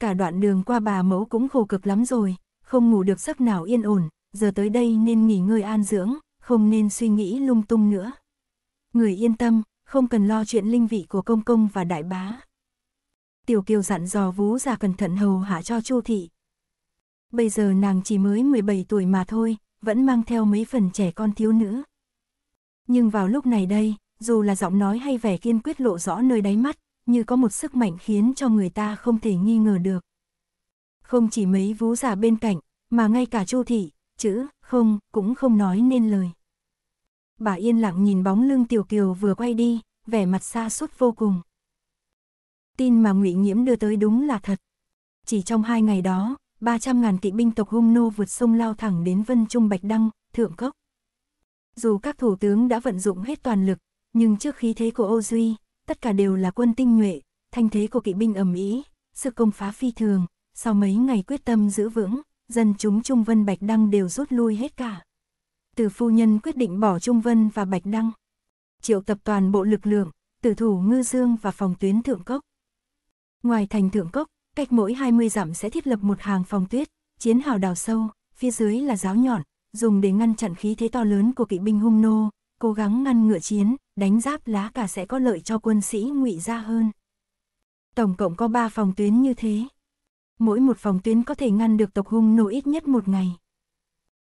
Cả đoạn đường qua bà mẫu cũng khổ cực lắm rồi, không ngủ được giấc nào yên ổn, giờ tới đây nên nghỉ ngơi an dưỡng, không nên suy nghĩ lung tung nữa. Người yên tâm, không cần lo chuyện linh vị của công công và đại bá. Tiểu Kiều dặn dò vú già cẩn thận hầu hạ cho Chu thị, bây giờ nàng chỉ mới 17 tuổi mà thôi, vẫn mang theo mấy phần trẻ con thiếu nữ. Nhưng vào lúc này đây, dù là giọng nói hay vẻ kiên quyết lộ rõ nơi đáy mắt, như có một sức mạnh khiến cho người ta không thể nghi ngờ được. Không chỉ mấy vú giả bên cạnh, mà ngay cả chu thị, chữ, không, cũng không nói nên lời. Bà yên lặng nhìn bóng lưng tiểu kiều vừa quay đi, vẻ mặt xa suốt vô cùng. Tin mà ngụy Nhiễm đưa tới đúng là thật. Chỉ trong hai ngày đó, 300.000 kỵ binh tộc Hung Nô vượt sông lao thẳng đến Vân Trung Bạch Đăng, Thượng Cốc. Dù các thủ tướng đã vận dụng hết toàn lực, nhưng trước khí thế của Âu Duy, tất cả đều là quân tinh nhuệ, thanh thế của kỵ binh ầm ĩ, sự công phá phi thường, sau mấy ngày quyết tâm giữ vững, dân chúng Trung Vân Bạch Đăng đều rút lui hết cả. Từ phu nhân quyết định bỏ Trung Vân và Bạch Đăng, triệu tập toàn bộ lực lượng, tử thủ ngư dương và phòng tuyến Thượng Cốc. Ngoài thành Thượng Cốc, Cách mỗi 20 dặm sẽ thiết lập một hàng phòng tuyết, chiến hào đào sâu, phía dưới là giáo nhọn, dùng để ngăn chặn khí thế to lớn của kỵ binh hung nô, cố gắng ngăn ngựa chiến, đánh giáp lá cả sẽ có lợi cho quân sĩ ngụy ra hơn. Tổng cộng có 3 phòng tuyến như thế. Mỗi một phòng tuyến có thể ngăn được tộc hung nô ít nhất một ngày.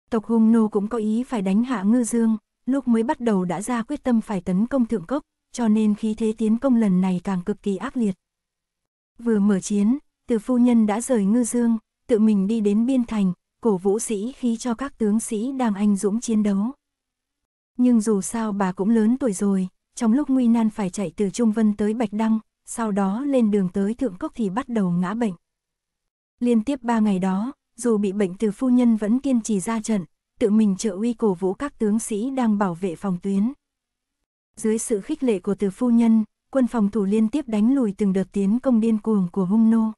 Tộc hung nô cũng có ý phải đánh hạ ngư dương, lúc mới bắt đầu đã ra quyết tâm phải tấn công thượng cốc, cho nên khí thế tiến công lần này càng cực kỳ ác liệt. Vừa mở chiến, từ phu nhân đã rời ngư dương, tự mình đi đến biên thành, cổ vũ sĩ khí cho các tướng sĩ đang anh dũng chiến đấu. Nhưng dù sao bà cũng lớn tuổi rồi, trong lúc nguy nan phải chạy từ Trung Vân tới Bạch Đăng, sau đó lên đường tới Thượng Cốc thì bắt đầu ngã bệnh. Liên tiếp ba ngày đó, dù bị bệnh từ phu nhân vẫn kiên trì ra trận, tự mình trợ uy cổ vũ các tướng sĩ đang bảo vệ phòng tuyến. Dưới sự khích lệ của từ phu nhân, quân phòng thủ liên tiếp đánh lùi từng đợt tiến công điên cuồng của hung nô.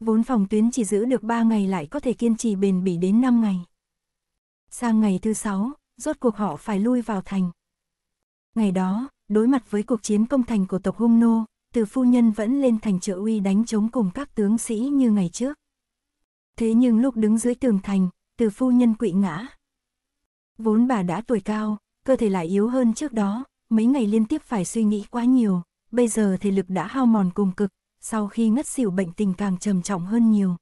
Vốn phòng tuyến chỉ giữ được 3 ngày lại có thể kiên trì bền bỉ đến 5 ngày. Sang ngày thứ 6, rốt cuộc họ phải lui vào thành. Ngày đó, đối mặt với cuộc chiến công thành của tộc Hung Nô, từ phu nhân vẫn lên thành trợ uy đánh chống cùng các tướng sĩ như ngày trước. Thế nhưng lúc đứng dưới tường thành, từ phu nhân quỵ ngã. Vốn bà đã tuổi cao, cơ thể lại yếu hơn trước đó, mấy ngày liên tiếp phải suy nghĩ quá nhiều, bây giờ thể lực đã hao mòn cùng cực, sau khi ngất xỉu bệnh tình càng trầm trọng hơn nhiều.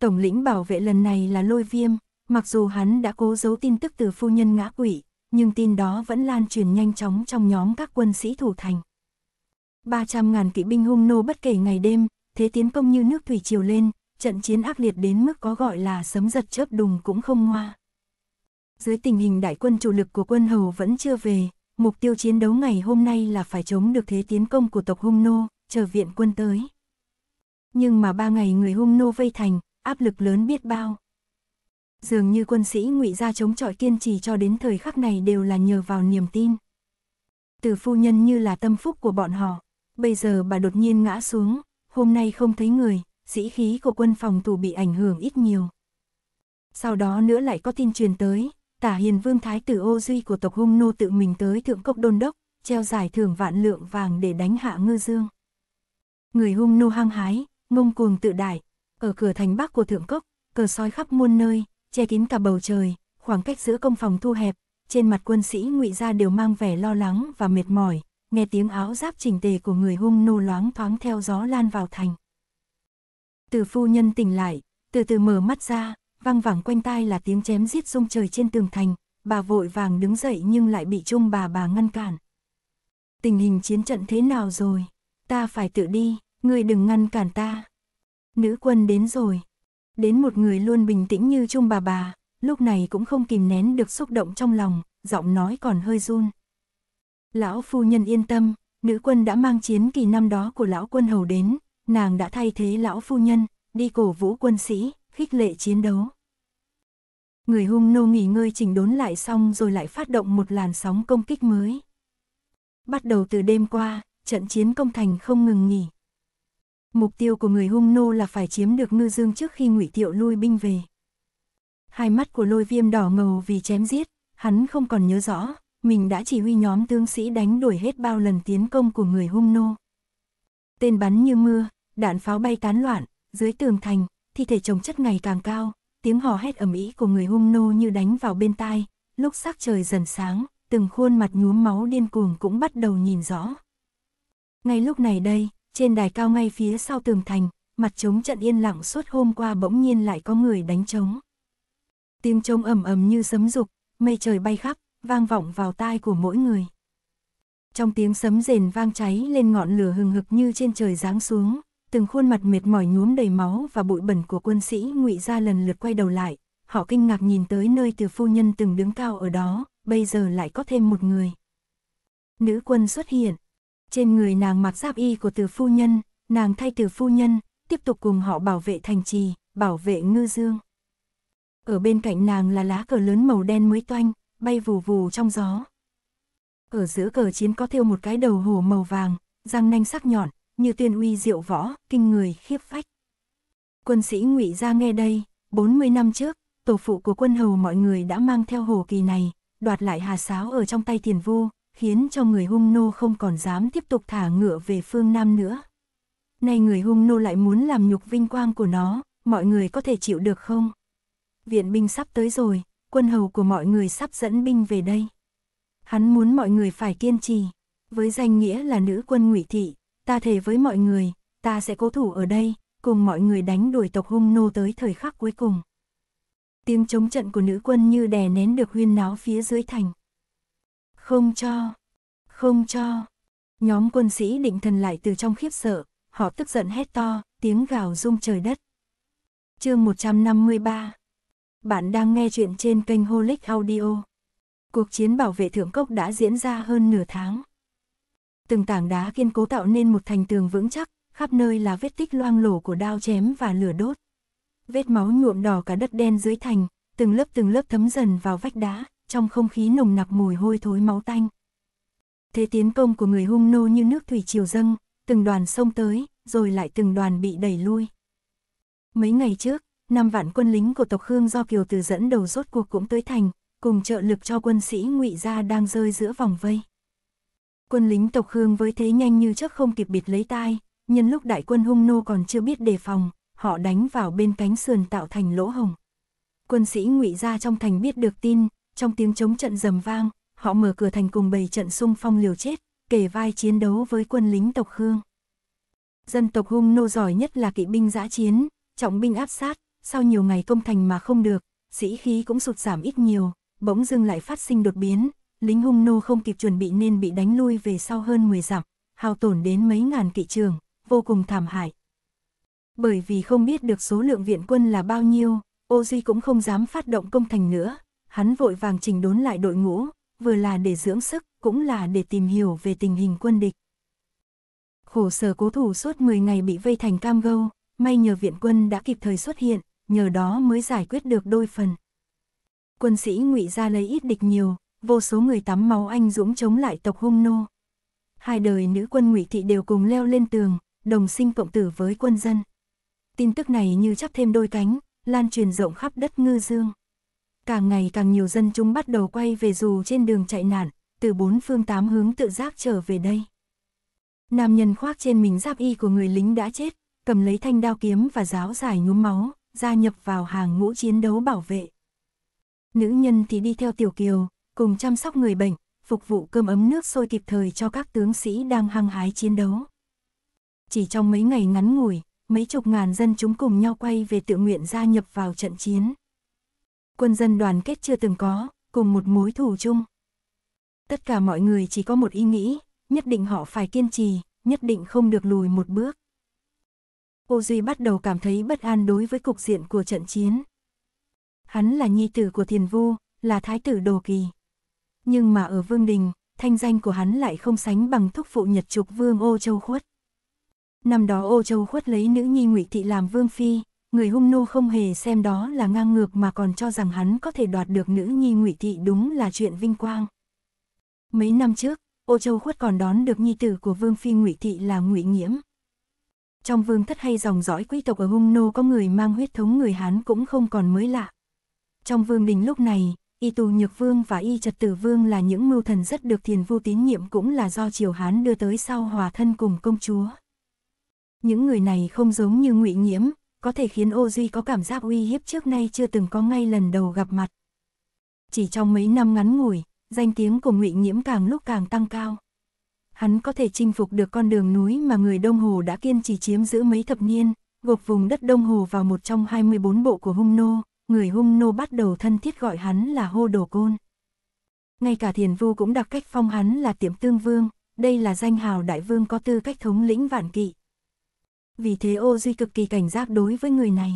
Tổng lĩnh bảo vệ lần này là lôi viêm, mặc dù hắn đã cố giấu tin tức từ phu nhân ngã quỷ, nhưng tin đó vẫn lan truyền nhanh chóng trong nhóm các quân sĩ thủ thành. 300.000 kỵ binh hung nô bất kể ngày đêm, thế tiến công như nước thủy triều lên, trận chiến ác liệt đến mức có gọi là sấm giật chớp đùng cũng không ngoa. Dưới tình hình đại quân chủ lực của quân hầu vẫn chưa về, mục tiêu chiến đấu ngày hôm nay là phải chống được thế tiến công của tộc hung nô, chờ viện quân tới. Nhưng mà ba ngày người hung nô vây thành, áp lực lớn biết bao. Dường như quân sĩ ngụy ra chống chọi kiên trì cho đến thời khắc này đều là nhờ vào niềm tin. Từ phu nhân như là tâm phúc của bọn họ, bây giờ bà đột nhiên ngã xuống, hôm nay không thấy người, sĩ khí của quân phòng thủ bị ảnh hưởng ít nhiều. Sau đó nữa lại có tin truyền tới, tả hiền vương thái tử ô duy của tộc hung nô tự mình tới thượng cốc đôn đốc, treo giải thưởng vạn lượng vàng để đánh hạ ngư dương người hung nô hăng hái, ngông cuồng tự đại. Ở cửa thành bắc của thượng cốc, cờ soi khắp muôn nơi, che kín cả bầu trời, khoảng cách giữa công phòng thu hẹp, trên mặt quân sĩ ngụy gia đều mang vẻ lo lắng và mệt mỏi, nghe tiếng áo giáp chỉnh tề của người hung nô loáng thoáng theo gió lan vào thành. Từ phu nhân tỉnh lại, từ từ mở mắt ra, văng vẳng quanh tai là tiếng chém giết rung trời trên tường thành, bà vội vàng đứng dậy nhưng lại bị trung bà bà ngăn cản. Tình hình chiến trận thế nào rồi? Ta phải tự đi, ngươi đừng ngăn cản ta. Nữ quân đến rồi. Đến một người luôn bình tĩnh như chung bà bà, lúc này cũng không kìm nén được xúc động trong lòng, giọng nói còn hơi run. Lão phu nhân yên tâm, nữ quân đã mang chiến kỳ năm đó của lão quân hầu đến, nàng đã thay thế lão phu nhân, đi cổ vũ quân sĩ, khích lệ chiến đấu. Người hung nô nghỉ ngơi chỉnh đốn lại xong rồi lại phát động một làn sóng công kích mới. Bắt đầu từ đêm qua, trận chiến công thành không ngừng nghỉ. Mục tiêu của người hung nô là phải chiếm được ngư dương trước khi ngụy tiệu lui binh về. Hai mắt của lôi viêm đỏ ngầu vì chém giết, hắn không còn nhớ rõ, mình đã chỉ huy nhóm tướng sĩ đánh đuổi hết bao lần tiến công của người hung nô. Tên bắn như mưa, đạn pháo bay tán loạn, dưới tường thành, thi thể chồng chất ngày càng cao, tiếng hò hét ầm ĩ của người hung nô như đánh vào bên tai, lúc sắc trời dần sáng, từng khuôn mặt nhuốm máu điên cuồng cũng bắt đầu nhìn rõ. Ngay lúc này đây, trên đài cao ngay phía sau tường thành, mặt trống trận yên lặng suốt hôm qua bỗng nhiên lại có người đánh trống. Tiếng trống ầm ầm như sấm dục, mây trời bay khắp, vang vọng vào tai của mỗi người. Trong tiếng sấm rền vang cháy lên ngọn lửa hừng hực như trên trời giáng xuống, từng khuôn mặt mệt mỏi nhuốm đầy máu và bụi bẩn của quân sĩ ngụy ra lần lượt quay đầu lại, họ kinh ngạc nhìn tới nơi từ phu nhân từng đứng cao ở đó, bây giờ lại có thêm một người. Nữ quân xuất hiện, trên người nàng mặc giáp y của từ phu nhân, nàng thay từ phu nhân, tiếp tục cùng họ bảo vệ thành trì, bảo vệ ngư dương. Ở bên cạnh nàng là lá cờ lớn màu đen mới toanh, bay vù vù trong gió. Ở giữa cờ chiến có thêu một cái đầu hổ màu vàng, răng nanh sắc nhọn, như tuyên uy diệu võ, kinh người khiếp phách. Quân sĩ ngụy ra nghe đây, 40 năm trước, tổ phụ của quân hầu mọi người đã mang theo hổ kỳ này, đoạt lại hà sáo ở trong tay tiền vu, khiến cho người hung nô không còn dám tiếp tục thả ngựa về phương Nam nữa. Nay người hung nô lại muốn làm nhục vinh quang của nó, mọi người có thể chịu được không? Viện binh sắp tới rồi, quân hầu của mọi người sắp dẫn binh về đây. Hắn muốn mọi người phải kiên trì, với danh nghĩa là nữ quân ngụy thị, ta thề với mọi người, ta sẽ cố thủ ở đây, cùng mọi người đánh đuổi tộc hung nô tới thời khắc cuối cùng. Tiếng chống trận của nữ quân như đè nén được huyên náo phía dưới thành. Không cho, không cho. Nhóm quân sĩ định thần lại từ trong khiếp sợ, họ tức giận hét to, tiếng gào rung trời đất. Chương 153 Bạn đang nghe chuyện trên kênh Holic Audio. Cuộc chiến bảo vệ thượng cốc đã diễn ra hơn nửa tháng. Từng tảng đá kiên cố tạo nên một thành tường vững chắc, khắp nơi là vết tích loang lổ của đao chém và lửa đốt. Vết máu nhuộm đỏ cả đất đen dưới thành, từng lớp từng lớp thấm dần vào vách đá, trong không khí nồng nặc mùi hôi thối máu tanh. Thế tiến công của người hung nô như nước thủy triều dâng, từng đoàn sông tới, rồi lại từng đoàn bị đẩy lui. Mấy ngày trước, năm vạn quân lính của tộc Khương do Kiều Từ dẫn đầu rốt cuộc cũng tới thành, cùng trợ lực cho quân sĩ ngụy gia đang rơi giữa vòng vây. Quân lính tộc Khương với thế nhanh như trước không kịp bịt lấy tai, nhân lúc đại quân hung nô còn chưa biết đề phòng, họ đánh vào bên cánh sườn tạo thành lỗ hồng. Quân sĩ ngụy gia trong thành biết được tin, trong tiếng chống trận rầm vang, họ mở cửa thành cùng bầy trận xung phong liều chết, kể vai chiến đấu với quân lính tộc Khương. Dân tộc Hung nô giỏi nhất là kỵ binh giã chiến, trọng binh áp sát, sau nhiều ngày công thành mà không được, sĩ khí cũng sụt giảm ít nhiều, bỗng dưng lại phát sinh đột biến, lính Hung nô không kịp chuẩn bị nên bị đánh lui về sau hơn 10 dặm, hao tổn đến mấy ngàn kỵ trường, vô cùng thảm hại. Bởi vì không biết được số lượng viện quân là bao nhiêu, Ô Duy cũng không dám phát động công thành nữa, hắn vội vàng chỉnh đốn lại đội ngũ, vừa là để dưỡng sức, cũng là để tìm hiểu về tình hình quân địch. Khổ sở cố thủ suốt 10 ngày bị vây thành cam gâu, may nhờ viện quân đã kịp thời xuất hiện, nhờ đó mới giải quyết được đôi phần. Quân sĩ ngụy ra lấy ít địch nhiều, vô số người tắm máu anh dũng chống lại tộc hung nô. Hai đời nữ quân ngụy thị đều cùng leo lên tường, đồng sinh cộng tử với quân dân. Tin tức này như chắp thêm đôi cánh, lan truyền rộng khắp đất ngư dương càng ngày càng nhiều dân chúng bắt đầu quay về dù trên đường chạy nạn, từ bốn phương tám hướng tự giác trở về đây. Nam nhân khoác trên mình giáp y của người lính đã chết, cầm lấy thanh đao kiếm và giáo dài nhuốm máu, gia nhập vào hàng ngũ chiến đấu bảo vệ. Nữ nhân thì đi theo tiểu kiều, cùng chăm sóc người bệnh, phục vụ cơm ấm nước sôi kịp thời cho các tướng sĩ đang hăng hái chiến đấu. Chỉ trong mấy ngày ngắn ngủi, mấy chục ngàn dân chúng cùng nhau quay về tự nguyện gia nhập vào trận chiến quân dân đoàn kết chưa từng có, cùng một mối thù chung. Tất cả mọi người chỉ có một ý nghĩ, nhất định họ phải kiên trì, nhất định không được lùi một bước. Ô Duy bắt đầu cảm thấy bất an đối với cục diện của trận chiến. Hắn là nhi tử của Thiền Vu, là thái tử Đồ Kỳ. Nhưng mà ở Vương Đình, thanh danh của hắn lại không sánh bằng thúc phụ Nhật Trục Vương Ô Châu Khuất. Năm đó Ô Châu Khuất lấy nữ nhi ngụy Thị làm Vương Phi, người hung nô không hề xem đó là ngang ngược mà còn cho rằng hắn có thể đoạt được nữ nhi ngụy thị đúng là chuyện vinh quang. Mấy năm trước, Ô Châu Khuất còn đón được nhi tử của Vương Phi ngụy thị là ngụy Nghiễm. Trong vương thất hay dòng dõi quý tộc ở hung nô có người mang huyết thống người Hán cũng không còn mới lạ. Trong vương đình lúc này, Y Tù Nhược Vương và Y Trật Tử Vương là những mưu thần rất được thiền vu tín nhiệm cũng là do triều Hán đưa tới sau hòa thân cùng công chúa. Những người này không giống như ngụy Nghiễm, có thể khiến Ô Duy có cảm giác uy hiếp trước nay chưa từng có ngay lần đầu gặp mặt. Chỉ trong mấy năm ngắn ngủi, danh tiếng của Ngụy Nhiễm càng lúc càng tăng cao. Hắn có thể chinh phục được con đường núi mà người Đông Hồ đã kiên trì chiếm giữ mấy thập niên, gộp vùng đất Đông Hồ vào một trong 24 bộ của Hung Nô, người Hung Nô bắt đầu thân thiết gọi hắn là Hô Đồ Côn. Ngay cả Thiền Vu cũng đặt cách phong hắn là Tiệm Tương Vương, đây là danh hào đại vương có tư cách thống lĩnh vạn kỵ vì thế ô duy cực kỳ cảnh giác đối với người này.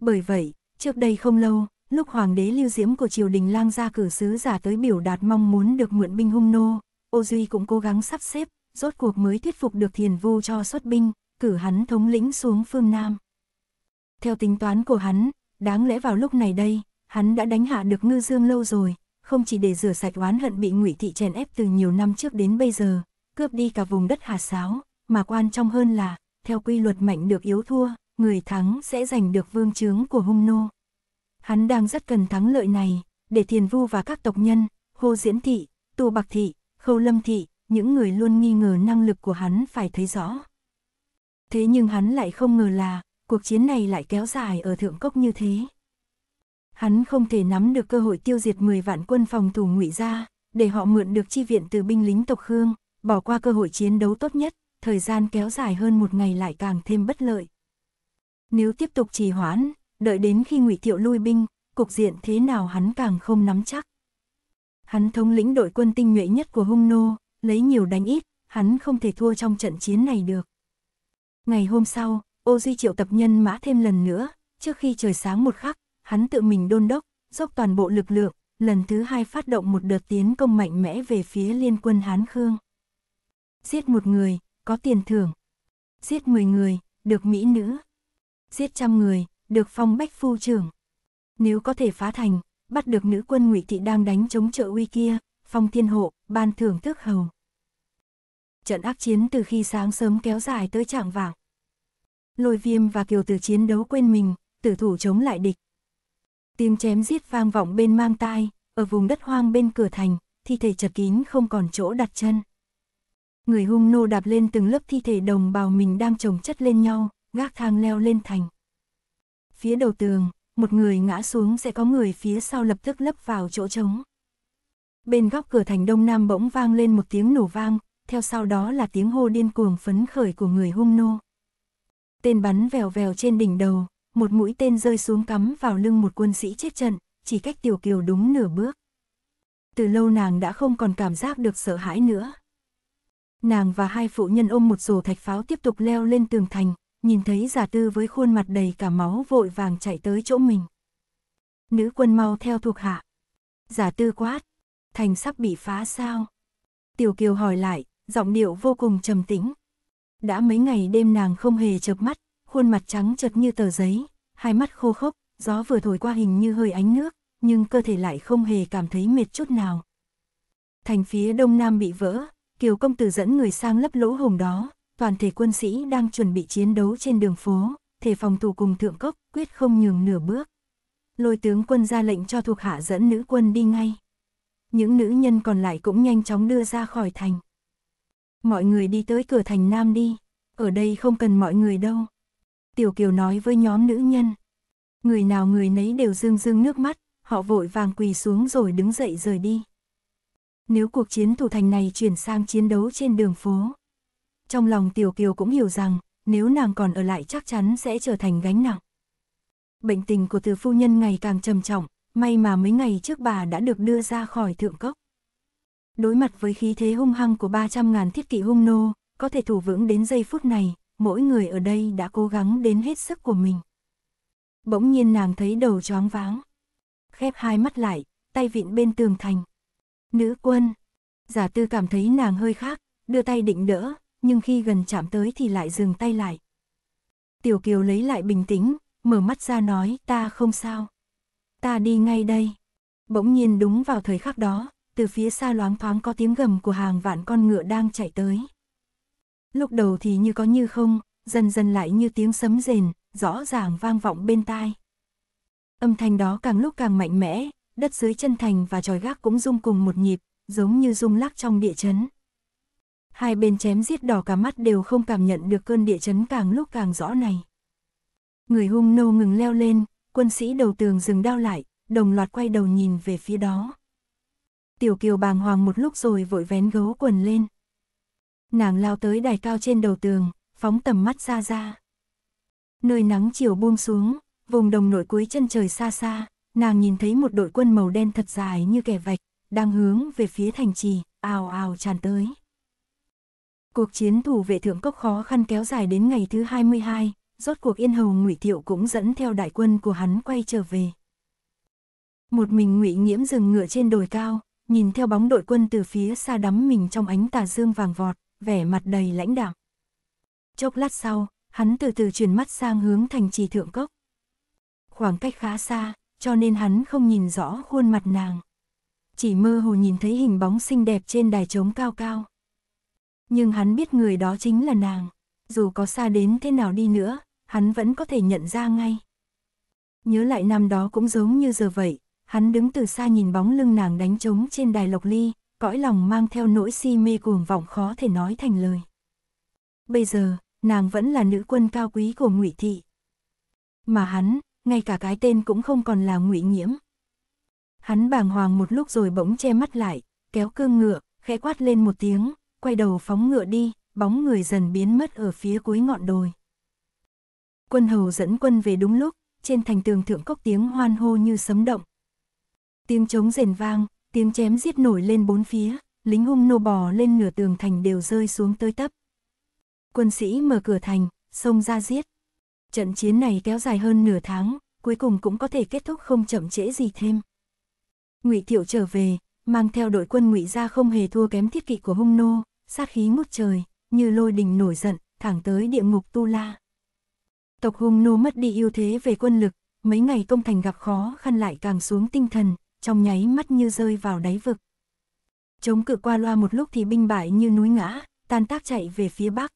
Bởi vậy, trước đây không lâu, lúc hoàng đế lưu diễm của triều đình lang gia cử sứ giả tới biểu đạt mong muốn được mượn binh hung nô, ô duy cũng cố gắng sắp xếp, rốt cuộc mới thuyết phục được thiền vu cho xuất binh, cử hắn thống lĩnh xuống phương Nam. Theo tính toán của hắn, đáng lẽ vào lúc này đây, hắn đã đánh hạ được ngư dương lâu rồi, không chỉ để rửa sạch oán hận bị ngụy thị chèn ép từ nhiều năm trước đến bây giờ, cướp đi cả vùng đất Hà Sáo, mà quan trọng hơn là theo quy luật mạnh được yếu thua, người thắng sẽ giành được vương chướng của hung nô. Hắn đang rất cần thắng lợi này, để thiền vu và các tộc nhân, hô diễn thị, tu bạc thị, khâu lâm thị, những người luôn nghi ngờ năng lực của hắn phải thấy rõ. Thế nhưng hắn lại không ngờ là, cuộc chiến này lại kéo dài ở thượng cốc như thế. Hắn không thể nắm được cơ hội tiêu diệt 10 vạn quân phòng thủ ngụy ra, để họ mượn được chi viện từ binh lính tộc Khương, bỏ qua cơ hội chiến đấu tốt nhất, thời gian kéo dài hơn một ngày lại càng thêm bất lợi. Nếu tiếp tục trì hoãn, đợi đến khi ngụy Thiệu lui binh, cục diện thế nào hắn càng không nắm chắc. Hắn thống lĩnh đội quân tinh nhuệ nhất của hung nô, lấy nhiều đánh ít, hắn không thể thua trong trận chiến này được. Ngày hôm sau, Ô Duy triệu tập nhân mã thêm lần nữa, trước khi trời sáng một khắc, hắn tự mình đôn đốc, dốc toàn bộ lực lượng, lần thứ hai phát động một đợt tiến công mạnh mẽ về phía liên quân Hán Khương. Giết một người, có tiền thưởng. Giết 10 người, được mỹ nữ. Giết trăm người, được phong bách phu trưởng. Nếu có thể phá thành, bắt được nữ quân ngụy thị đang đánh chống trợ uy kia, phong thiên hộ, ban thưởng tước hầu. Trận ác chiến từ khi sáng sớm kéo dài tới trạng vạng. Lôi viêm và kiều tử chiến đấu quên mình, tử thủ chống lại địch. Tiếng chém giết vang vọng bên mang tai, ở vùng đất hoang bên cửa thành, thi thể chật kín không còn chỗ đặt chân người hung nô đạp lên từng lớp thi thể đồng bào mình đang trồng chất lên nhau, gác thang leo lên thành. Phía đầu tường, một người ngã xuống sẽ có người phía sau lập tức lấp vào chỗ trống. Bên góc cửa thành đông nam bỗng vang lên một tiếng nổ vang, theo sau đó là tiếng hô điên cuồng phấn khởi của người hung nô. Tên bắn vèo vèo trên đỉnh đầu, một mũi tên rơi xuống cắm vào lưng một quân sĩ chết trận, chỉ cách tiểu kiều đúng nửa bước. Từ lâu nàng đã không còn cảm giác được sợ hãi nữa. Nàng và hai phụ nhân ôm một rổ thạch pháo tiếp tục leo lên tường thành, nhìn thấy giả tư với khuôn mặt đầy cả máu vội vàng chạy tới chỗ mình. Nữ quân mau theo thuộc hạ. Giả tư quát, thành sắp bị phá sao? Tiểu Kiều hỏi lại, giọng điệu vô cùng trầm tĩnh. Đã mấy ngày đêm nàng không hề chợp mắt, khuôn mặt trắng chật như tờ giấy, hai mắt khô khốc, gió vừa thổi qua hình như hơi ánh nước, nhưng cơ thể lại không hề cảm thấy mệt chút nào. Thành phía đông nam bị vỡ, Kiều công tử dẫn người sang lấp lỗ hồng đó, toàn thể quân sĩ đang chuẩn bị chiến đấu trên đường phố, thể phòng thủ cùng thượng cốc, quyết không nhường nửa bước. Lôi tướng quân ra lệnh cho thuộc hạ dẫn nữ quân đi ngay. Những nữ nhân còn lại cũng nhanh chóng đưa ra khỏi thành. Mọi người đi tới cửa thành Nam đi, ở đây không cần mọi người đâu. Tiểu Kiều nói với nhóm nữ nhân. Người nào người nấy đều rưng rưng nước mắt, họ vội vàng quỳ xuống rồi đứng dậy rời đi nếu cuộc chiến thủ thành này chuyển sang chiến đấu trên đường phố. Trong lòng Tiểu Kiều cũng hiểu rằng, nếu nàng còn ở lại chắc chắn sẽ trở thành gánh nặng. Bệnh tình của từ phu nhân ngày càng trầm trọng, may mà mấy ngày trước bà đã được đưa ra khỏi thượng cốc. Đối mặt với khí thế hung hăng của 300.000 thiết kỵ hung nô, có thể thủ vững đến giây phút này, mỗi người ở đây đã cố gắng đến hết sức của mình. Bỗng nhiên nàng thấy đầu choáng váng. Khép hai mắt lại, tay vịn bên tường thành. Nữ quân. Giả tư cảm thấy nàng hơi khác, đưa tay định đỡ, nhưng khi gần chạm tới thì lại dừng tay lại. Tiểu Kiều lấy lại bình tĩnh, mở mắt ra nói ta không sao. Ta đi ngay đây. Bỗng nhiên đúng vào thời khắc đó, từ phía xa loáng thoáng có tiếng gầm của hàng vạn con ngựa đang chạy tới. Lúc đầu thì như có như không, dần dần lại như tiếng sấm rền, rõ ràng vang vọng bên tai. Âm thanh đó càng lúc càng mạnh mẽ, đất dưới chân thành và tròi gác cũng rung cùng một nhịp, giống như rung lắc trong địa chấn. Hai bên chém giết đỏ cả mắt đều không cảm nhận được cơn địa chấn càng lúc càng rõ này. Người hung nô ngừng leo lên, quân sĩ đầu tường dừng đao lại, đồng loạt quay đầu nhìn về phía đó. Tiểu kiều bàng hoàng một lúc rồi vội vén gấu quần lên. Nàng lao tới đài cao trên đầu tường, phóng tầm mắt xa ra. Nơi nắng chiều buông xuống, vùng đồng nội cuối chân trời xa xa, nàng nhìn thấy một đội quân màu đen thật dài như kẻ vạch, đang hướng về phía thành trì, ào ào tràn tới. Cuộc chiến thủ vệ thượng cốc khó khăn kéo dài đến ngày thứ 22, rốt cuộc yên hầu ngụy Thiệu cũng dẫn theo đại quân của hắn quay trở về. Một mình ngụy Nghiễm dừng ngựa trên đồi cao, nhìn theo bóng đội quân từ phía xa đắm mình trong ánh tà dương vàng vọt, vẻ mặt đầy lãnh đạm. Chốc lát sau, hắn từ từ chuyển mắt sang hướng thành trì thượng cốc. Khoảng cách khá xa, cho nên hắn không nhìn rõ khuôn mặt nàng. Chỉ mơ hồ nhìn thấy hình bóng xinh đẹp trên đài trống cao cao. Nhưng hắn biết người đó chính là nàng, dù có xa đến thế nào đi nữa, hắn vẫn có thể nhận ra ngay. Nhớ lại năm đó cũng giống như giờ vậy, hắn đứng từ xa nhìn bóng lưng nàng đánh trống trên đài lộc ly, cõi lòng mang theo nỗi si mê cuồng vọng khó thể nói thành lời. Bây giờ, nàng vẫn là nữ quân cao quý của ngụy thị. Mà hắn, ngay cả cái tên cũng không còn là ngụy nhiễm. Hắn bàng hoàng một lúc rồi bỗng che mắt lại, kéo cương ngựa, khẽ quát lên một tiếng, quay đầu phóng ngựa đi, bóng người dần biến mất ở phía cuối ngọn đồi. Quân hầu dẫn quân về đúng lúc, trên thành tường thượng cốc tiếng hoan hô như sấm động. Tiếng trống rền vang, tiếng chém giết nổi lên bốn phía, lính hung nô bò lên nửa tường thành đều rơi xuống tới tấp. Quân sĩ mở cửa thành, xông ra giết. Trận chiến này kéo dài hơn nửa tháng, cuối cùng cũng có thể kết thúc không chậm trễ gì thêm. Ngụy Thiệu trở về, mang theo đội quân Ngụy gia không hề thua kém thiết kỵ của Hung nô, sát khí ngút trời, như lôi đình nổi giận, thẳng tới địa ngục Tu La. Tộc Hung nô mất đi ưu thế về quân lực, mấy ngày công thành gặp khó khăn lại càng xuống tinh thần, trong nháy mắt như rơi vào đáy vực. Chống cự qua loa một lúc thì binh bại như núi ngã, tan tác chạy về phía bắc.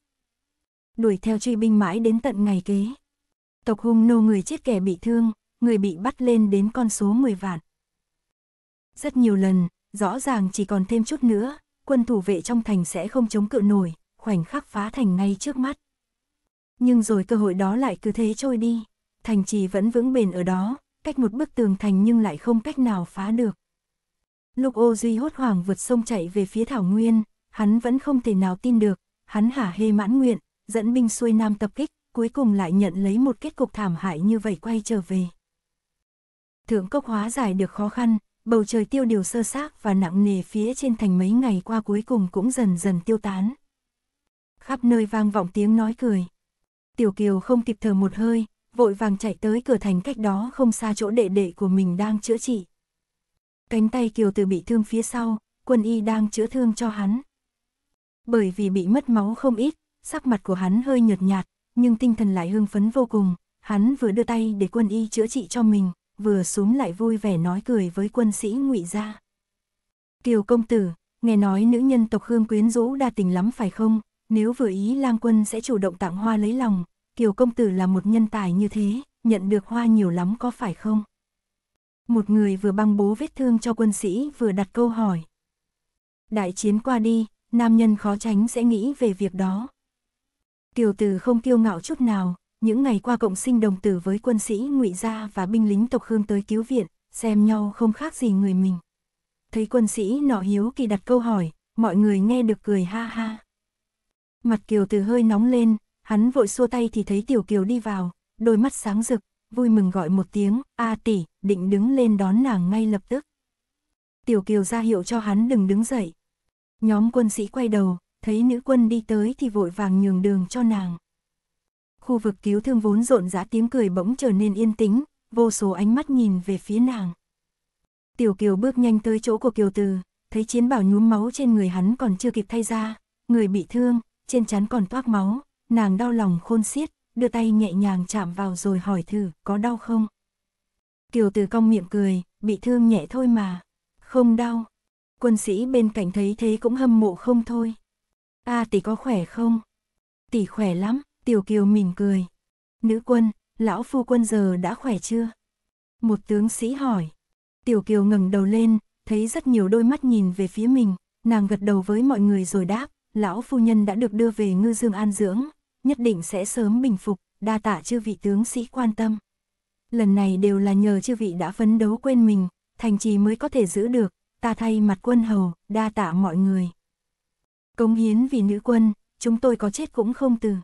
Đuổi theo truy binh mãi đến tận ngày kế tộc hung nô người chết kẻ bị thương, người bị bắt lên đến con số 10 vạn. Rất nhiều lần, rõ ràng chỉ còn thêm chút nữa, quân thủ vệ trong thành sẽ không chống cự nổi, khoảnh khắc phá thành ngay trước mắt. Nhưng rồi cơ hội đó lại cứ thế trôi đi, thành trì vẫn vững bền ở đó, cách một bức tường thành nhưng lại không cách nào phá được. lúc ô duy hốt hoảng vượt sông chạy về phía Thảo Nguyên, hắn vẫn không thể nào tin được, hắn hả hê mãn nguyện, dẫn binh xuôi nam tập kích, cuối cùng lại nhận lấy một kết cục thảm hại như vậy quay trở về. Thượng cốc hóa giải được khó khăn, bầu trời tiêu điều sơ xác và nặng nề phía trên thành mấy ngày qua cuối cùng cũng dần dần tiêu tán. Khắp nơi vang vọng tiếng nói cười. Tiểu Kiều không kịp thở một hơi, vội vàng chạy tới cửa thành cách đó không xa chỗ đệ đệ của mình đang chữa trị. Cánh tay Kiều từ bị thương phía sau, quân y đang chữa thương cho hắn. Bởi vì bị mất máu không ít, sắc mặt của hắn hơi nhợt nhạt, nhưng tinh thần lại hưng phấn vô cùng, hắn vừa đưa tay để quân y chữa trị cho mình, vừa xuống lại vui vẻ nói cười với quân sĩ ngụy gia. Kiều công tử, nghe nói nữ nhân tộc Hương quyến rũ đa tình lắm phải không, nếu vừa ý lang quân sẽ chủ động tặng hoa lấy lòng, Kiều công tử là một nhân tài như thế, nhận được hoa nhiều lắm có phải không? Một người vừa băng bố vết thương cho quân sĩ vừa đặt câu hỏi. Đại chiến qua đi, nam nhân khó tránh sẽ nghĩ về việc đó. Kiều Từ không kiêu ngạo chút nào, những ngày qua cộng sinh đồng tử với quân sĩ ngụy Gia và binh lính tộc Hương tới cứu viện, xem nhau không khác gì người mình. Thấy quân sĩ nọ hiếu kỳ đặt câu hỏi, mọi người nghe được cười ha ha. Mặt Kiều Từ hơi nóng lên, hắn vội xua tay thì thấy Tiểu Kiều đi vào, đôi mắt sáng rực, vui mừng gọi một tiếng, a tỷ, định đứng lên đón nàng ngay lập tức. Tiểu Kiều ra hiệu cho hắn đừng đứng dậy. Nhóm quân sĩ quay đầu, thấy nữ quân đi tới thì vội vàng nhường đường cho nàng. Khu vực cứu thương vốn rộn rã tiếng cười bỗng trở nên yên tĩnh, vô số ánh mắt nhìn về phía nàng. Tiểu Kiều bước nhanh tới chỗ của Kiều Từ, thấy chiến bảo nhuốm máu trên người hắn còn chưa kịp thay ra, người bị thương, trên chắn còn toác máu, nàng đau lòng khôn xiết, đưa tay nhẹ nhàng chạm vào rồi hỏi thử có đau không. Kiều Từ cong miệng cười, bị thương nhẹ thôi mà, không đau. Quân sĩ bên cạnh thấy thế cũng hâm mộ không thôi. A à, tỷ có khỏe không? Tỷ khỏe lắm, Tiểu Kiều mỉm cười. Nữ quân, lão phu quân giờ đã khỏe chưa? Một tướng sĩ hỏi. Tiểu Kiều ngẩng đầu lên, thấy rất nhiều đôi mắt nhìn về phía mình, nàng gật đầu với mọi người rồi đáp, lão phu nhân đã được đưa về ngư dương an dưỡng, nhất định sẽ sớm bình phục, đa tạ chư vị tướng sĩ quan tâm. Lần này đều là nhờ chư vị đã phấn đấu quên mình, thành trì mới có thể giữ được, ta thay mặt quân hầu, đa tạ mọi người công hiến vì nữ quân, chúng tôi có chết cũng không từ.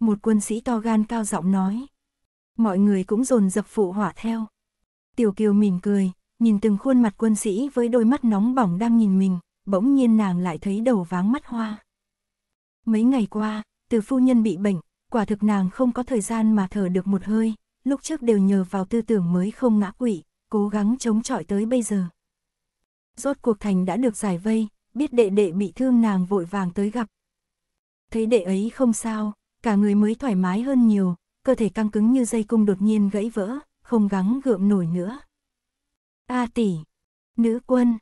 Một quân sĩ to gan cao giọng nói. Mọi người cũng dồn dập phụ hỏa theo. Tiểu Kiều mỉm cười, nhìn từng khuôn mặt quân sĩ với đôi mắt nóng bỏng đang nhìn mình, bỗng nhiên nàng lại thấy đầu váng mắt hoa. Mấy ngày qua, từ phu nhân bị bệnh, quả thực nàng không có thời gian mà thở được một hơi, lúc trước đều nhờ vào tư tưởng mới không ngã quỵ, cố gắng chống chọi tới bây giờ. Rốt cuộc thành đã được giải vây, biết đệ đệ bị thương nàng vội vàng tới gặp. Thấy đệ ấy không sao, cả người mới thoải mái hơn nhiều, cơ thể căng cứng như dây cung đột nhiên gãy vỡ, không gắng gượng nổi nữa. A tỷ, nữ quân,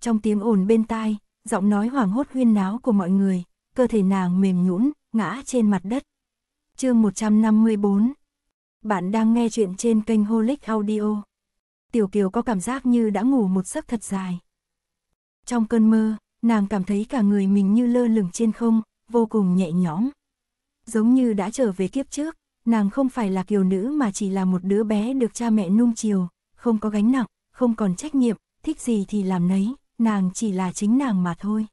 trong tiếng ồn bên tai, giọng nói hoảng hốt huyên náo của mọi người, cơ thể nàng mềm nhũn, ngã trên mặt đất. Chương 154. Bạn đang nghe chuyện trên kênh Holic Audio. Tiểu Kiều có cảm giác như đã ngủ một giấc thật dài. Trong cơn mơ, nàng cảm thấy cả người mình như lơ lửng trên không, vô cùng nhẹ nhõm. Giống như đã trở về kiếp trước, nàng không phải là kiều nữ mà chỉ là một đứa bé được cha mẹ nung chiều, không có gánh nặng, không còn trách nhiệm, thích gì thì làm nấy, nàng chỉ là chính nàng mà thôi.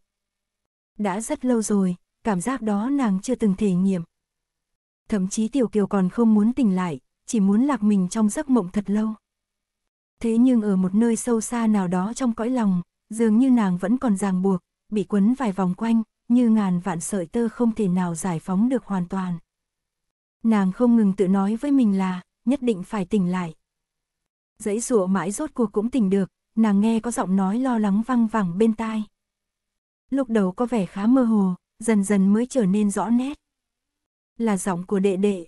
Đã rất lâu rồi, cảm giác đó nàng chưa từng thể nghiệm. Thậm chí tiểu kiều còn không muốn tỉnh lại, chỉ muốn lạc mình trong giấc mộng thật lâu. Thế nhưng ở một nơi sâu xa nào đó trong cõi lòng, Dường như nàng vẫn còn ràng buộc, bị quấn vài vòng quanh, như ngàn vạn sợi tơ không thể nào giải phóng được hoàn toàn. Nàng không ngừng tự nói với mình là, nhất định phải tỉnh lại. Dãy rụa mãi rốt cuộc cũng tỉnh được, nàng nghe có giọng nói lo lắng văng vẳng bên tai. Lúc đầu có vẻ khá mơ hồ, dần dần mới trở nên rõ nét. Là giọng của đệ đệ.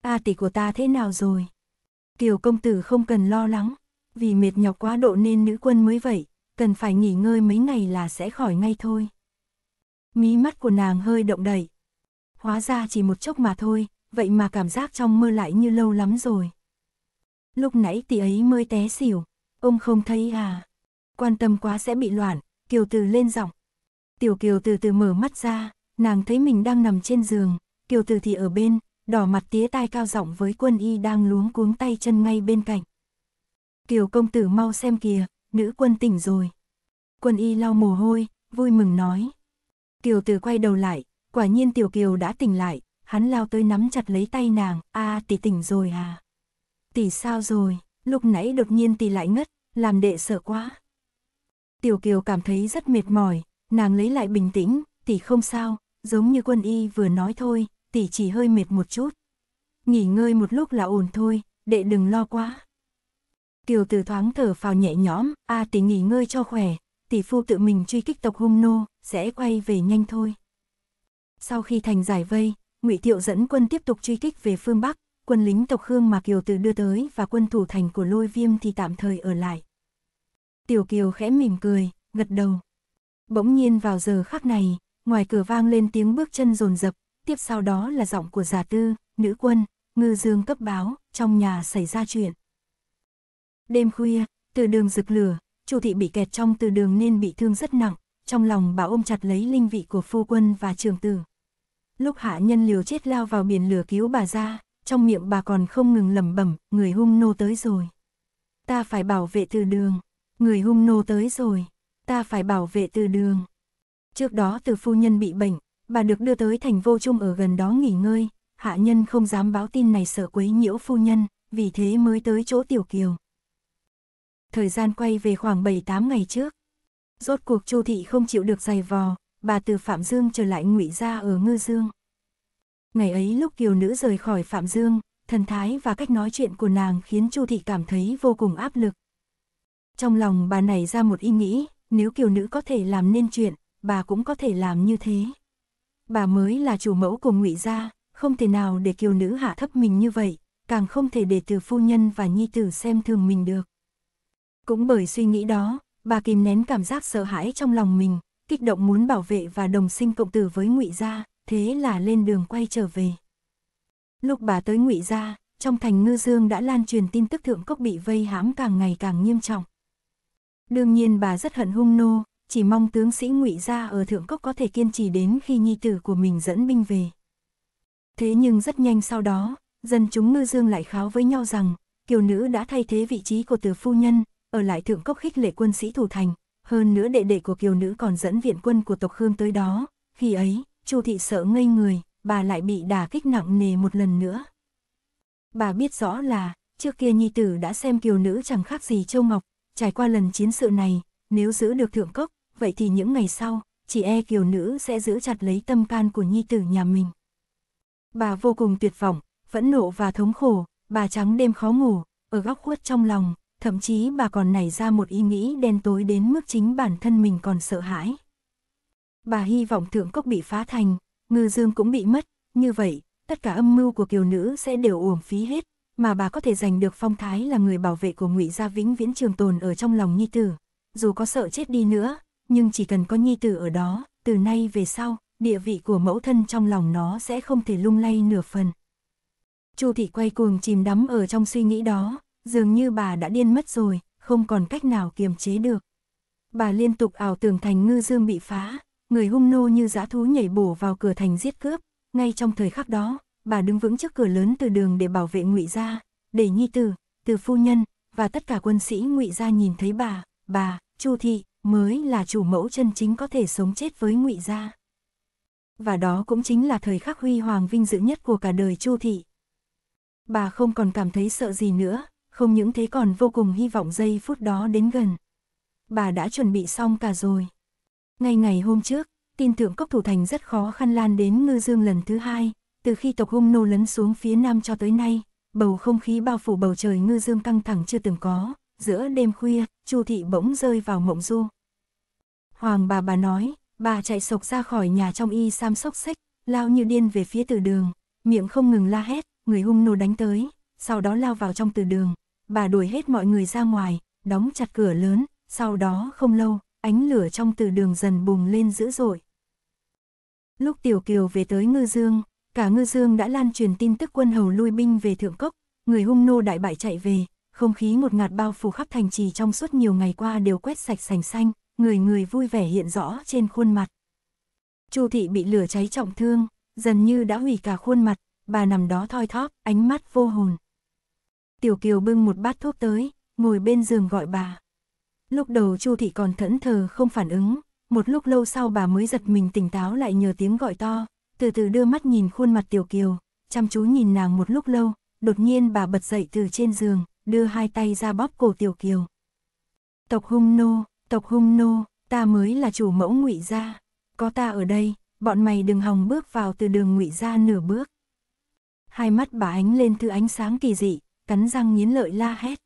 A tỷ của ta thế nào rồi? Kiều công tử không cần lo lắng, vì mệt nhọc quá độ nên nữ quân mới vậy, cần phải nghỉ ngơi mấy ngày là sẽ khỏi ngay thôi. Mí mắt của nàng hơi động đậy. Hóa ra chỉ một chốc mà thôi, vậy mà cảm giác trong mơ lại như lâu lắm rồi. Lúc nãy tỷ ấy mới té xỉu, ông không thấy à. Quan tâm quá sẽ bị loạn, Kiều Từ lên giọng. Tiểu Kiều từ từ mở mắt ra, nàng thấy mình đang nằm trên giường, Kiều Từ thì ở bên, đỏ mặt tía tai cao giọng với quân y đang luống cuống tay chân ngay bên cạnh. Kiều công tử mau xem kìa, nữ quân tỉnh rồi. Quân y lau mồ hôi, vui mừng nói. Kiều Từ quay đầu lại, quả nhiên Tiểu Kiều đã tỉnh lại, hắn lao tới nắm chặt lấy tay nàng, a à, tỷ tỉnh rồi à. Tỷ sao rồi, lúc nãy đột nhiên tỷ lại ngất, làm đệ sợ quá. Tiểu Kiều cảm thấy rất mệt mỏi, nàng lấy lại bình tĩnh, tỷ không sao, giống như quân y vừa nói thôi, tỷ chỉ hơi mệt một chút. Nghỉ ngơi một lúc là ổn thôi, đệ đừng lo quá. Tiểu Từ thoáng thở phào nhẹ nhõm, a tỷ nghỉ ngơi cho khỏe, tỷ phu tự mình truy kích tộc hung nô, sẽ quay về nhanh thôi. Sau khi thành giải vây, ngụy Thiệu dẫn quân tiếp tục truy kích về phương Bắc, quân lính tộc Khương mà Kiều Từ đưa tới và quân thủ thành của Lôi Viêm thì tạm thời ở lại. Tiểu Kiều khẽ mỉm cười, gật đầu. Bỗng nhiên vào giờ khắc này, ngoài cửa vang lên tiếng bước chân rồn rập, tiếp sau đó là giọng của già tư, nữ quân, ngư dương cấp báo, trong nhà xảy ra chuyện. Đêm khuya, từ đường rực lửa, Chu thị bị kẹt trong từ đường nên bị thương rất nặng, trong lòng bà ôm chặt lấy linh vị của phu quân và trường tử. Lúc hạ nhân liều chết lao vào biển lửa cứu bà ra, trong miệng bà còn không ngừng lẩm bẩm, người hung nô tới rồi. Ta phải bảo vệ từ đường, người hung nô tới rồi, ta phải bảo vệ từ đường. Trước đó từ phu nhân bị bệnh, bà được đưa tới thành vô trung ở gần đó nghỉ ngơi, hạ nhân không dám báo tin này sợ quấy nhiễu phu nhân, vì thế mới tới chỗ tiểu kiều, thời gian quay về khoảng 7-8 ngày trước. Rốt cuộc Chu thị không chịu được giày vò, bà từ Phạm Dương trở lại ngụy gia ở Ngư Dương. Ngày ấy lúc kiều nữ rời khỏi Phạm Dương, thần thái và cách nói chuyện của nàng khiến Chu thị cảm thấy vô cùng áp lực. Trong lòng bà nảy ra một ý nghĩ, nếu kiều nữ có thể làm nên chuyện, bà cũng có thể làm như thế. Bà mới là chủ mẫu của ngụy gia, không thể nào để kiều nữ hạ thấp mình như vậy, càng không thể để từ phu nhân và nhi tử xem thường mình được. Cũng bởi suy nghĩ đó, bà kìm nén cảm giác sợ hãi trong lòng mình, kích động muốn bảo vệ và đồng sinh cộng tử với Ngụy gia, thế là lên đường quay trở về. Lúc bà tới Ngụy gia, trong thành Ngư Dương đã lan truyền tin tức thượng cốc bị vây hãm càng ngày càng nghiêm trọng. Đương nhiên bà rất hận hung nô, chỉ mong tướng sĩ Ngụy gia ở thượng cốc có thể kiên trì đến khi nhi tử của mình dẫn binh về. Thế nhưng rất nhanh sau đó, dân chúng Ngư Dương lại kháo với nhau rằng, kiều nữ đã thay thế vị trí của từ phu nhân, ở lại thượng cốc khích lệ quân sĩ thủ thành, hơn nữa đệ đệ của kiều nữ còn dẫn viện quân của tộc Khương tới đó, khi ấy, Chu thị sợ ngây người, bà lại bị đả kích nặng nề một lần nữa. Bà biết rõ là, trước kia nhi tử đã xem kiều nữ chẳng khác gì châu ngọc, trải qua lần chiến sự này, nếu giữ được thượng cốc, vậy thì những ngày sau, chỉ e kiều nữ sẽ giữ chặt lấy tâm can của nhi tử nhà mình. Bà vô cùng tuyệt vọng, phẫn nộ và thống khổ, bà trắng đêm khó ngủ, ở góc khuất trong lòng, thậm chí bà còn nảy ra một ý nghĩ đen tối đến mức chính bản thân mình còn sợ hãi. Bà hy vọng thượng cốc bị phá thành, ngư dương cũng bị mất, như vậy, tất cả âm mưu của kiều nữ sẽ đều uổng phí hết, mà bà có thể giành được phong thái là người bảo vệ của ngụy gia vĩnh viễn trường tồn ở trong lòng nhi tử. Dù có sợ chết đi nữa, nhưng chỉ cần có nhi tử ở đó, từ nay về sau, địa vị của mẫu thân trong lòng nó sẽ không thể lung lay nửa phần. Chu thị quay cuồng chìm đắm ở trong suy nghĩ đó, dường như bà đã điên mất rồi, không còn cách nào kiềm chế được. Bà liên tục ảo tưởng thành ngư dương bị phá, người hung nô như dã thú nhảy bổ vào cửa thành giết cướp, ngay trong thời khắc đó, bà đứng vững trước cửa lớn từ đường để bảo vệ ngụy gia, để nhi tử, từ phu nhân và tất cả quân sĩ ngụy gia nhìn thấy bà, bà, Chu thị mới là chủ mẫu chân chính có thể sống chết với ngụy gia. Và đó cũng chính là thời khắc huy hoàng vinh dự nhất của cả đời Chu thị. Bà không còn cảm thấy sợ gì nữa, không những thế còn vô cùng hy vọng giây phút đó đến gần. Bà đã chuẩn bị xong cả rồi. Ngay ngày hôm trước, tin tưởng cốc thủ thành rất khó khăn lan đến ngư dương lần thứ hai, từ khi tộc hung nô lấn xuống phía nam cho tới nay, bầu không khí bao phủ bầu trời ngư dương căng thẳng chưa từng có, giữa đêm khuya, Chu thị bỗng rơi vào mộng du. Hoàng bà bà nói, bà chạy sộc ra khỏi nhà trong y sam sốc xích lao như điên về phía từ đường, miệng không ngừng la hét, người hung nô đánh tới, sau đó lao vào trong từ đường, bà đuổi hết mọi người ra ngoài, đóng chặt cửa lớn, sau đó không lâu, ánh lửa trong từ đường dần bùng lên dữ dội. Lúc Tiểu Kiều về tới Ngư Dương, cả Ngư Dương đã lan truyền tin tức quân hầu lui binh về Thượng Cốc, người hung nô đại bại chạy về, không khí một ngạt bao phủ khắp thành trì trong suốt nhiều ngày qua đều quét sạch sành xanh, người người vui vẻ hiện rõ trên khuôn mặt. Chu thị bị lửa cháy trọng thương, dần như đã hủy cả khuôn mặt, bà nằm đó thoi thóp, ánh mắt vô hồn. Tiểu Kiều bưng một bát thuốc tới, ngồi bên giường gọi bà. Lúc đầu Chu thị còn thẫn thờ không phản ứng, một lúc lâu sau bà mới giật mình tỉnh táo lại nhờ tiếng gọi to, từ từ đưa mắt nhìn khuôn mặt Tiểu Kiều, chăm chú nhìn nàng một lúc lâu, đột nhiên bà bật dậy từ trên giường, đưa hai tay ra bóp cổ Tiểu Kiều. Tộc hung nô, tộc hung nô, ta mới là chủ mẫu ngụy gia, có ta ở đây, bọn mày đừng hòng bước vào từ đường ngụy gia nửa bước. Hai mắt bà ánh lên thứ ánh sáng kỳ dị, cắn răng nghiến lợi la hét.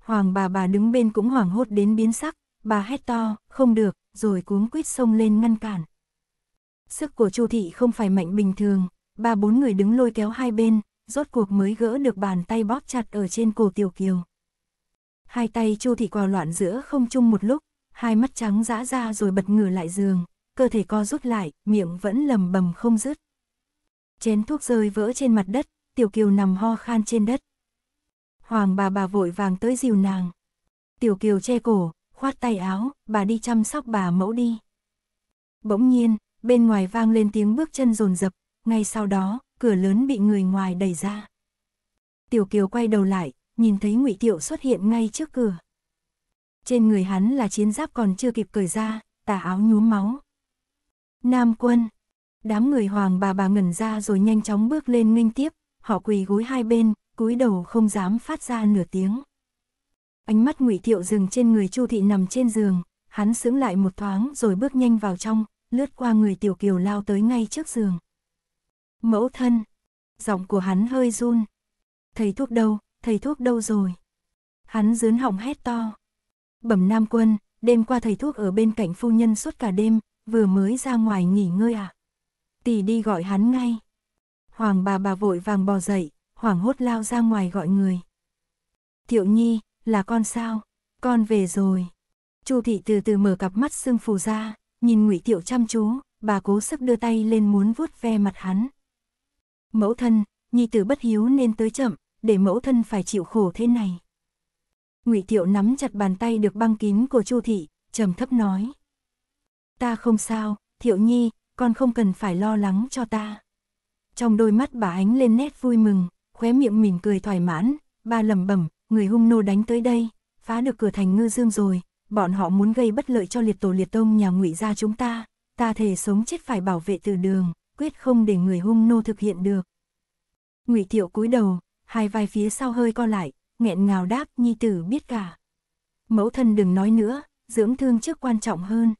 Hoàng bà bà đứng bên cũng hoảng hốt đến biến sắc, bà hét to, không được, rồi cuống quýt xông lên ngăn cản. Sức của Chu thị không phải mạnh bình thường, ba bốn người đứng lôi kéo hai bên, rốt cuộc mới gỡ được bàn tay bóp chặt ở trên cổ Tiểu Kiều. Hai tay Chu thị quào loạn giữa không chung một lúc, hai mắt trắng dã ra rồi bật ngửa lại giường, cơ thể co rút lại, miệng vẫn lầm bầm không dứt. Chén thuốc rơi vỡ trên mặt đất, Tiểu Kiều nằm ho khan trên đất. Hoàng bà bà vội vàng tới dìu nàng. Tiểu Kiều che cổ, khoát tay áo, bà đi chăm sóc bà mẫu đi. Bỗng nhiên, bên ngoài vang lên tiếng bước chân rồn rập, ngay sau đó, cửa lớn bị người ngoài đẩy ra. Tiểu Kiều quay đầu lại, nhìn thấy Ngụy Tiệu xuất hiện ngay trước cửa. Trên người hắn là chiến giáp còn chưa kịp cởi ra, tà áo nhuốm máu. Nam quân, đám người hoàng bà bà ngẩn ra rồi nhanh chóng bước lên nghênh tiếp, họ quỳ gối hai bên, cúi đầu không dám phát ra nửa tiếng. Ánh mắt Ngụy Thiệu dừng trên người Chu thị nằm trên giường, hắn sững lại một thoáng rồi bước nhanh vào trong, lướt qua người Tiểu Kiều lao tới ngay trước giường. "Mẫu thân." Giọng của hắn hơi run. "Thầy thuốc đâu, thầy thuốc đâu rồi?" Hắn giớn họng hét to. "Bẩm Nam Quân, đêm qua thầy thuốc ở bên cạnh phu nhân suốt cả đêm, vừa mới ra ngoài nghỉ ngơi à?" Tỷ đi gọi hắn ngay. Hoàng bà bà vội vàng bò dậy, hoảng hốt lao ra ngoài gọi người. Thiệu Nhi, là con sao? Con về rồi. Chu thị từ từ mở cặp mắt sưng phù ra, nhìn Ngụy Thiệu chăm chú, bà cố sức đưa tay lên muốn vuốt ve mặt hắn. Mẫu thân, nhi tử bất hiếu nên tới chậm, để mẫu thân phải chịu khổ thế này. Ngụy Thiệu nắm chặt bàn tay được băng kín của Chu thị, trầm thấp nói: "Ta không sao, Thiệu Nhi, con không cần phải lo lắng cho ta." Trong đôi mắt bà ánh lên nét vui mừng, khóe miệng mỉm cười thoải mãn, ba lầm bẩm, người hung nô đánh tới đây, phá được cửa thành ngư dương rồi, bọn họ muốn gây bất lợi cho liệt tổ liệt tông nhà ngụy gia chúng ta, ta thể sống chết phải bảo vệ từ đường, quyết không để người hung nô thực hiện được. Ngụy Thiệu cúi đầu, hai vai phía sau hơi co lại, nghẹn ngào đáp nhi tử biết cả. Mẫu thân đừng nói nữa, dưỡng thương trước quan trọng hơn.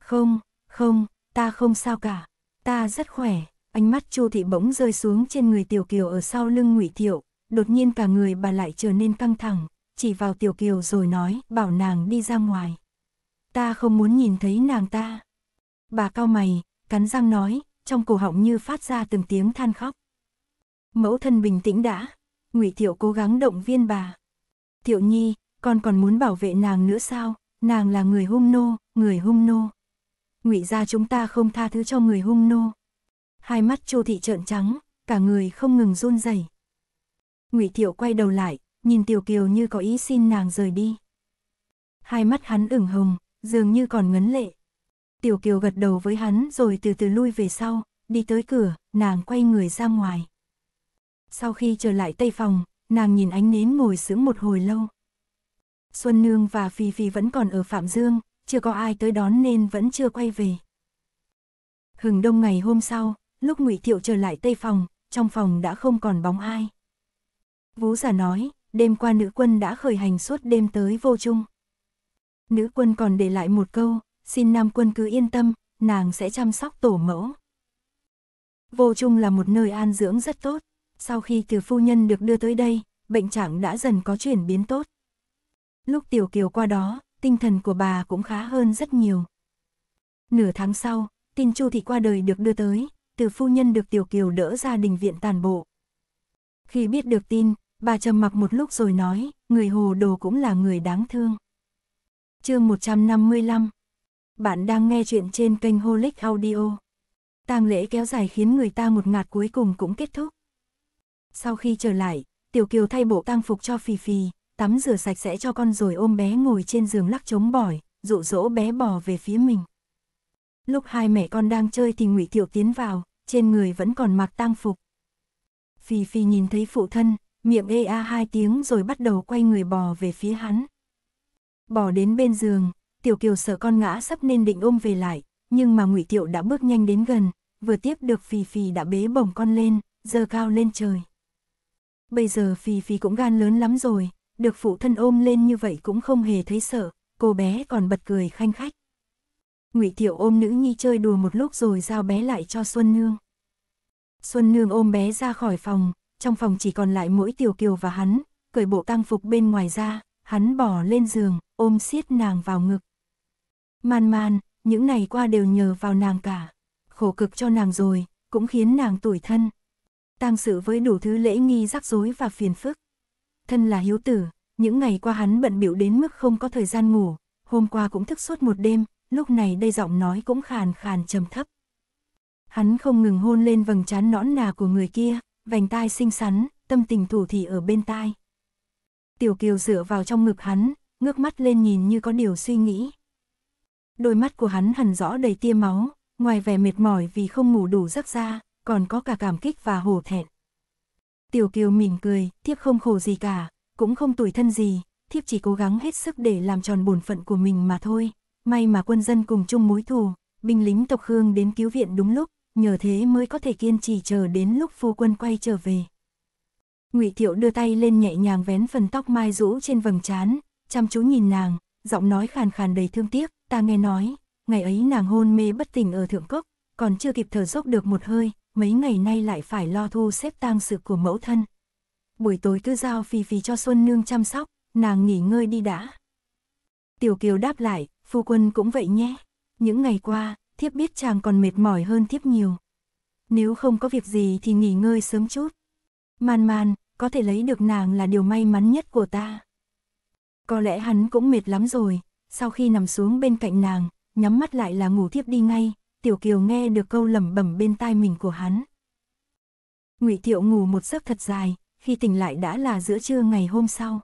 Không, không, ta không sao cả, ta rất khỏe ánh mắt Chu thị bỗng rơi xuống trên người Tiểu Kiều ở sau lưng Ngụy Thiệu, đột nhiên cả người bà lại trở nên căng thẳng, chỉ vào Tiểu Kiều rồi nói, bảo nàng đi ra ngoài. Ta không muốn nhìn thấy nàng ta. Bà cao mày, cắn răng nói, trong cổ họng như phát ra từng tiếng than khóc. Mẫu thân bình tĩnh đã, Ngụy Thiệu cố gắng động viên bà. Thiệu Nhi, con còn muốn bảo vệ nàng nữa sao? Nàng là người hung nô, người hung nô. Ngụy gia chúng ta không tha thứ cho người hung nô hai mắt Chu thị trợn trắng, cả người không ngừng run rẩy. Ngụy Thiệu quay đầu lại, nhìn Tiểu Kiều như có ý xin nàng rời đi. Hai mắt hắn ửng hồng, dường như còn ngấn lệ. Tiểu Kiều gật đầu với hắn rồi từ từ lui về sau, đi tới cửa, nàng quay người ra ngoài. Sau khi trở lại tây phòng, nàng nhìn ánh nến ngồi sững một hồi lâu. Xuân Nương và Phi Phi vẫn còn ở Phạm Dương, chưa có ai tới đón nên vẫn chưa quay về. Hừng đông ngày hôm sau, lúc ngụy Thiệu trở lại Tây Phòng, trong phòng đã không còn bóng ai. Vú giả nói, đêm qua nữ quân đã khởi hành suốt đêm tới vô trung. Nữ quân còn để lại một câu, xin nam quân cứ yên tâm, nàng sẽ chăm sóc tổ mẫu. Vô trung là một nơi an dưỡng rất tốt, sau khi từ phu nhân được đưa tới đây, bệnh trạng đã dần có chuyển biến tốt. Lúc tiểu kiều qua đó, tinh thần của bà cũng khá hơn rất nhiều. Nửa tháng sau, tin Chu Thị qua đời được đưa tới, từ phu nhân được Tiểu Kiều đỡ ra đình viện tàn bộ. Khi biết được tin, bà trầm mặc một lúc rồi nói, người hồ đồ cũng là người đáng thương. chương 155 Bạn đang nghe chuyện trên kênh Holic Audio. tang lễ kéo dài khiến người ta một ngạt cuối cùng cũng kết thúc. Sau khi trở lại, Tiểu Kiều thay bộ tang phục cho phi phi tắm rửa sạch sẽ cho con rồi ôm bé ngồi trên giường lắc chống bỏi, dụ dỗ bé bò về phía mình. Lúc hai mẹ con đang chơi thì Ngụy Tiểu tiến vào, trên người vẫn còn mặc tang phục. Phi Phi nhìn thấy phụ thân, miệng ê a hai tiếng rồi bắt đầu quay người bò về phía hắn. Bò đến bên giường, Tiểu Kiều sợ con ngã sắp nên định ôm về lại, nhưng mà Ngụy Tiểu đã bước nhanh đến gần, vừa tiếp được Phi Phi đã bế bổng con lên, giơ cao lên trời. Bây giờ Phi Phi cũng gan lớn lắm rồi, được phụ thân ôm lên như vậy cũng không hề thấy sợ, cô bé còn bật cười khanh khách. Ngụy Thiệu ôm nữ nhi chơi đùa một lúc rồi giao bé lại cho Xuân Nương. Xuân Nương ôm bé ra khỏi phòng, trong phòng chỉ còn lại mỗi Tiểu Kiều và hắn, cởi bộ tang phục bên ngoài ra, hắn bỏ lên giường, ôm siết nàng vào ngực. Man man, những ngày qua đều nhờ vào nàng cả, khổ cực cho nàng rồi, cũng khiến nàng tủi thân. Tang sự với đủ thứ lễ nghi rắc rối và phiền phức. Thân là hiếu tử, những ngày qua hắn bận bịu đến mức không có thời gian ngủ, hôm qua cũng thức suốt một đêm, lúc này đây giọng nói cũng khàn khàn trầm thấp. Hắn không ngừng hôn lên vầng trán nõn nà của người kia, vành tai xinh xắn, tâm tình thủ thị ở bên tai. Tiểu Kiều dựa vào trong ngực hắn, ngước mắt lên nhìn như có điều suy nghĩ. Đôi mắt của hắn hẳn rõ đầy tia máu, ngoài vẻ mệt mỏi vì không ngủ đủ giấc ra, còn có cả cảm kích và hổ thẹn. Tiểu Kiều mỉm cười, thiếp không khổ gì cả, cũng không tuổi thân gì, thiếp chỉ cố gắng hết sức để làm tròn bổn phận của mình mà thôi. May mà quân dân cùng chung mối thù, binh lính tộc Khương đến cứu viện đúng lúc, nhờ thế mới có thể kiên trì chờ đến lúc phu quân quay trở về. Ngụy Thiệu đưa tay lên nhẹ nhàng vén phần tóc mai rũ trên vầng trán, chăm chú nhìn nàng, giọng nói khàn khàn đầy thương tiếc, ta nghe nói, ngày ấy nàng hôn mê bất tỉnh ở thượng cốc, còn chưa kịp thở dốc được một hơi, mấy ngày nay lại phải lo thu xếp tang sự của mẫu thân. Buổi tối cứ giao Phi Phi cho Xuân Nương chăm sóc, nàng nghỉ ngơi đi đã. Tiểu Kiều đáp lại, phu quân cũng vậy nhé. Những ngày qua, thiếp biết chàng còn mệt mỏi hơn thiếp nhiều. Nếu không có việc gì thì nghỉ ngơi sớm chút. Man man, có thể lấy được nàng là điều may mắn nhất của ta. Có lẽ hắn cũng mệt lắm rồi, sau khi nằm xuống bên cạnh nàng, nhắm mắt lại là ngủ thiếp đi ngay, Tiểu Kiều nghe được câu lẩm bẩm bên tai mình của hắn. Ngụy Thiệu ngủ một giấc thật dài, khi tỉnh lại đã là giữa trưa ngày hôm sau.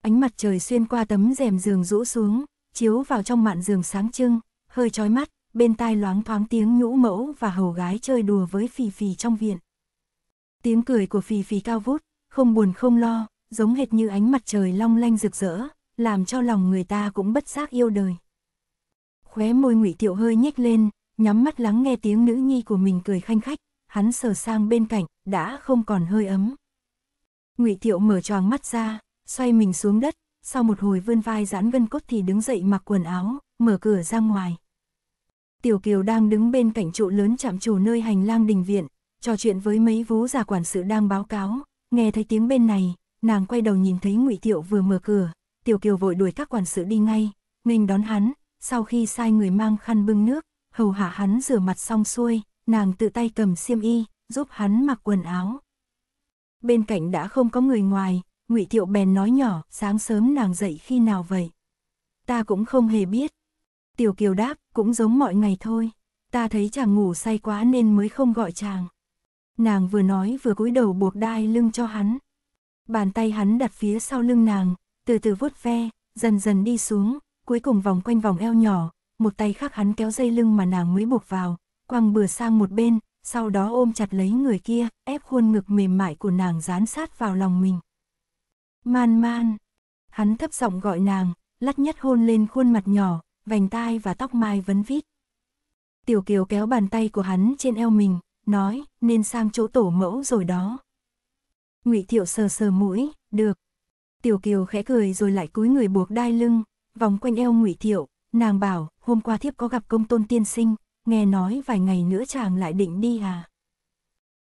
Ánh mặt trời xuyên qua tấm rèm giường rũ xuống, chiếu vào trong mạn giường sáng trưng, hơi chói mắt, bên tai loáng thoáng tiếng nhũ mẫu và hầu gái chơi đùa với phì phì trong viện. Tiếng cười của phì phì cao vút, không buồn không lo, giống hệt như ánh mặt trời long lanh rực rỡ, làm cho lòng người ta cũng bất giác yêu đời. Khóe môi ngụy Tiệu hơi nhếch lên, nhắm mắt lắng nghe tiếng nữ nhi của mình cười khanh khách, hắn sờ sang bên cạnh, đã không còn hơi ấm. Ngụy Tiệu mở choàng mắt ra, xoay mình xuống đất, sau một hồi vươn vai giãn gân cốt thì đứng dậy mặc quần áo, mở cửa ra ngoài. Tiểu Kiều đang đứng bên cạnh trụ lớn chạm trù nơi hành lang đình viện, trò chuyện với mấy vú già quản sự đang báo cáo, nghe thấy tiếng bên này, nàng quay đầu nhìn thấy Ngụy Thiệu vừa mở cửa, Tiểu Kiều vội đuổi các quản sự đi ngay, nghênh đón hắn, sau khi sai người mang khăn bưng nước, hầu hạ hắn rửa mặt xong xuôi, nàng tự tay cầm xiêm y, giúp hắn mặc quần áo. Bên cạnh đã không có người ngoài, Ngụy Thiệu bèn nói nhỏ, sáng sớm nàng dậy khi nào vậy? Ta cũng không hề biết. Tiểu Kiều đáp, cũng giống mọi ngày thôi. Ta thấy chàng ngủ say quá nên mới không gọi chàng. Nàng vừa nói vừa cúi đầu buộc đai lưng cho hắn. Bàn tay hắn đặt phía sau lưng nàng, từ từ vuốt ve, dần dần đi xuống, cuối cùng vòng quanh vòng eo nhỏ, một tay khác hắn kéo dây lưng mà nàng mới buộc vào, quăng bừa sang một bên, sau đó ôm chặt lấy người kia, ép khuôn ngực mềm mại của nàng dán sát vào lòng mình. Man man. Hắn thấp giọng gọi nàng, lắt nhất hôn lên khuôn mặt nhỏ, vành tai và tóc mai vấn vít. Tiểu Kiều kéo bàn tay của hắn trên eo mình, nói, nên sang chỗ tổ mẫu rồi đó. Ngụy Thiệu sờ sờ mũi, được. Tiểu Kiều khẽ cười rồi lại cúi người buộc đai lưng, vòng quanh eo Ngụy Thiệu, nàng bảo, hôm qua thiếp có gặp công tôn tiên sinh, nghe nói vài ngày nữa chàng lại định đi à.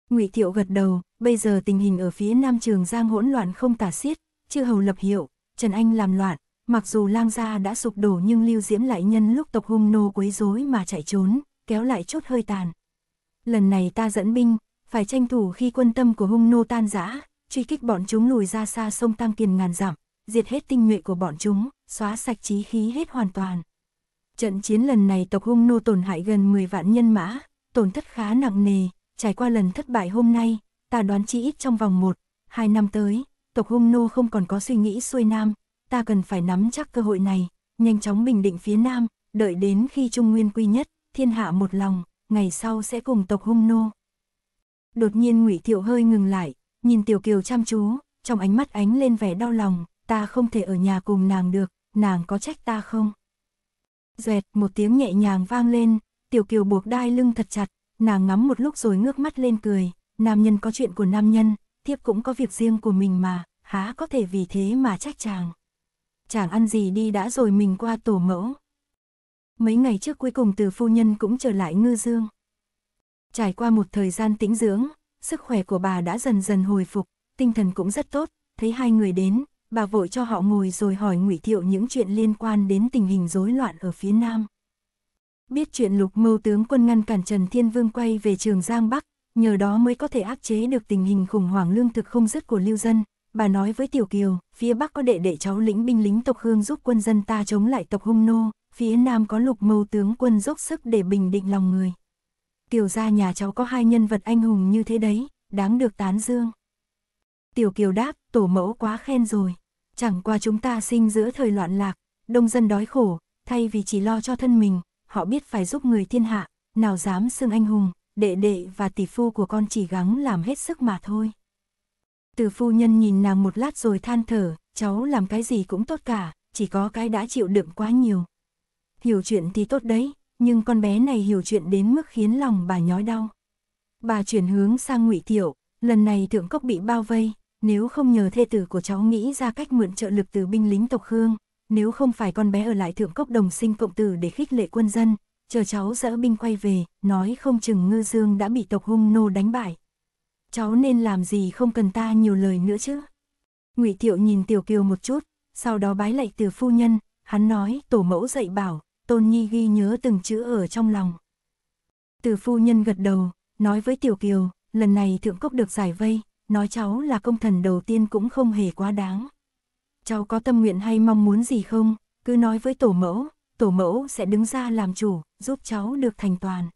Ngụy Thiệu gật đầu, bây giờ tình hình ở phía Nam Trường Giang hỗn loạn không tả xiết, chư hầu lập hiệu, Trần Anh làm loạn, mặc dù lang gia đã sụp đổ nhưng Lưu Diễm lại nhân lúc tộc hung nô quấy rối mà chạy trốn, kéo lại chốt hơi tàn. Lần này ta dẫn binh, phải tranh thủ khi quân tâm của hung nô tan rã, truy kích bọn chúng lùi ra xa sông Tam Kiền ngàn dặm, diệt hết tinh nhuệ của bọn chúng, xóa sạch trí khí hết hoàn toàn. Trận chiến lần này tộc hung nô tổn hại gần 10 vạn nhân mã, tổn thất khá nặng nề, trải qua lần thất bại hôm nay, ta đoán chỉ ít trong vòng 1, 2 năm tới, tộc Hung Nô không còn có suy nghĩ xuôi nam, ta cần phải nắm chắc cơ hội này, nhanh chóng bình định phía nam, đợi đến khi Trung Nguyên quy nhất, thiên hạ một lòng, ngày sau sẽ cùng tộc Hung Nô. Đột nhiên Ngụy Thiệu hơi ngừng lại, nhìn Tiểu Kiều chăm chú, trong ánh mắt ánh lên vẻ đau lòng, ta không thể ở nhà cùng nàng được, nàng có trách ta không? Duệt, một tiếng nhẹ nhàng vang lên, Tiểu Kiều buộc đai lưng thật chặt, nàng ngắm một lúc rồi ngước mắt lên cười, nam nhân có chuyện của nam nhân, thiếp cũng có việc riêng của mình mà, há có thể vì thế mà trách chàng. Chàng ăn gì đi đã rồi mình qua tổ mẫu. Mấy ngày trước cuối cùng từ phu nhân cũng trở lại ngư dương. Trải qua một thời gian tĩnh dưỡng, sức khỏe của bà đã dần dần hồi phục, tinh thần cũng rất tốt, thấy hai người đến, bà vội cho họ ngồi rồi hỏi ngụy Thiệu những chuyện liên quan đến tình hình rối loạn ở phía Nam. Biết chuyện lục mưu tướng quân ngăn cản Trần Thiên Vương quay về trường Giang Bắc, nhờ đó mới có thể áp chế được tình hình khủng hoảng lương thực không dứt của lưu dân. Bà nói với Tiểu Kiều, phía Bắc có đệ đệ cháu lĩnh binh lính tộc Hương giúp quân dân ta chống lại tộc Hung Nô, phía Nam có lục mưu tướng quân dốc sức để bình định lòng người. tiểu gia nhà cháu có hai nhân vật anh hùng như thế đấy, đáng được tán dương. Tiểu Kiều đáp, tổ mẫu quá khen rồi. Chẳng qua chúng ta sinh giữa thời loạn lạc, đông dân đói khổ, thay vì chỉ lo cho thân mình, họ biết phải giúp người thiên hạ, nào dám xưng anh hùng, đệ đệ và tỷ phu của con chỉ gắng làm hết sức mà thôi. Từ phu nhân nhìn nàng một lát rồi than thở, cháu làm cái gì cũng tốt cả, chỉ có cái đã chịu đựng quá nhiều. Hiểu chuyện thì tốt đấy, nhưng con bé này hiểu chuyện đến mức khiến lòng bà nhói đau. Bà chuyển hướng sang ngụy Tiểu, lần này thượng cốc bị bao vây, nếu không nhờ thê tử của cháu nghĩ ra cách mượn trợ lực từ binh lính tộc Hương, nếu không phải con bé ở lại thượng cốc đồng sinh cộng tử để khích lệ quân dân, chờ cháu dỡ binh quay về, nói không chừng ngư dương đã bị tộc hung nô đánh bại. Cháu nên làm gì không cần ta nhiều lời nữa chứ. ngụy thiệu nhìn Tiểu Kiều một chút, sau đó bái lạy từ phu nhân, hắn nói tổ mẫu dạy bảo, Tôn Nhi ghi nhớ từng chữ ở trong lòng. Từ phu nhân gật đầu, nói với Tiểu Kiều, lần này thượng cốc được giải vây, nói cháu là công thần đầu tiên cũng không hề quá đáng. Cháu có tâm nguyện hay mong muốn gì không, cứ nói với tổ mẫu, tổ mẫu sẽ đứng ra làm chủ, giúp cháu được thành toàn.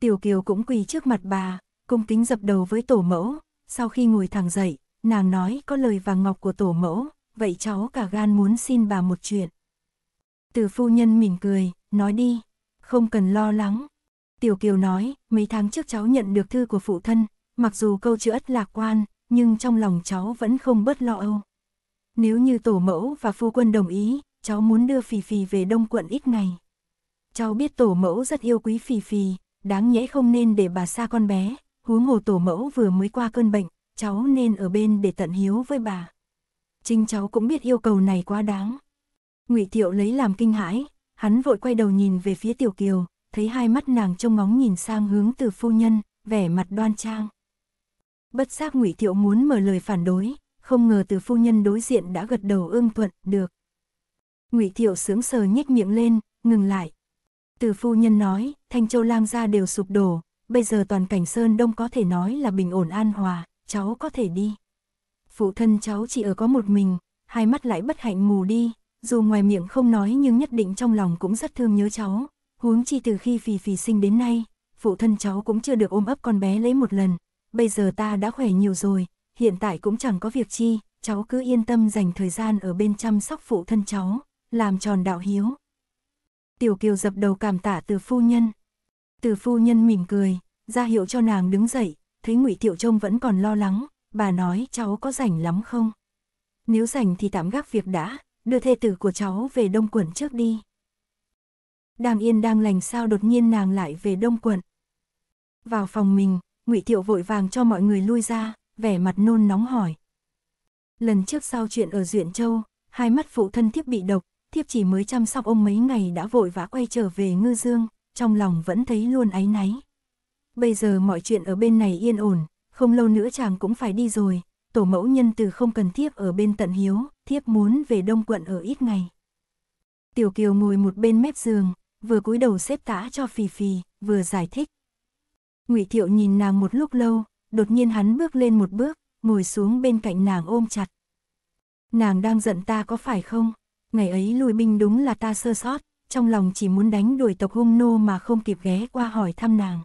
Tiểu Kiều cũng quỳ trước mặt bà, cung kính dập đầu với tổ mẫu, sau khi ngồi thẳng dậy, nàng nói có lời vàng ngọc của tổ mẫu, vậy cháu cả gan muốn xin bà một chuyện. Từ phu nhân mỉm cười, nói đi, không cần lo lắng. Tiểu Kiều nói, mấy tháng trước cháu nhận được thư của phụ thân, mặc dù câu chữ ất lạc quan, nhưng trong lòng cháu vẫn không bớt lo âu. Nếu như tổ mẫu và phu quân đồng ý, cháu muốn đưa Phì Phì về Đông quận ít ngày. Cháu biết tổ mẫu rất yêu quý Phì Phì, đáng nhẽ không nên để bà xa con bé, huống hồ tổ mẫu vừa mới qua cơn bệnh, cháu nên ở bên để tận hiếu với bà. Chính cháu cũng biết yêu cầu này quá đáng. Ngụy Tiệu lấy làm kinh hãi, hắn vội quay đầu nhìn về phía Tiểu Kiều, thấy hai mắt nàng trông ngóng nhìn sang hướng từ phu nhân, vẻ mặt đoan trang. Bất giác Ngụy Tiệu muốn mở lời phản đối, không ngờ từ phu nhân đối diện đã gật đầu ương thuận, được. Ngụy Thiệu sướng sờ nhếch miệng lên, ngừng lại. Từ phu nhân nói, Thanh Châu lang gia đều sụp đổ, bây giờ toàn cảnh Sơn Đông có thể nói là bình ổn an hòa, cháu có thể đi. Phụ thân cháu chỉ ở có một mình, hai mắt lại bất hạnh mù đi, dù ngoài miệng không nói nhưng nhất định trong lòng cũng rất thương nhớ cháu. Huống chi từ khi Phì Phì sinh đến nay, phụ thân cháu cũng chưa được ôm ấp con bé lấy một lần. Bây giờ ta đã khỏe nhiều rồi, hiện tại cũng chẳng có việc chi, cháu cứ yên tâm dành thời gian ở bên chăm sóc phụ thân cháu, làm tròn đạo hiếu. Tiểu Kiều dập đầu cảm tạ từ phu nhân. Từ phu nhân mỉm cười, ra hiệu cho nàng đứng dậy, thấy Ngụy Tiểu Trông vẫn còn lo lắng, bà nói cháu có rảnh lắm không? Nếu rảnh thì tạm gác việc đã, đưa thê tử của cháu về Đông Quận trước đi. Đang yên đang lành sao đột nhiên nàng lại về Đông Quận. Vào phòng mình, Ngụy Tiểu vội vàng cho mọi người lui ra, vẻ mặt nôn nóng hỏi. Lần trước sau chuyện ở Duyện Châu, hai mắt phụ thân thiếp bị độc, thiếp chỉ mới chăm sóc ông mấy ngày đã vội vã quay trở về ngư dương, trong lòng vẫn thấy luôn áy náy. Bây giờ mọi chuyện ở bên này yên ổn, không lâu nữa chàng cũng phải đi rồi, tổ mẫu nhân từ không cần thiếp ở bên tận hiếu, thiếp muốn về đông quận ở ít ngày. Tiểu Kiều ngồi một bên mép giường, vừa cúi đầu xếp tã cho Phì Phì, vừa giải thích. Ngụy Thiệu nhìn nàng một lúc lâu, đột nhiên hắn bước lên một bước, ngồi xuống bên cạnh nàng ôm chặt. Nàng đang giận ta có phải không? ngày ấy lui binh đúng là ta sơ sót, trong lòng chỉ muốn đánh đuổi tộc hung nô mà không kịp ghé qua hỏi thăm nàng.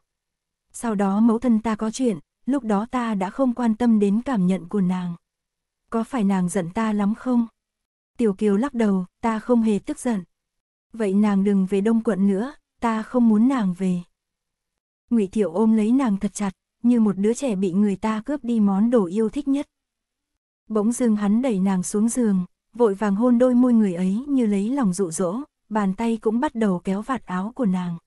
Sau đó mẫu thân ta có chuyện, lúc đó ta đã không quan tâm đến cảm nhận của nàng. Có phải nàng giận ta lắm không? Tiểu Kiều lắc đầu, ta không hề tức giận. Vậy nàng đừng về Đông quận nữa, ta không muốn nàng về. Ngụy Thiệu ôm lấy nàng thật chặt, như một đứa trẻ bị người ta cướp đi món đồ yêu thích nhất. Bỗng dưng hắn đẩy nàng xuống giường, vội vàng hôn đôi môi người ấy như lấy lòng dụ dỗ, bàn tay cũng bắt đầu kéo vạt áo của nàng.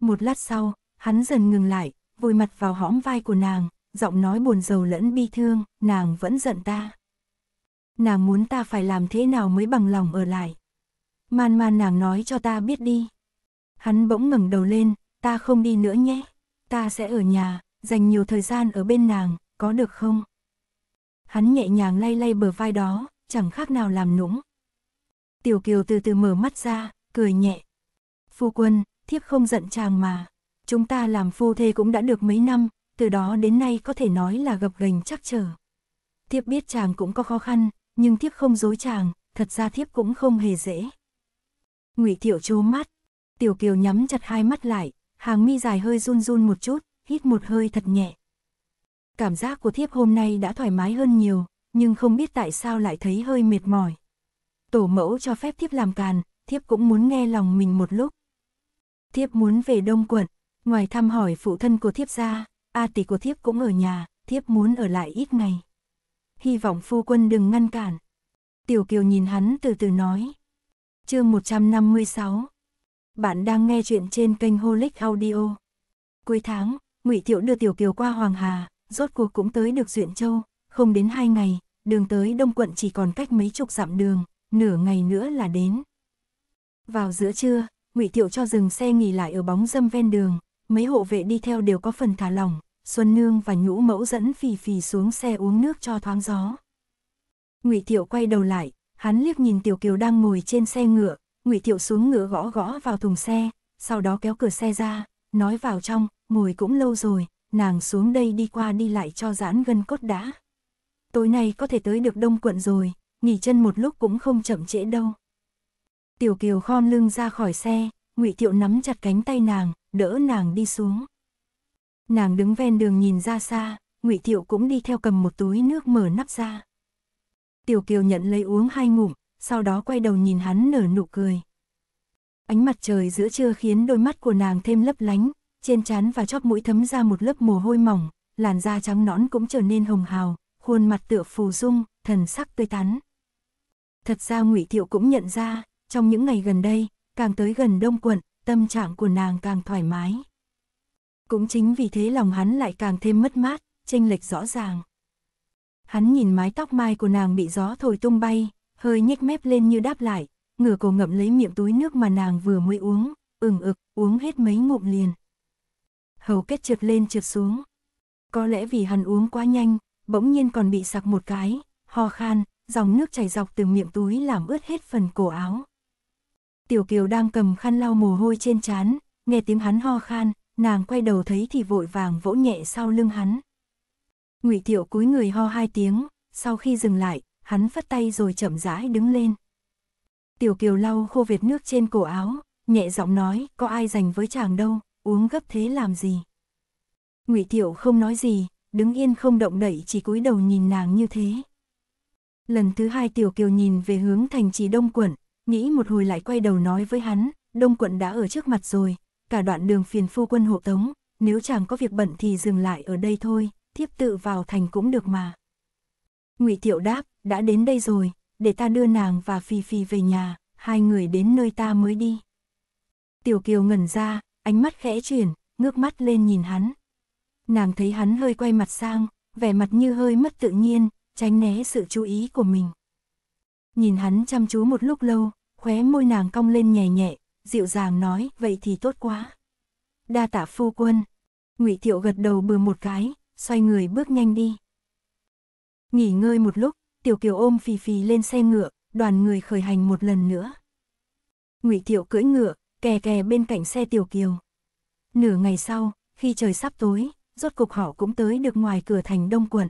Một lát sau, hắn dần ngừng lại, vùi mặt vào hõm vai của nàng, giọng nói buồn rầu lẫn bi thương, nàng vẫn giận ta. Nàng muốn ta phải làm thế nào mới bằng lòng ở lại. Man man nàng nói cho ta biết đi. Hắn bỗng ngẩng đầu lên, ta không đi nữa nhé. Ta sẽ ở nhà, dành nhiều thời gian ở bên nàng, có được không? Hắn nhẹ nhàng lay lay bờ vai đó, chẳng khác nào làm nũng. Tiểu Kiều từ từ mở mắt ra, cười nhẹ. Phu quân, thiếp không giận chàng mà. Chúng ta làm phu thê cũng đã được mấy năm, từ đó đến nay có thể nói là gập gành chắc trở. Thiếp biết chàng cũng có khó khăn, nhưng thiếp không dối chàng, thật ra thiếp cũng không hề dễ. Ngụy Thiệu trố mắt, Tiểu Kiều nhắm chặt hai mắt lại, hàng mi dài hơi run run một chút, hít một hơi thật nhẹ. Cảm giác của thiếp hôm nay đã thoải mái hơn nhiều, nhưng không biết tại sao lại thấy hơi mệt mỏi. Tổ mẫu cho phép thiếp làm càn, thiếp cũng muốn nghe lòng mình một lúc. Thiếp muốn về Đông quận, ngoài thăm hỏi phụ thân của thiếp ra, A tỷ của thiếp cũng ở nhà, thiếp muốn ở lại ít ngày. Hy vọng phu quân đừng ngăn cản. Tiểu Kiều nhìn hắn từ từ nói. Chương 156 Bạn đang nghe chuyện trên kênh Holic Audio. Cuối tháng, Ngụy Thiệu đưa Tiểu Kiều qua Hoàng Hà, rốt cuộc cũng tới được Duyện Châu, không đến hai ngày, đường tới Đông quận chỉ còn cách mấy chục dặm đường, nửa ngày nữa là đến. Vào giữa trưa, Ngụy Thiệu cho dừng xe nghỉ lại ở bóng dâm ven đường, mấy hộ vệ đi theo đều có phần thả lỏng, Xuân Nương và Nhũ Mẫu dẫn phì phì xuống xe uống nước cho thoáng gió. Ngụy Thiệu quay đầu lại, hắn liếc nhìn Tiểu Kiều đang ngồi trên xe ngựa, Ngụy Thiệu xuống ngựa gõ gõ vào thùng xe, sau đó kéo cửa xe ra, nói vào trong, ngồi cũng lâu rồi, nàng xuống đây đi qua đi lại cho giãn gân cốt đã tối nay có thể tới được đông quận rồi, nghỉ chân một lúc cũng không chậm trễ đâu. Tiểu Kiều khom lưng ra khỏi xe, Ngụy Thiệu nắm chặt cánh tay nàng, đỡ nàng đi xuống. Nàng đứng ven đường nhìn ra xa, Ngụy Thiệu cũng đi theo cầm một túi nước mở nắp ra. Tiểu Kiều nhận lấy uống hai ngụm, sau đó quay đầu nhìn hắn nở nụ cười. Ánh mặt trời giữa trưa khiến đôi mắt của nàng thêm lấp lánh, trên trán và chóp mũi thấm ra một lớp mồ hôi mỏng, làn da trắng nõn cũng trở nên hồng hào, khuôn mặt tựa phù dung, thần sắc tươi tắn. Thật ra Ngụy Thiệu cũng nhận ra, trong những ngày gần đây, càng tới gần Đông quận, tâm trạng của nàng càng thoải mái. Cũng chính vì thế lòng hắn lại càng thêm mất mát, chênh lệch rõ ràng. Hắn nhìn mái tóc mai của nàng bị gió thổi tung bay, hơi nhếch mép lên như đáp lại, ngửa cổ ngậm lấy miệng túi nước mà nàng vừa mới uống, ừng ực, uống hết mấy ngụm liền. Hầu kết trượt lên trượt xuống. Có lẽ vì hắn uống quá nhanh, bỗng nhiên còn bị sặc một cái, ho khan, dòng nước chảy dọc từ miệng túi làm ướt hết phần cổ áo. Tiểu Kiều đang cầm khăn lau mồ hôi trên trán, nghe tiếng hắn ho khan, nàng quay đầu thấy thì vội vàng vỗ nhẹ sau lưng hắn. Ngụy Thiệu cúi người ho hai tiếng, sau khi dừng lại, hắn phất tay rồi chậm rãi đứng lên. Tiểu Kiều lau khô vệt nước trên cổ áo, nhẹ giọng nói, có ai dành với chàng đâu, uống gấp thế làm gì. Ngụy Thiệu không nói gì, đứng yên không động đậy chỉ cúi đầu nhìn nàng như thế. Lần thứ hai Tiểu Kiều nhìn về hướng thành trì Đông Quận, nghĩ một hồi lại quay đầu nói với hắn, Đông Quận đã ở trước mặt rồi, cả đoạn đường phiền phu quân hộ tống, nếu chàng có việc bận thì dừng lại ở đây thôi, thiếp tự vào thành cũng được mà. Ngụy Thiệu đáp, đã đến đây rồi, để ta đưa nàng và Phi Phi về nhà, hai người đến nơi ta mới đi. Tiểu Kiều ngẩn ra, ánh mắt khẽ chuyển, ngước mắt lên nhìn hắn, nàng thấy hắn hơi quay mặt sang, vẻ mặt như hơi mất tự nhiên, tránh né sự chú ý của mình. Nhìn hắn chăm chú một lúc lâu, khóe môi nàng cong lên nhẹ nhẹ, dịu dàng nói, vậy thì tốt quá. Đa tạ phu quân. ngụy Thiệu gật đầu bừa một cái, xoay người bước nhanh đi. Nghỉ ngơi một lúc, Tiểu Kiều ôm Phì Phì lên xe ngựa, đoàn người khởi hành một lần nữa. ngụy Thiệu cưỡi ngựa, kè kè bên cạnh xe Tiểu Kiều. Nửa ngày sau, khi trời sắp tối, rốt cục họ cũng tới được ngoài cửa thành đông quận.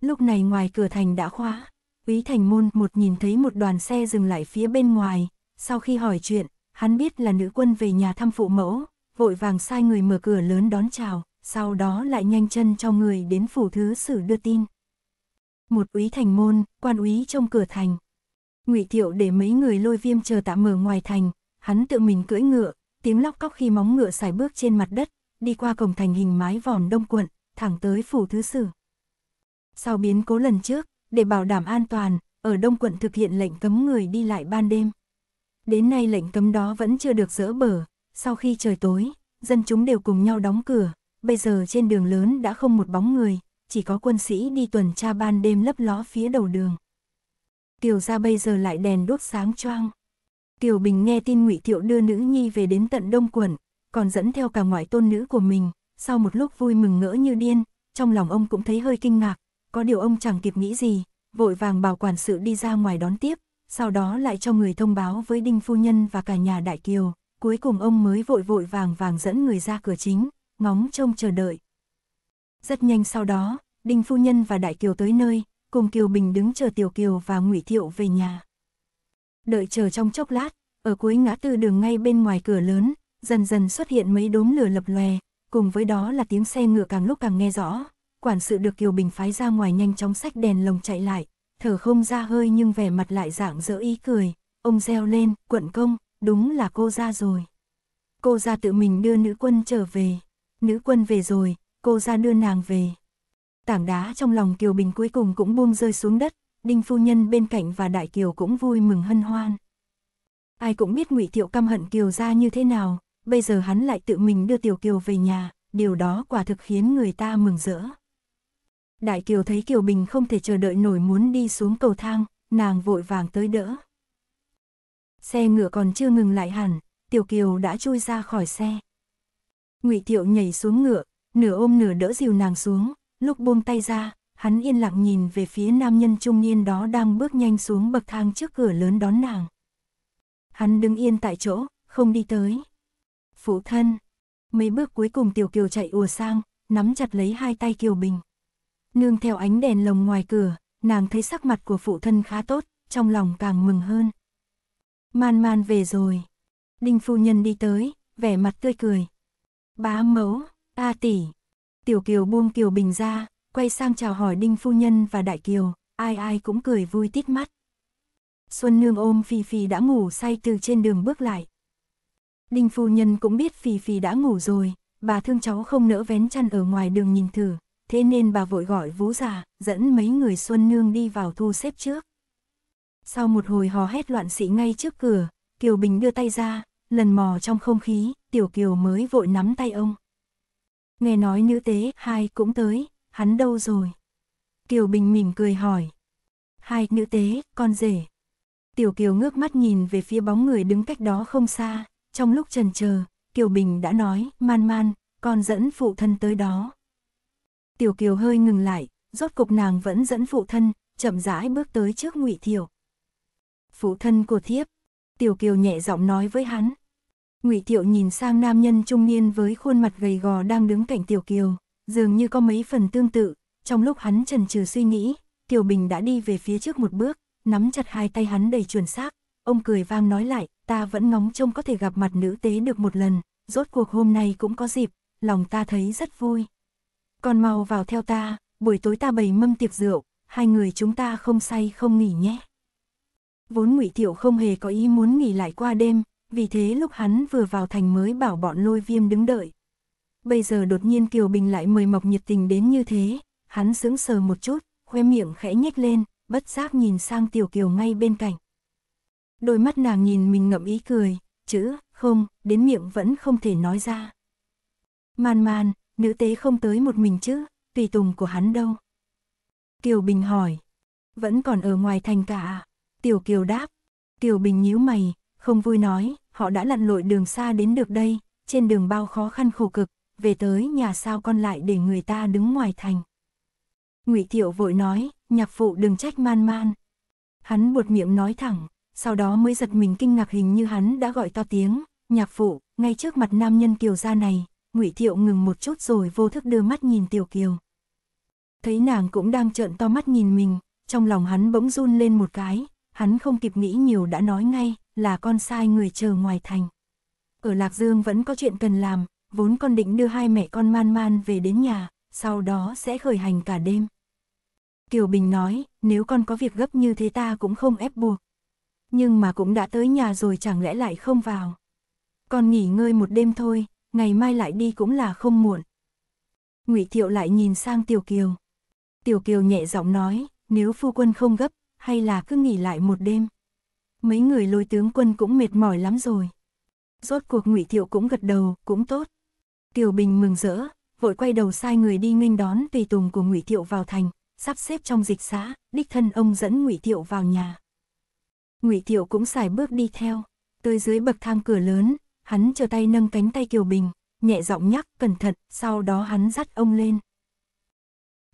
Lúc này ngoài cửa thành đã khóa, Úy Thành Môn một nhìn thấy một đoàn xe dừng lại phía bên ngoài, sau khi hỏi chuyện, hắn biết là nữ quân về nhà thăm phụ mẫu, vội vàng sai người mở cửa lớn đón chào, sau đó lại nhanh chân cho người đến phủ thứ sử đưa tin. Một úy thành môn, quan úy trong cửa thành. ngụy Thiệu để mấy người lôi viêm chờ tạm mở ngoài thành, hắn tự mình cưỡi ngựa, tiếng lóc cóc khi móng ngựa xài bước trên mặt đất, đi qua cổng thành hình mái vòm đông quận, thẳng tới phủ thứ sử. Sau biến cố lần trước, để bảo đảm an toàn, ở đông quận thực hiện lệnh cấm người đi lại ban đêm. Đến nay lệnh cấm đó vẫn chưa được dỡ bờ. sau khi trời tối, dân chúng đều cùng nhau đóng cửa, bây giờ trên đường lớn đã không một bóng người, chỉ có quân sĩ đi tuần tra ban đêm lấp ló phía đầu đường. Kiều ra bây giờ lại đèn đốt sáng choang. Kiều Bình nghe tin Ngụy Thiệu đưa nữ nhi về đến tận Đông Quận, còn dẫn theo cả ngoại tôn nữ của mình, sau một lúc vui mừng ngỡ như điên, trong lòng ông cũng thấy hơi kinh ngạc, có điều ông chẳng kịp nghĩ gì, vội vàng bảo quản sự đi ra ngoài đón tiếp, sau đó lại cho người thông báo với Đinh Phu Nhân và cả nhà Đại Kiều, cuối cùng ông mới vội vội vàng vàng dẫn người ra cửa chính, ngóng trông chờ đợi. Rất nhanh sau đó, Đinh Phu Nhân và Đại Kiều tới nơi, cùng Kiều Bình đứng chờ Tiểu Kiều và ngụy Thiệu về nhà. Đợi chờ trong chốc lát, ở cuối ngã tư đường ngay bên ngoài cửa lớn, dần dần xuất hiện mấy đốm lửa lập lòe, cùng với đó là tiếng xe ngựa càng lúc càng nghe rõ. Quản sự được Kiều Bình phái ra ngoài nhanh chóng sách đèn lồng chạy lại, thở không ra hơi nhưng vẻ mặt lại dạng dỡ ý cười, ông reo lên, quận công, đúng là cô ra rồi. Cô ra tự mình đưa nữ quân trở về, nữ quân về rồi, cô ra đưa nàng về. Tảng đá trong lòng Kiều Bình cuối cùng cũng buông rơi xuống đất, Đinh Phu Nhân bên cạnh và Đại Kiều cũng vui mừng hân hoan. Ai cũng biết ngụy Thiệu căm hận Kiều ra như thế nào, bây giờ hắn lại tự mình đưa Tiểu Kiều về nhà, điều đó quả thực khiến người ta mừng rỡ. Đại Kiều thấy Kiều Bình không thể chờ đợi nổi muốn đi xuống cầu thang, nàng vội vàng tới đỡ. Xe ngựa còn chưa ngừng lại hẳn, Tiểu Kiều đã chui ra khỏi xe. Ngụy Tiệu nhảy xuống ngựa, nửa ôm nửa đỡ dìu nàng xuống, lúc buông tay ra, hắn yên lặng nhìn về phía nam nhân trung niên đó đang bước nhanh xuống bậc thang trước cửa lớn đón nàng. Hắn đứng yên tại chỗ, không đi tới phụ thân. Mấy bước cuối cùng Tiểu Kiều chạy ùa sang, nắm chặt lấy hai tay Kiều Bình. Nương theo ánh đèn lồng ngoài cửa, nàng thấy sắc mặt của phụ thân khá tốt, trong lòng càng mừng hơn. Man man về rồi. Đinh phu nhân đi tới, vẻ mặt tươi cười. Bá mẫu, a tỷ. Tiểu Kiều buông Kiều Bình ra, quay sang chào hỏi Đinh phu nhân và Đại Kiều, ai ai cũng cười vui tít mắt. Xuân nương ôm Phi Phi đã ngủ say từ trên đường bước lại, Đinh phu nhân cũng biết phi phi đã ngủ rồi, bà thương cháu không nỡ vén chăn ở ngoài đường nhìn thử, thế nên bà vội gọi vú già, dẫn mấy người Xuân Nương đi vào thu xếp trước. Sau một hồi hò hét loạn sĩ ngay trước cửa, Kiều Bình đưa tay ra, lần mò trong không khí, Tiểu Kiều mới vội nắm tay ông. Nghe nói nữ tế, hai cũng tới, hắn đâu rồi? Kiều Bình mỉm cười hỏi. Hai, nữ tế, con rể. Tiểu Kiều ngước mắt nhìn về phía bóng người đứng cách đó không xa, trong lúc trần chờ, Kiều Bình đã nói, man man, con dẫn phụ thân tới đó. Tiểu Kiều hơi ngừng lại, rốt cục nàng vẫn dẫn phụ thân, chậm rãi bước tới trước ngụy Thiểu. Phụ thân của thiếp, Tiểu Kiều nhẹ giọng nói với hắn. ngụy Thiệu nhìn sang nam nhân trung niên với khuôn mặt gầy gò đang đứng cạnh Tiểu Kiều, dường như có mấy phần tương tự, trong lúc hắn trần trừ suy nghĩ, Kiều Bình đã đi về phía trước một bước, nắm chặt hai tay hắn đầy chuẩn xác, ông cười vang nói lại, ta vẫn ngóng trông có thể gặp mặt nữ tế được một lần, rốt cuộc hôm nay cũng có dịp, lòng ta thấy rất vui. Còn mau vào theo ta, buổi tối ta bày mâm tiệc rượu, hai người chúng ta không say không nghỉ nhé. Vốn ngụy Thiệu không hề có ý muốn nghỉ lại qua đêm, vì thế lúc hắn vừa vào thành mới bảo bọn lôi viêm đứng đợi. Bây giờ đột nhiên Kiều Bình lại mời mọc nhiệt tình đến như thế, hắn sững sờ một chút, khoe miệng khẽ nhếch lên, bất giác nhìn sang Tiểu Kiều ngay bên cạnh. Đôi mắt nàng nhìn mình ngậm ý cười, chữ, không, đến miệng vẫn không thể nói ra. Man man, nữ tế không tới một mình chứ, tùy tùng của hắn đâu? Kiều Bình hỏi. Vẫn còn ở ngoài thành cả. À? Tiểu Kiều đáp. Kiều Bình nhíu mày, không vui nói, họ đã lặn lội đường xa đến được đây, trên đường bao khó khăn khổ cực, về tới nhà sao con lại để người ta đứng ngoài thành. Ngụy Thiệu vội nói, nhạc phụ đừng trách man man. Hắn buột miệng nói thẳng, sau đó mới giật mình kinh ngạc hình như hắn đã gọi to tiếng, nhạc phụ, ngay trước mặt nam nhân kiều gia này, ngụy Thiệu ngừng một chút rồi vô thức đưa mắt nhìn Tiểu Kiều. Thấy nàng cũng đang trợn to mắt nhìn mình, trong lòng hắn bỗng run lên một cái, hắn không kịp nghĩ nhiều đã nói ngay, là con sai người chờ ngoài thành. Ở Lạc Dương vẫn có chuyện cần làm, vốn con định đưa hai mẹ con man man về đến nhà, sau đó sẽ khởi hành cả đêm. Kiều Bình nói, nếu con có việc gấp như thế ta cũng không ép buộc nhưng mà cũng đã tới nhà rồi chẳng lẽ lại không vào. Con nghỉ ngơi một đêm thôi, ngày mai lại đi cũng là không muộn. Ngụy Thiệu lại nhìn sang Tiểu Kiều. Tiểu Kiều nhẹ giọng nói, nếu phu quân không gấp, hay là cứ nghỉ lại một đêm. Mấy người lôi tướng quân cũng mệt mỏi lắm rồi. Rốt cuộc Ngụy Thiệu cũng gật đầu, cũng tốt. Tiểu Bình mừng rỡ, vội quay đầu sai người đi nghênh đón tùy tùng của Ngụy Thiệu vào thành, sắp xếp trong dịch xã, đích thân ông dẫn Ngụy Thiệu vào nhà. Ngụy Thiệu cũng xài bước đi theo, tới dưới bậc thang cửa lớn, hắn chờ tay nâng cánh tay Kiều Bình, nhẹ giọng nhắc cẩn thận, sau đó hắn dắt ông lên.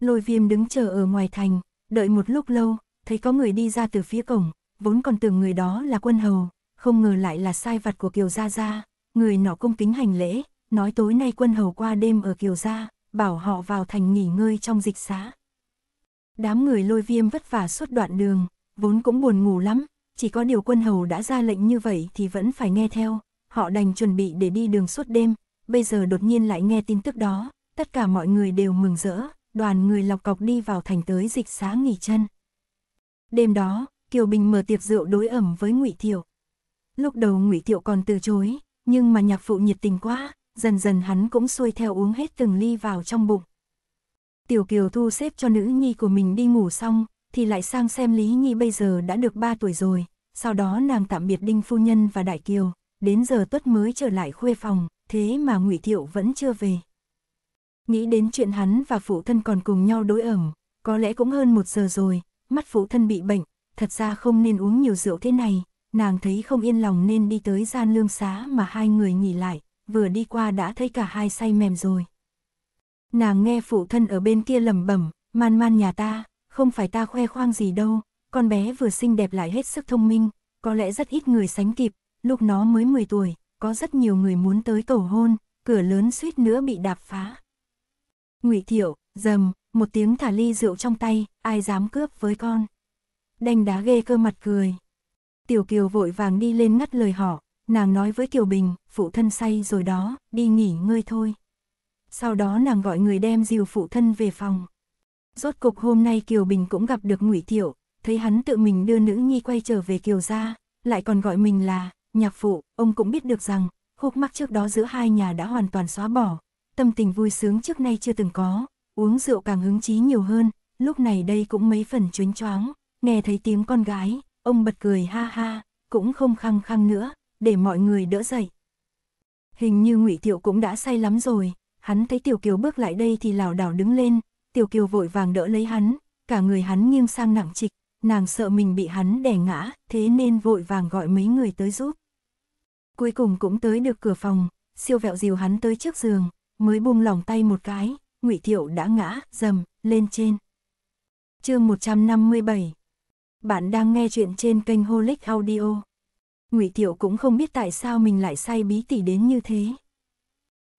Lôi viêm đứng chờ ở ngoài thành, đợi một lúc lâu, thấy có người đi ra từ phía cổng, vốn còn tưởng người đó là quân hầu, không ngờ lại là sai vặt của Kiều Gia Gia, người nọ cung kính hành lễ, nói tối nay quân hầu qua đêm ở Kiều Gia, bảo họ vào thành nghỉ ngơi trong dịch xá. Đám người lôi viêm vất vả suốt đoạn đường, vốn cũng buồn ngủ lắm, chỉ có điều quân hầu đã ra lệnh như vậy thì vẫn phải nghe theo, họ đành chuẩn bị để đi đường suốt đêm, bây giờ đột nhiên lại nghe tin tức đó, tất cả mọi người đều mừng rỡ, đoàn người lọc cọc đi vào thành tới dịch xá nghỉ chân. Đêm đó, Kiều Bình mở tiệc rượu đối ẩm với Ngụy Thiệu. Lúc đầu Ngụy Thiệu còn từ chối, nhưng mà nhạc phụ nhiệt tình quá, dần dần hắn cũng xuôi theo uống hết từng ly vào trong bụng. Tiểu Kiều thu xếp cho nữ nhi của mình đi ngủ xong, thì lại sang xem Lý Nhi bây giờ đã được 3 tuổi rồi, sau đó nàng tạm biệt Đinh Phu Nhân và Đại Kiều, đến giờ tuất mới trở lại khuê phòng, thế mà ngụy Thiệu vẫn chưa về. Nghĩ đến chuyện hắn và phụ thân còn cùng nhau đối ẩm, có lẽ cũng hơn một giờ rồi, mắt phụ thân bị bệnh, thật ra không nên uống nhiều rượu thế này, nàng thấy không yên lòng nên đi tới gian lương xá mà hai người nghỉ lại, vừa đi qua đã thấy cả hai say mềm rồi. Nàng nghe phụ thân ở bên kia lẩm bẩm, man man nhà ta, không phải ta khoe khoang gì đâu, con bé vừa xinh đẹp lại hết sức thông minh, có lẽ rất ít người sánh kịp, lúc nó mới 10 tuổi, có rất nhiều người muốn tới cầu hôn, cửa lớn suýt nữa bị đạp phá. Ngụy Thiệu, dầm, một tiếng thả ly rượu trong tay, ai dám cướp với con. Đành đá ghê cơ mặt cười. Tiểu Kiều vội vàng đi lên ngắt lời họ, nàng nói với Kiều Bình, phụ thân say rồi đó, đi nghỉ ngơi thôi. Sau đó nàng gọi người đem dìu phụ thân về phòng. Rốt cục hôm nay Kiều Bình cũng gặp được ngụy Tiểu, thấy hắn tự mình đưa nữ nhi quay trở về Kiều gia, lại còn gọi mình là nhạc phụ, ông cũng biết được rằng khúc mắc trước đó giữa hai nhà đã hoàn toàn xóa bỏ, tâm tình vui sướng trước nay chưa từng có, uống rượu càng hứng chí nhiều hơn, lúc này đây cũng mấy phần chuyến choáng, nghe thấy tiếng con gái, ông bật cười ha ha, cũng không khăng khăng nữa, để mọi người đỡ dậy. Hình như Ngụy Tiểu cũng đã say lắm rồi, hắn thấy Tiểu Kiều bước lại đây thì lảo đảo đứng lên, Tiểu Kiều vội vàng đỡ lấy hắn, cả người hắn nghiêng sang nặng trịch, nàng sợ mình bị hắn đè ngã, thế nên vội vàng gọi mấy người tới giúp. Cuối cùng cũng tới được cửa phòng, siêu vẹo dìu hắn tới trước giường, mới buông lòng tay một cái, Ngụy Thiệu đã ngã, dầm, lên trên. chương 157 Bạn đang nghe chuyện trên kênh Holic Audio. Ngụy Thiệu cũng không biết tại sao mình lại say bí tỉ đến như thế.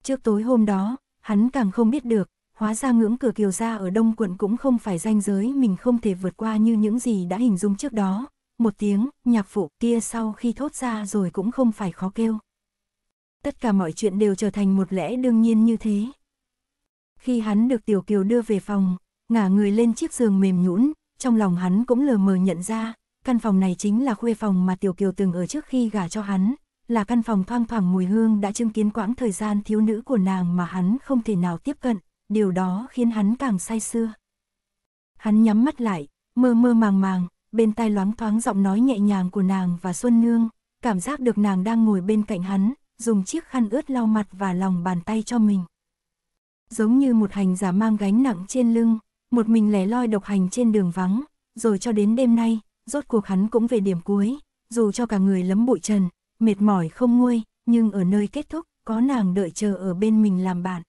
Trước tối hôm đó, hắn càng không biết được, hóa ra ngưỡng cửa kiều gia ở đông quận cũng không phải ranh giới mình không thể vượt qua như những gì đã hình dung trước đó. Một tiếng, nhạc phụ kia sau khi thốt ra rồi cũng không phải khó kêu. Tất cả mọi chuyện đều trở thành một lẽ đương nhiên như thế. Khi hắn được Tiểu Kiều đưa về phòng, ngả người lên chiếc giường mềm nhũn, trong lòng hắn cũng lờ mờ nhận ra, căn phòng này chính là khuê phòng mà Tiểu Kiều từng ở trước khi gả cho hắn, là căn phòng thoang thoảng mùi hương đã chứng kiến quãng thời gian thiếu nữ của nàng mà hắn không thể nào tiếp cận điều đó khiến hắn càng say xưa. Hắn nhắm mắt lại, mơ mơ màng màng, bên tai loáng thoáng giọng nói nhẹ nhàng của nàng và Xuân Nương, cảm giác được nàng đang ngồi bên cạnh hắn, dùng chiếc khăn ướt lau mặt và lòng bàn tay cho mình. Giống như một hành giả mang gánh nặng trên lưng, một mình lẻ loi độc hành trên đường vắng, rồi cho đến đêm nay, rốt cuộc hắn cũng về điểm cuối, dù cho cả người lấm bụi trần, mệt mỏi không nguôi, nhưng ở nơi kết thúc, có nàng đợi chờ ở bên mình làm bạn.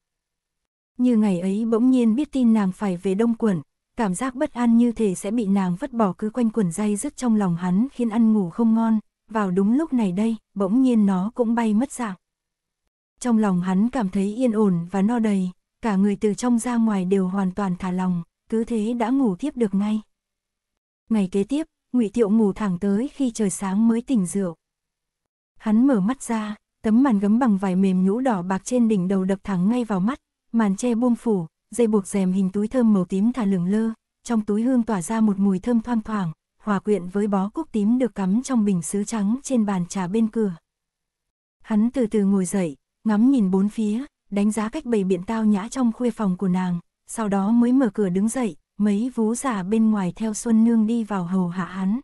Như ngày ấy bỗng nhiên biết tin nàng phải về đông quẩn, cảm giác bất an như thể sẽ bị nàng vứt bỏ cứ quanh quẩn dây dứt trong lòng hắn khiến ăn ngủ không ngon, vào đúng lúc này đây, bỗng nhiên nó cũng bay mất dạng. Trong lòng hắn cảm thấy yên ổn và no đầy, cả người từ trong ra ngoài đều hoàn toàn thả lòng, cứ thế đã ngủ tiếp được ngay. Ngày kế tiếp, Ngụy Thiệu ngủ thẳng tới khi trời sáng mới tỉnh rượu. Hắn mở mắt ra, tấm màn gấm bằng vải mềm nhũ đỏ bạc trên đỉnh đầu đập thẳng ngay vào mắt, màn che buông phủ, dây buộc rèm hình túi thơm màu tím thả lửng lơ, trong túi hương tỏa ra một mùi thơm thoang thoảng, hòa quyện với bó cúc tím được cắm trong bình sứ trắng trên bàn trà bên cửa. Hắn từ từ ngồi dậy, ngắm nhìn bốn phía, đánh giá cách bày biện tao nhã trong khuê phòng của nàng, sau đó mới mở cửa đứng dậy, mấy vú giả bên ngoài theo Xuân Nương đi vào hầu hạ hắn.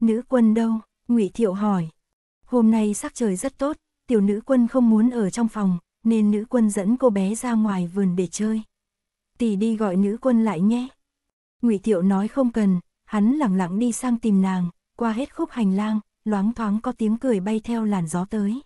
Nữ quân đâu? Ngụy Thiệu hỏi. Hôm nay sắc trời rất tốt, tiểu nữ quân không muốn ở trong phòng, nên nữ quân dẫn cô bé ra ngoài vườn để chơi. Tỷ đi gọi nữ quân lại nhé. Ngụy Thiệu nói không cần, hắn lặng lặng đi sang tìm nàng, qua hết khúc hành lang, loáng thoáng có tiếng cười bay theo làn gió tới.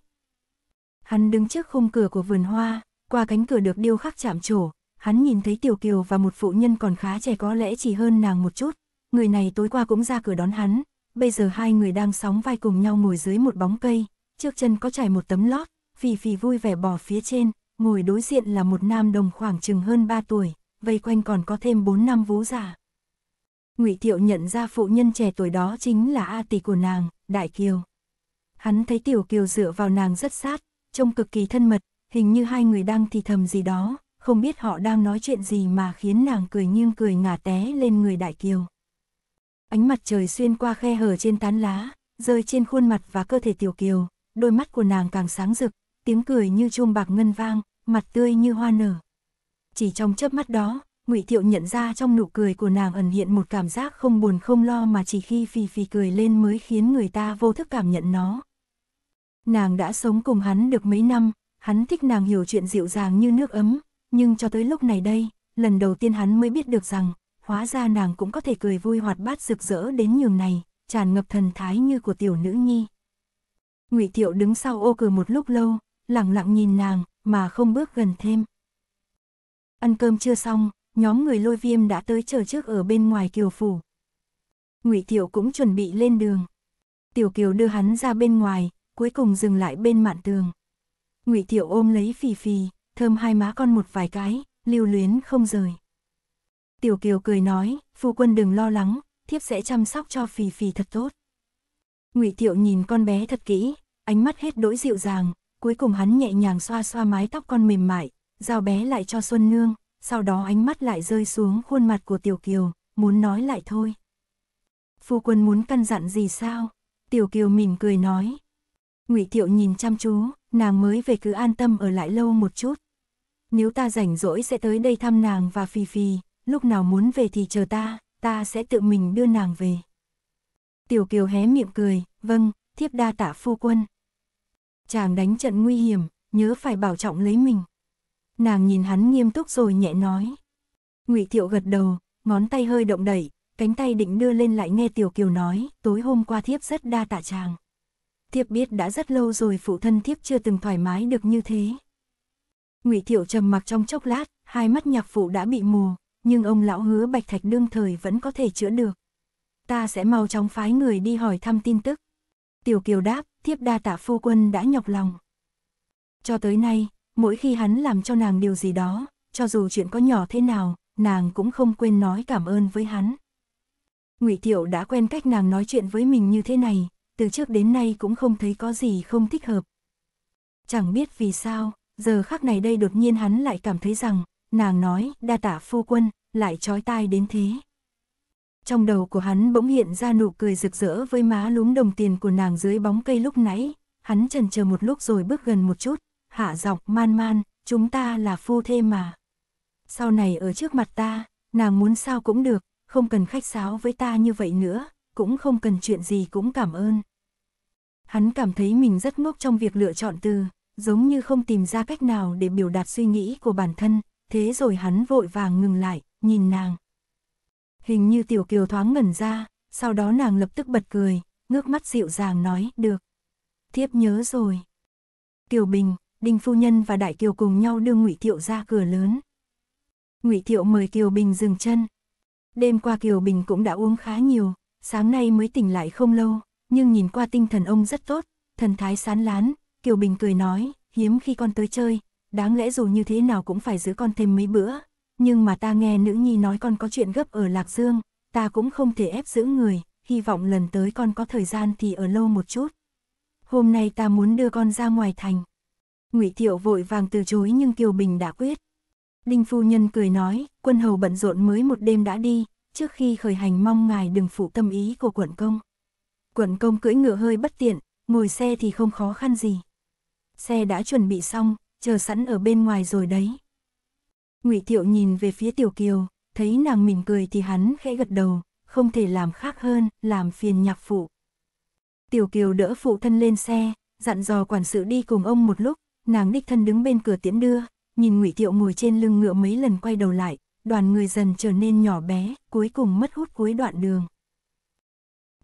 Hắn đứng trước khung cửa của vườn hoa, qua cánh cửa được điêu khắc chạm trổ, hắn nhìn thấy Tiểu Kiều và một phụ nhân còn khá trẻ có lẽ chỉ hơn nàng một chút, người này tối qua cũng ra cửa đón hắn, bây giờ hai người đang sóng vai cùng nhau ngồi dưới một bóng cây, trước chân có trải một tấm lót, Phì phì vui vẻ bỏ phía trên, ngồi đối diện là một nam đồng khoảng chừng hơn 3 tuổi, vây quanh còn có thêm 4 năm vũ giả Ngụy Thiệu nhận ra phụ nhân trẻ tuổi đó chính là A tỷ của nàng, Đại Kiều. Hắn thấy Tiểu Kiều dựa vào nàng rất sát, trông cực kỳ thân mật, hình như hai người đang thì thầm gì đó, không biết họ đang nói chuyện gì mà khiến nàng cười nghiêng cười ngả té lên người Đại Kiều. Ánh mặt trời xuyên qua khe hở trên tán lá, rơi trên khuôn mặt và cơ thể Tiểu Kiều, đôi mắt của nàng càng sáng rực, tiếng cười như chuông bạc ngân vang, mặt tươi như hoa nở. Chỉ trong chớp mắt đó, Ngụy Thiệu nhận ra trong nụ cười của nàng ẩn hiện một cảm giác không buồn không lo mà chỉ khi phì phì cười lên mới khiến người ta vô thức cảm nhận nó. Nàng đã sống cùng hắn được mấy năm, hắn thích nàng hiểu chuyện dịu dàng như nước ấm, nhưng cho tới lúc này đây, lần đầu tiên hắn mới biết được rằng, hóa ra nàng cũng có thể cười vui hoạt bát rực rỡ đến nhường này, tràn ngập thần thái như của tiểu nữ nhi. Ngụy Thiệu đứng sau ô cửa một lúc lâu, lặng lặng nhìn nàng, mà không bước gần thêm. Ăn cơm chưa xong, nhóm người lôi viêm đã tới chờ trước ở bên ngoài kiều phủ. ngụy Thiệu cũng chuẩn bị lên đường. Tiểu Kiều đưa hắn ra bên ngoài, cuối cùng dừng lại bên mạn tường. ngụy Thiệu ôm lấy phì phì, thơm hai má con một vài cái, lưu luyến không rời. Tiểu Kiều cười nói, phu quân đừng lo lắng, thiếp sẽ chăm sóc cho phì phì thật tốt. ngụy Thiệu nhìn con bé thật kỹ, ánh mắt hết đỗi dịu dàng, cuối cùng hắn nhẹ nhàng xoa xoa mái tóc con mềm mại, giao bé lại cho Xuân Nương, sau đó ánh mắt lại rơi xuống khuôn mặt của Tiểu Kiều, muốn nói lại thôi. Phu quân muốn căn dặn gì sao? Tiểu Kiều mỉm cười nói. Ngụy Thiệu nhìn chăm chú, nàng mới về cứ an tâm ở lại lâu một chút. Nếu ta rảnh rỗi sẽ tới đây thăm nàng và Phi Phi, lúc nào muốn về thì chờ ta, ta sẽ tự mình đưa nàng về. Tiểu Kiều hé miệng cười, vâng, thiếp đa tạ phu quân. Chàng đánh trận nguy hiểm, nhớ phải bảo trọng lấy mình. Nàng nhìn hắn nghiêm túc rồi nhẹ nói. Ngụy Thiệu gật đầu, ngón tay hơi động đẩy, cánh tay định đưa lên lại nghe Tiểu Kiều nói, tối hôm qua thiếp rất đa tạ chàng. Thiếp biết đã rất lâu rồi phụ thân thiếp chưa từng thoải mái được như thế. Ngụy Thiệu trầm mặc trong chốc lát, hai mắt nhạc phụ đã bị mù, nhưng ông lão hứa Bạch Thạch đương thời vẫn có thể chữa được. Ta sẽ mau chóng phái người đi hỏi thăm tin tức. Tiểu Kiều đáp, thiếp đa tạ phu quân đã nhọc lòng. Cho tới nay, mỗi khi hắn làm cho nàng điều gì đó, cho dù chuyện có nhỏ thế nào, nàng cũng không quên nói cảm ơn với hắn. Ngụy Thiệu đã quen cách nàng nói chuyện với mình như thế này, từ trước đến nay cũng không thấy có gì không thích hợp. Chẳng biết vì sao, giờ khắc này đây đột nhiên hắn lại cảm thấy rằng, nàng nói, đa tạ phu quân, lại trói tai đến thế trong đầu của hắn bỗng hiện ra nụ cười rực rỡ với má lúm đồng tiền của nàng dưới bóng cây lúc nãy, hắn chần chờ một lúc rồi bước gần một chút, hạ giọng man man, chúng ta là phu thê mà. Sau này ở trước mặt ta, nàng muốn sao cũng được, không cần khách sáo với ta như vậy nữa, cũng không cần chuyện gì cũng cảm ơn. Hắn cảm thấy mình rất ngốc trong việc lựa chọn từ, giống như không tìm ra cách nào để biểu đạt suy nghĩ của bản thân, thế rồi hắn vội vàng ngừng lại, nhìn nàng. Hình như Tiểu Kiều thoáng ngẩn ra, sau đó nàng lập tức bật cười, ngước mắt dịu dàng nói, được. Thiếp nhớ rồi. Kiều Bình, Đinh Phu Nhân và Đại Kiều cùng nhau đưa ngụy Thiệu ra cửa lớn. ngụy Thiệu mời Kiều Bình dừng chân. Đêm qua Kiều Bình cũng đã uống khá nhiều, sáng nay mới tỉnh lại không lâu, nhưng nhìn qua tinh thần ông rất tốt, thần thái sán lán, Kiều Bình cười nói, hiếm khi con tới chơi, đáng lẽ dù như thế nào cũng phải giữ con thêm mấy bữa, nhưng mà ta nghe nữ nhi nói con có chuyện gấp ở Lạc Dương, ta cũng không thể ép giữ người, hy vọng lần tới con có thời gian thì ở lâu một chút. Hôm nay ta muốn đưa con ra ngoài thành. Ngụy Thiệu vội vàng từ chối nhưng Kiều Bình đã quyết. Đinh phu nhân cười nói, quân hầu bận rộn mới một đêm đã đi, trước khi khởi hành mong ngài đừng phụ tâm ý của quận công. Quận công cưỡi ngựa hơi bất tiện, ngồi xe thì không khó khăn gì. Xe đã chuẩn bị xong, chờ sẵn ở bên ngoài rồi đấy. Ngụy Thiệu nhìn về phía Tiểu Kiều, thấy nàng mỉm cười thì hắn khẽ gật đầu, không thể làm khác hơn, làm phiền nhạc phụ. Tiểu Kiều đỡ phụ thân lên xe, dặn dò quản sự đi cùng ông một lúc, nàng đích thân đứng bên cửa tiễn đưa, nhìn Ngụy Thiệu ngồi trên lưng ngựa mấy lần quay đầu lại, đoàn người dần trở nên nhỏ bé, cuối cùng mất hút cuối đoạn đường.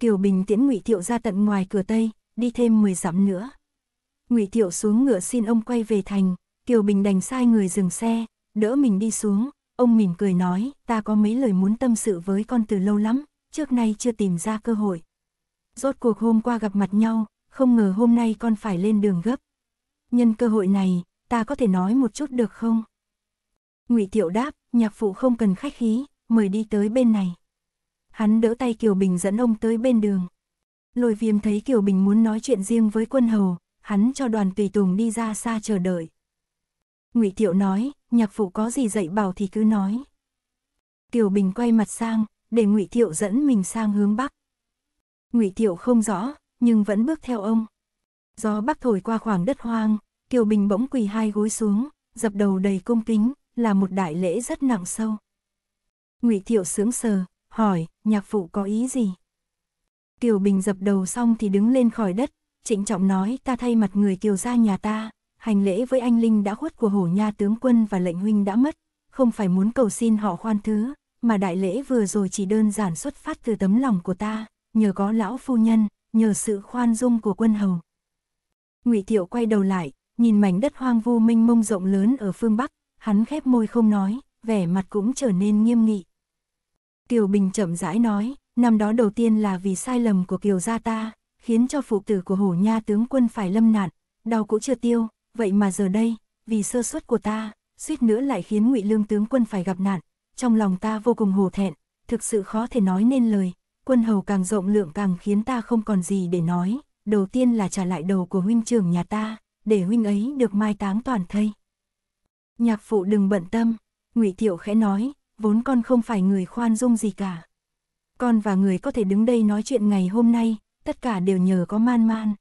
Kiều Bình tiễn Ngụy Thiệu ra tận ngoài cửa Tây, đi thêm 10 dặm nữa. Ngụy Thiệu xuống ngựa xin ông quay về thành, Kiều Bình đành sai người dừng xe, đỡ mình đi xuống, ông mỉm cười nói, ta có mấy lời muốn tâm sự với con từ lâu lắm, trước nay chưa tìm ra cơ hội. Rốt cuộc hôm qua gặp mặt nhau, không ngờ hôm nay con phải lên đường gấp. Nhân cơ hội này, ta có thể nói một chút được không? Ngụy Tiệu đáp, nhạc phụ không cần khách khí, mời đi tới bên này. Hắn đỡ tay Kiều Bình dẫn ông tới bên đường. Lôi viêm thấy Kiều Bình muốn nói chuyện riêng với quân hầu, hắn cho đoàn tùy tùng đi ra xa chờ đợi. Ngụy Tiệu nói, nhạc phụ có gì dạy bảo thì cứ nói. Kiều Bình quay mặt sang, để Ngụy Tiệu dẫn mình sang hướng bắc. Ngụy Tiệu không rõ, nhưng vẫn bước theo ông. Gió bắc thổi qua khoảng đất hoang, Kiều Bình bỗng quỳ hai gối xuống, dập đầu đầy cung kính, là một đại lễ rất nặng sâu. Ngụy Thiệu sướng sờ, hỏi, nhạc phụ có ý gì? Kiều Bình dập đầu xong thì đứng lên khỏi đất, trịnh trọng nói ta thay mặt người Kiều gia nhà ta, hành lễ với anh Linh đã khuất của hổ nha tướng quân và lệnh huynh đã mất, không phải muốn cầu xin họ khoan thứ, mà đại lễ vừa rồi chỉ đơn giản xuất phát từ tấm lòng của ta, nhờ có lão phu nhân, nhờ sự khoan dung của quân hầu. Ngụy Thiệu quay đầu lại, nhìn mảnh đất hoang vu mênh mông rộng lớn ở phương Bắc, hắn khép môi không nói, vẻ mặt cũng trở nên nghiêm nghị. Kiều Bình chậm rãi nói, năm đó đầu tiên là vì sai lầm của Kiều gia ta, khiến cho phụ tử của hổ nha tướng quân phải lâm nạn, đau cũ chưa tiêu, vậy mà giờ đây, vì sơ suất của ta, suýt nữa lại khiến ngụy lương tướng quân phải gặp nạn, trong lòng ta vô cùng hổ thẹn, thực sự khó thể nói nên lời, quân hầu càng rộng lượng càng khiến ta không còn gì để nói, đầu tiên là trả lại đầu của huynh trưởng nhà ta, để huynh ấy được mai táng toàn thây. Nhạc phụ đừng bận tâm, ngụy Thiệu khẽ nói, vốn con không phải người khoan dung gì cả. Con và người có thể đứng đây nói chuyện ngày hôm nay, tất cả đều nhờ có man man.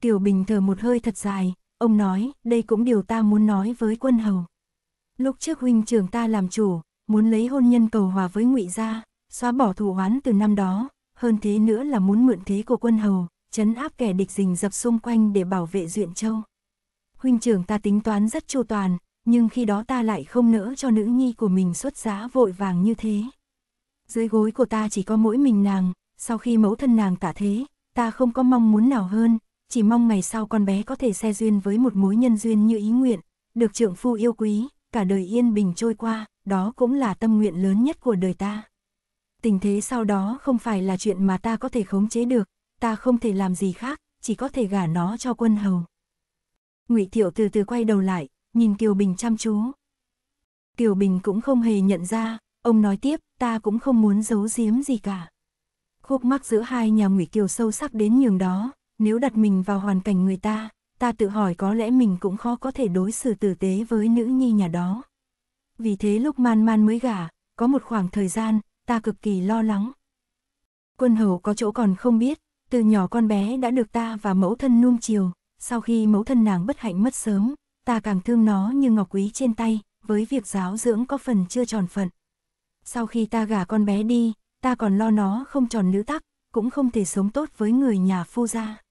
Tiểu Bình thờ một hơi thật dài, Ông nói, đây cũng điều ta muốn nói với quân hầu. Lúc trước huynh trưởng ta làm chủ, muốn lấy hôn nhân cầu hòa với ngụy gia, xóa bỏ thù oán từ năm đó, hơn thế nữa là muốn mượn thế của quân hầu, chấn áp kẻ địch rình dập xung quanh để bảo vệ Duyện Châu. Huynh trưởng ta tính toán rất chu toàn, nhưng khi đó ta lại không nỡ cho nữ nhi của mình xuất giá vội vàng như thế. Dưới gối của ta chỉ có mỗi mình nàng, sau khi mẫu thân nàng tả thế, ta không có mong muốn nào hơn, chỉ mong ngày sau con bé có thể xe duyên với một mối nhân duyên như ý nguyện, được trượng phu yêu quý, cả đời yên bình trôi qua, đó cũng là tâm nguyện lớn nhất của đời ta. Tình thế sau đó không phải là chuyện mà ta có thể khống chế được, ta không thể làm gì khác, chỉ có thể gả nó cho quân hầu. Ngụy Thiệu từ từ quay đầu lại, nhìn Kiều Bình chăm chú. Kiều Bình cũng không hề nhận ra, ông nói tiếp, ta cũng không muốn giấu giếm gì cả. Khúc mắc giữa hai nhà Ngụy Kiều sâu sắc đến nhường đó, nếu đặt mình vào hoàn cảnh người ta, ta tự hỏi có lẽ mình cũng khó có thể đối xử tử tế với nữ nhi nhà đó. Vì thế lúc man man mới gả, có một khoảng thời gian, ta cực kỳ lo lắng. Quân hầu có chỗ còn không biết, từ nhỏ con bé đã được ta và mẫu thân nuông chiều, sau khi mẫu thân nàng bất hạnh mất sớm, ta càng thương nó như ngọc quý trên tay, với việc giáo dưỡng có phần chưa tròn phận. Sau khi ta gả con bé đi, ta còn lo nó không tròn nữ tắc, cũng không thể sống tốt với người nhà phu gia.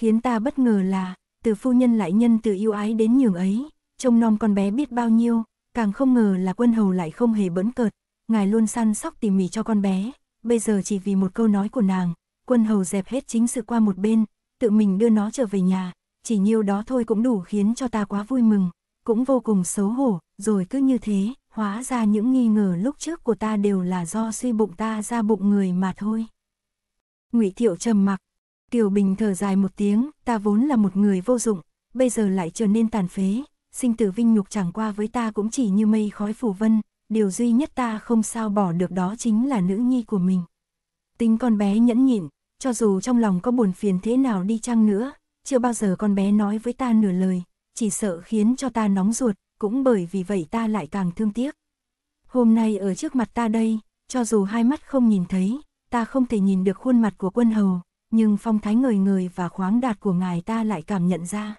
Khiến ta bất ngờ là, từ phu nhân lại nhân từ yêu ái đến nhường ấy, trông nom con bé biết bao nhiêu, càng không ngờ là quân hầu lại không hề bỡn cợt, ngài luôn săn sóc tỉ mỉ cho con bé, bây giờ chỉ vì một câu nói của nàng, quân hầu dẹp hết chính sự qua một bên, tự mình đưa nó trở về nhà, chỉ nhiêu đó thôi cũng đủ khiến cho ta quá vui mừng, cũng vô cùng xấu hổ, rồi cứ như thế, hóa ra những nghi ngờ lúc trước của ta đều là do suy bụng ta ra bụng người mà thôi. Ngụy Thiệu trầm mặc, Kiều Bình thở dài một tiếng, ta vốn là một người vô dụng, bây giờ lại trở nên tàn phế, sinh tử vinh nhục chẳng qua với ta cũng chỉ như mây khói phủ vân, điều duy nhất ta không sao bỏ được đó chính là nữ nhi của mình. Tính con bé nhẫn nhịn, cho dù trong lòng có buồn phiền thế nào đi chăng nữa, chưa bao giờ con bé nói với ta nửa lời, chỉ sợ khiến cho ta nóng ruột, cũng bởi vì vậy ta lại càng thương tiếc. Hôm nay ở trước mặt ta đây, cho dù hai mắt không nhìn thấy, ta không thể nhìn được khuôn mặt của quân hầu, nhưng phong thái người người và khoáng đạt của ngài ta lại cảm nhận ra.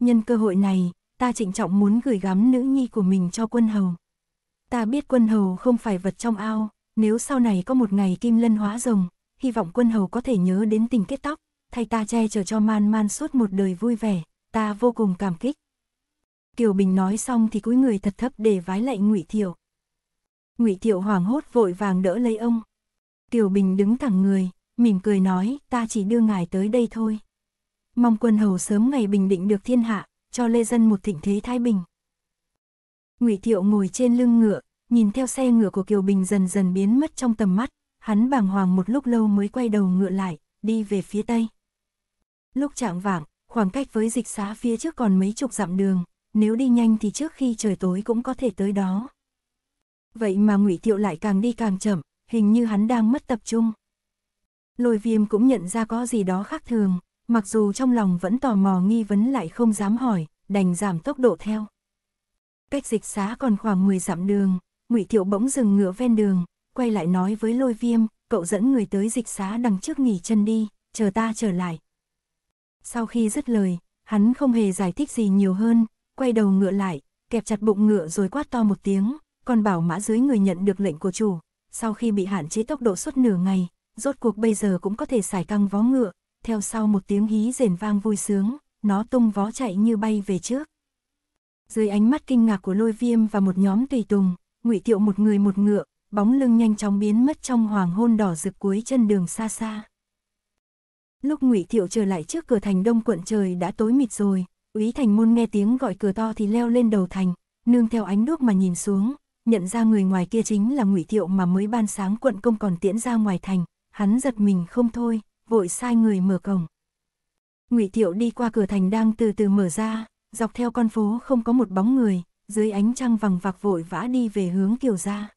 Nhân cơ hội này, ta trịnh trọng muốn gửi gắm nữ nhi của mình cho quân hầu. Ta biết quân hầu không phải vật trong ao, nếu sau này có một ngày kim lân hóa rồng, hy vọng quân hầu có thể nhớ đến tình kết tóc, thay ta che chở cho man man suốt một đời vui vẻ, ta vô cùng cảm kích. Kiều Bình nói xong thì cúi người thật thấp để vái lạy Ngụy Thiệu. Ngụy Thiệu hoảng hốt vội vàng đỡ lấy ông. Kiều Bình đứng thẳng người, mỉm cười nói, ta chỉ đưa ngài tới đây thôi. Mong quân hầu sớm ngày bình định được thiên hạ, cho lê dân một thịnh thế thái bình. Ngụy Thiệu ngồi trên lưng ngựa, nhìn theo xe ngựa của Kiều Bình dần dần biến mất trong tầm mắt, hắn bàng hoàng một lúc lâu mới quay đầu ngựa lại, đi về phía tây. Lúc trạng vạng, khoảng cách với dịch xá phía trước còn mấy chục dặm đường, nếu đi nhanh thì trước khi trời tối cũng có thể tới đó. Vậy mà Ngụy Thiệu lại càng đi càng chậm, hình như hắn đang mất tập trung lôi viêm cũng nhận ra có gì đó khác thường, mặc dù trong lòng vẫn tò mò nghi vấn lại không dám hỏi, đành giảm tốc độ theo. Cách dịch xá còn khoảng 10 dặm đường, ngụy Thiệu bỗng dừng ngựa ven đường, quay lại nói với lôi viêm, cậu dẫn người tới dịch xá đằng trước nghỉ chân đi, chờ ta trở lại. Sau khi dứt lời, hắn không hề giải thích gì nhiều hơn, quay đầu ngựa lại, kẹp chặt bụng ngựa rồi quát to một tiếng, còn bảo mã dưới người nhận được lệnh của chủ, sau khi bị hạn chế tốc độ suốt nửa ngày, rốt cuộc bây giờ cũng có thể xài căng vó ngựa, theo sau một tiếng hí rền vang vui sướng, nó tung vó chạy như bay về trước. Dưới ánh mắt kinh ngạc của lôi viêm và một nhóm tùy tùng, ngụy tiệu một người một ngựa, bóng lưng nhanh chóng biến mất trong hoàng hôn đỏ rực cuối chân đường xa xa. Lúc ngụy tiệu trở lại trước cửa thành đông quận trời đã tối mịt rồi, úy thành môn nghe tiếng gọi cửa to thì leo lên đầu thành, nương theo ánh đuốc mà nhìn xuống, nhận ra người ngoài kia chính là ngụy tiệu mà mới ban sáng quận công còn tiễn ra ngoài thành, hắn giật mình không thôi, vội sai người mở cổng. Ngụy thiệu đi qua cửa thành đang từ từ mở ra, dọc theo con phố không có một bóng người, dưới ánh trăng vằng vặc vội vã đi về hướng Kiều gia.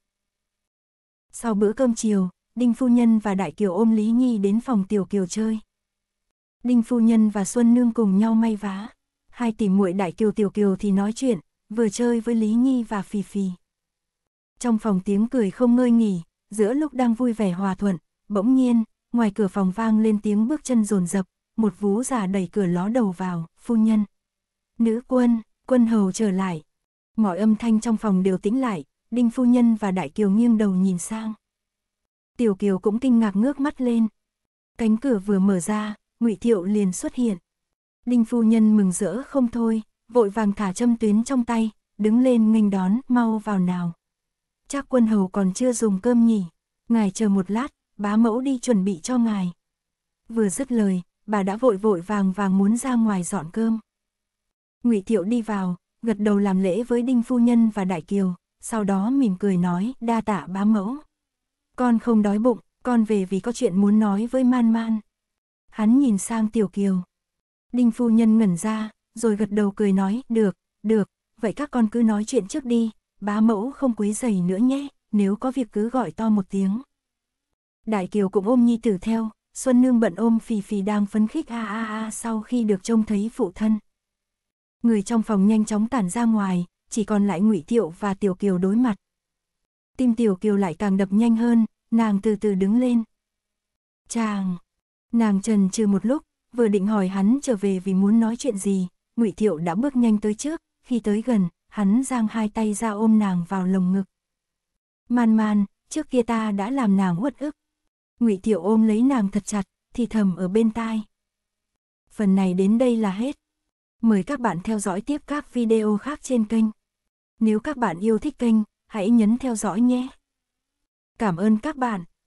Sau bữa cơm chiều, Đinh phu nhân và Đại Kiều ôm Lý Nhi đến phòng Tiểu Kiều chơi. Đinh phu nhân và Xuân Nương cùng nhau may vá, hai tỷ muội Đại Kiều Tiểu Kiều thì nói chuyện, vừa chơi với Lý Nhi và phi phi. Trong phòng tiếng cười không ngơi nghỉ, giữa lúc đang vui vẻ hòa thuận, Bỗng nhiên, ngoài cửa phòng vang lên tiếng bước chân rồn rập, một vú già đẩy cửa ló đầu vào, phu nhân. Nữ quân, quân hầu trở lại. Mọi âm thanh trong phòng đều tĩnh lại, đinh phu nhân và đại kiều nghiêng đầu nhìn sang. Tiểu kiều cũng kinh ngạc ngước mắt lên. Cánh cửa vừa mở ra, ngụy thiệu liền xuất hiện. Đinh phu nhân mừng rỡ không thôi, vội vàng thả châm tuyến trong tay, đứng lên nghênh đón, mau vào nào. Chắc quân hầu còn chưa dùng cơm nhỉ, ngài chờ một lát, bá mẫu đi chuẩn bị cho ngài. Vừa dứt lời, bà đã vội vội vàng vàng muốn ra ngoài dọn cơm. Ngụy Thiệu đi vào, gật đầu làm lễ với Đinh Phu Nhân và Đại Kiều, sau đó mỉm cười nói đa tạ bá mẫu. Con không đói bụng, con về vì có chuyện muốn nói với man man. Hắn nhìn sang Tiểu Kiều. Đinh Phu Nhân ngẩn ra, rồi gật đầu cười nói được, được, vậy các con cứ nói chuyện trước đi, bá mẫu không quấy giày nữa nhé, nếu có việc cứ gọi to một tiếng. Đại Kiều cũng ôm nhi tử theo, Xuân Nương bận ôm Phì Phì đang phấn khích a a a sau khi được trông thấy phụ thân. Người trong phòng nhanh chóng tản ra ngoài, chỉ còn lại Ngụy Tiệu và Tiểu Kiều đối mặt. Tim Tiểu Kiều lại càng đập nhanh hơn, nàng từ từ đứng lên. Chàng! Nàng trần trừ một lúc, vừa định hỏi hắn trở về vì muốn nói chuyện gì, Ngụy Thiệu đã bước nhanh tới trước, khi tới gần, hắn giang hai tay ra ôm nàng vào lồng ngực. Man man, trước kia ta đã làm nàng uất ức, Ngụy Tiểu ôm lấy nàng thật chặt, thì thầm ở bên tai. Phần này đến đây là hết. Mời các bạn theo dõi tiếp các video khác trên kênh. Nếu các bạn yêu thích kênh, hãy nhấn theo dõi nhé. Cảm ơn các bạn.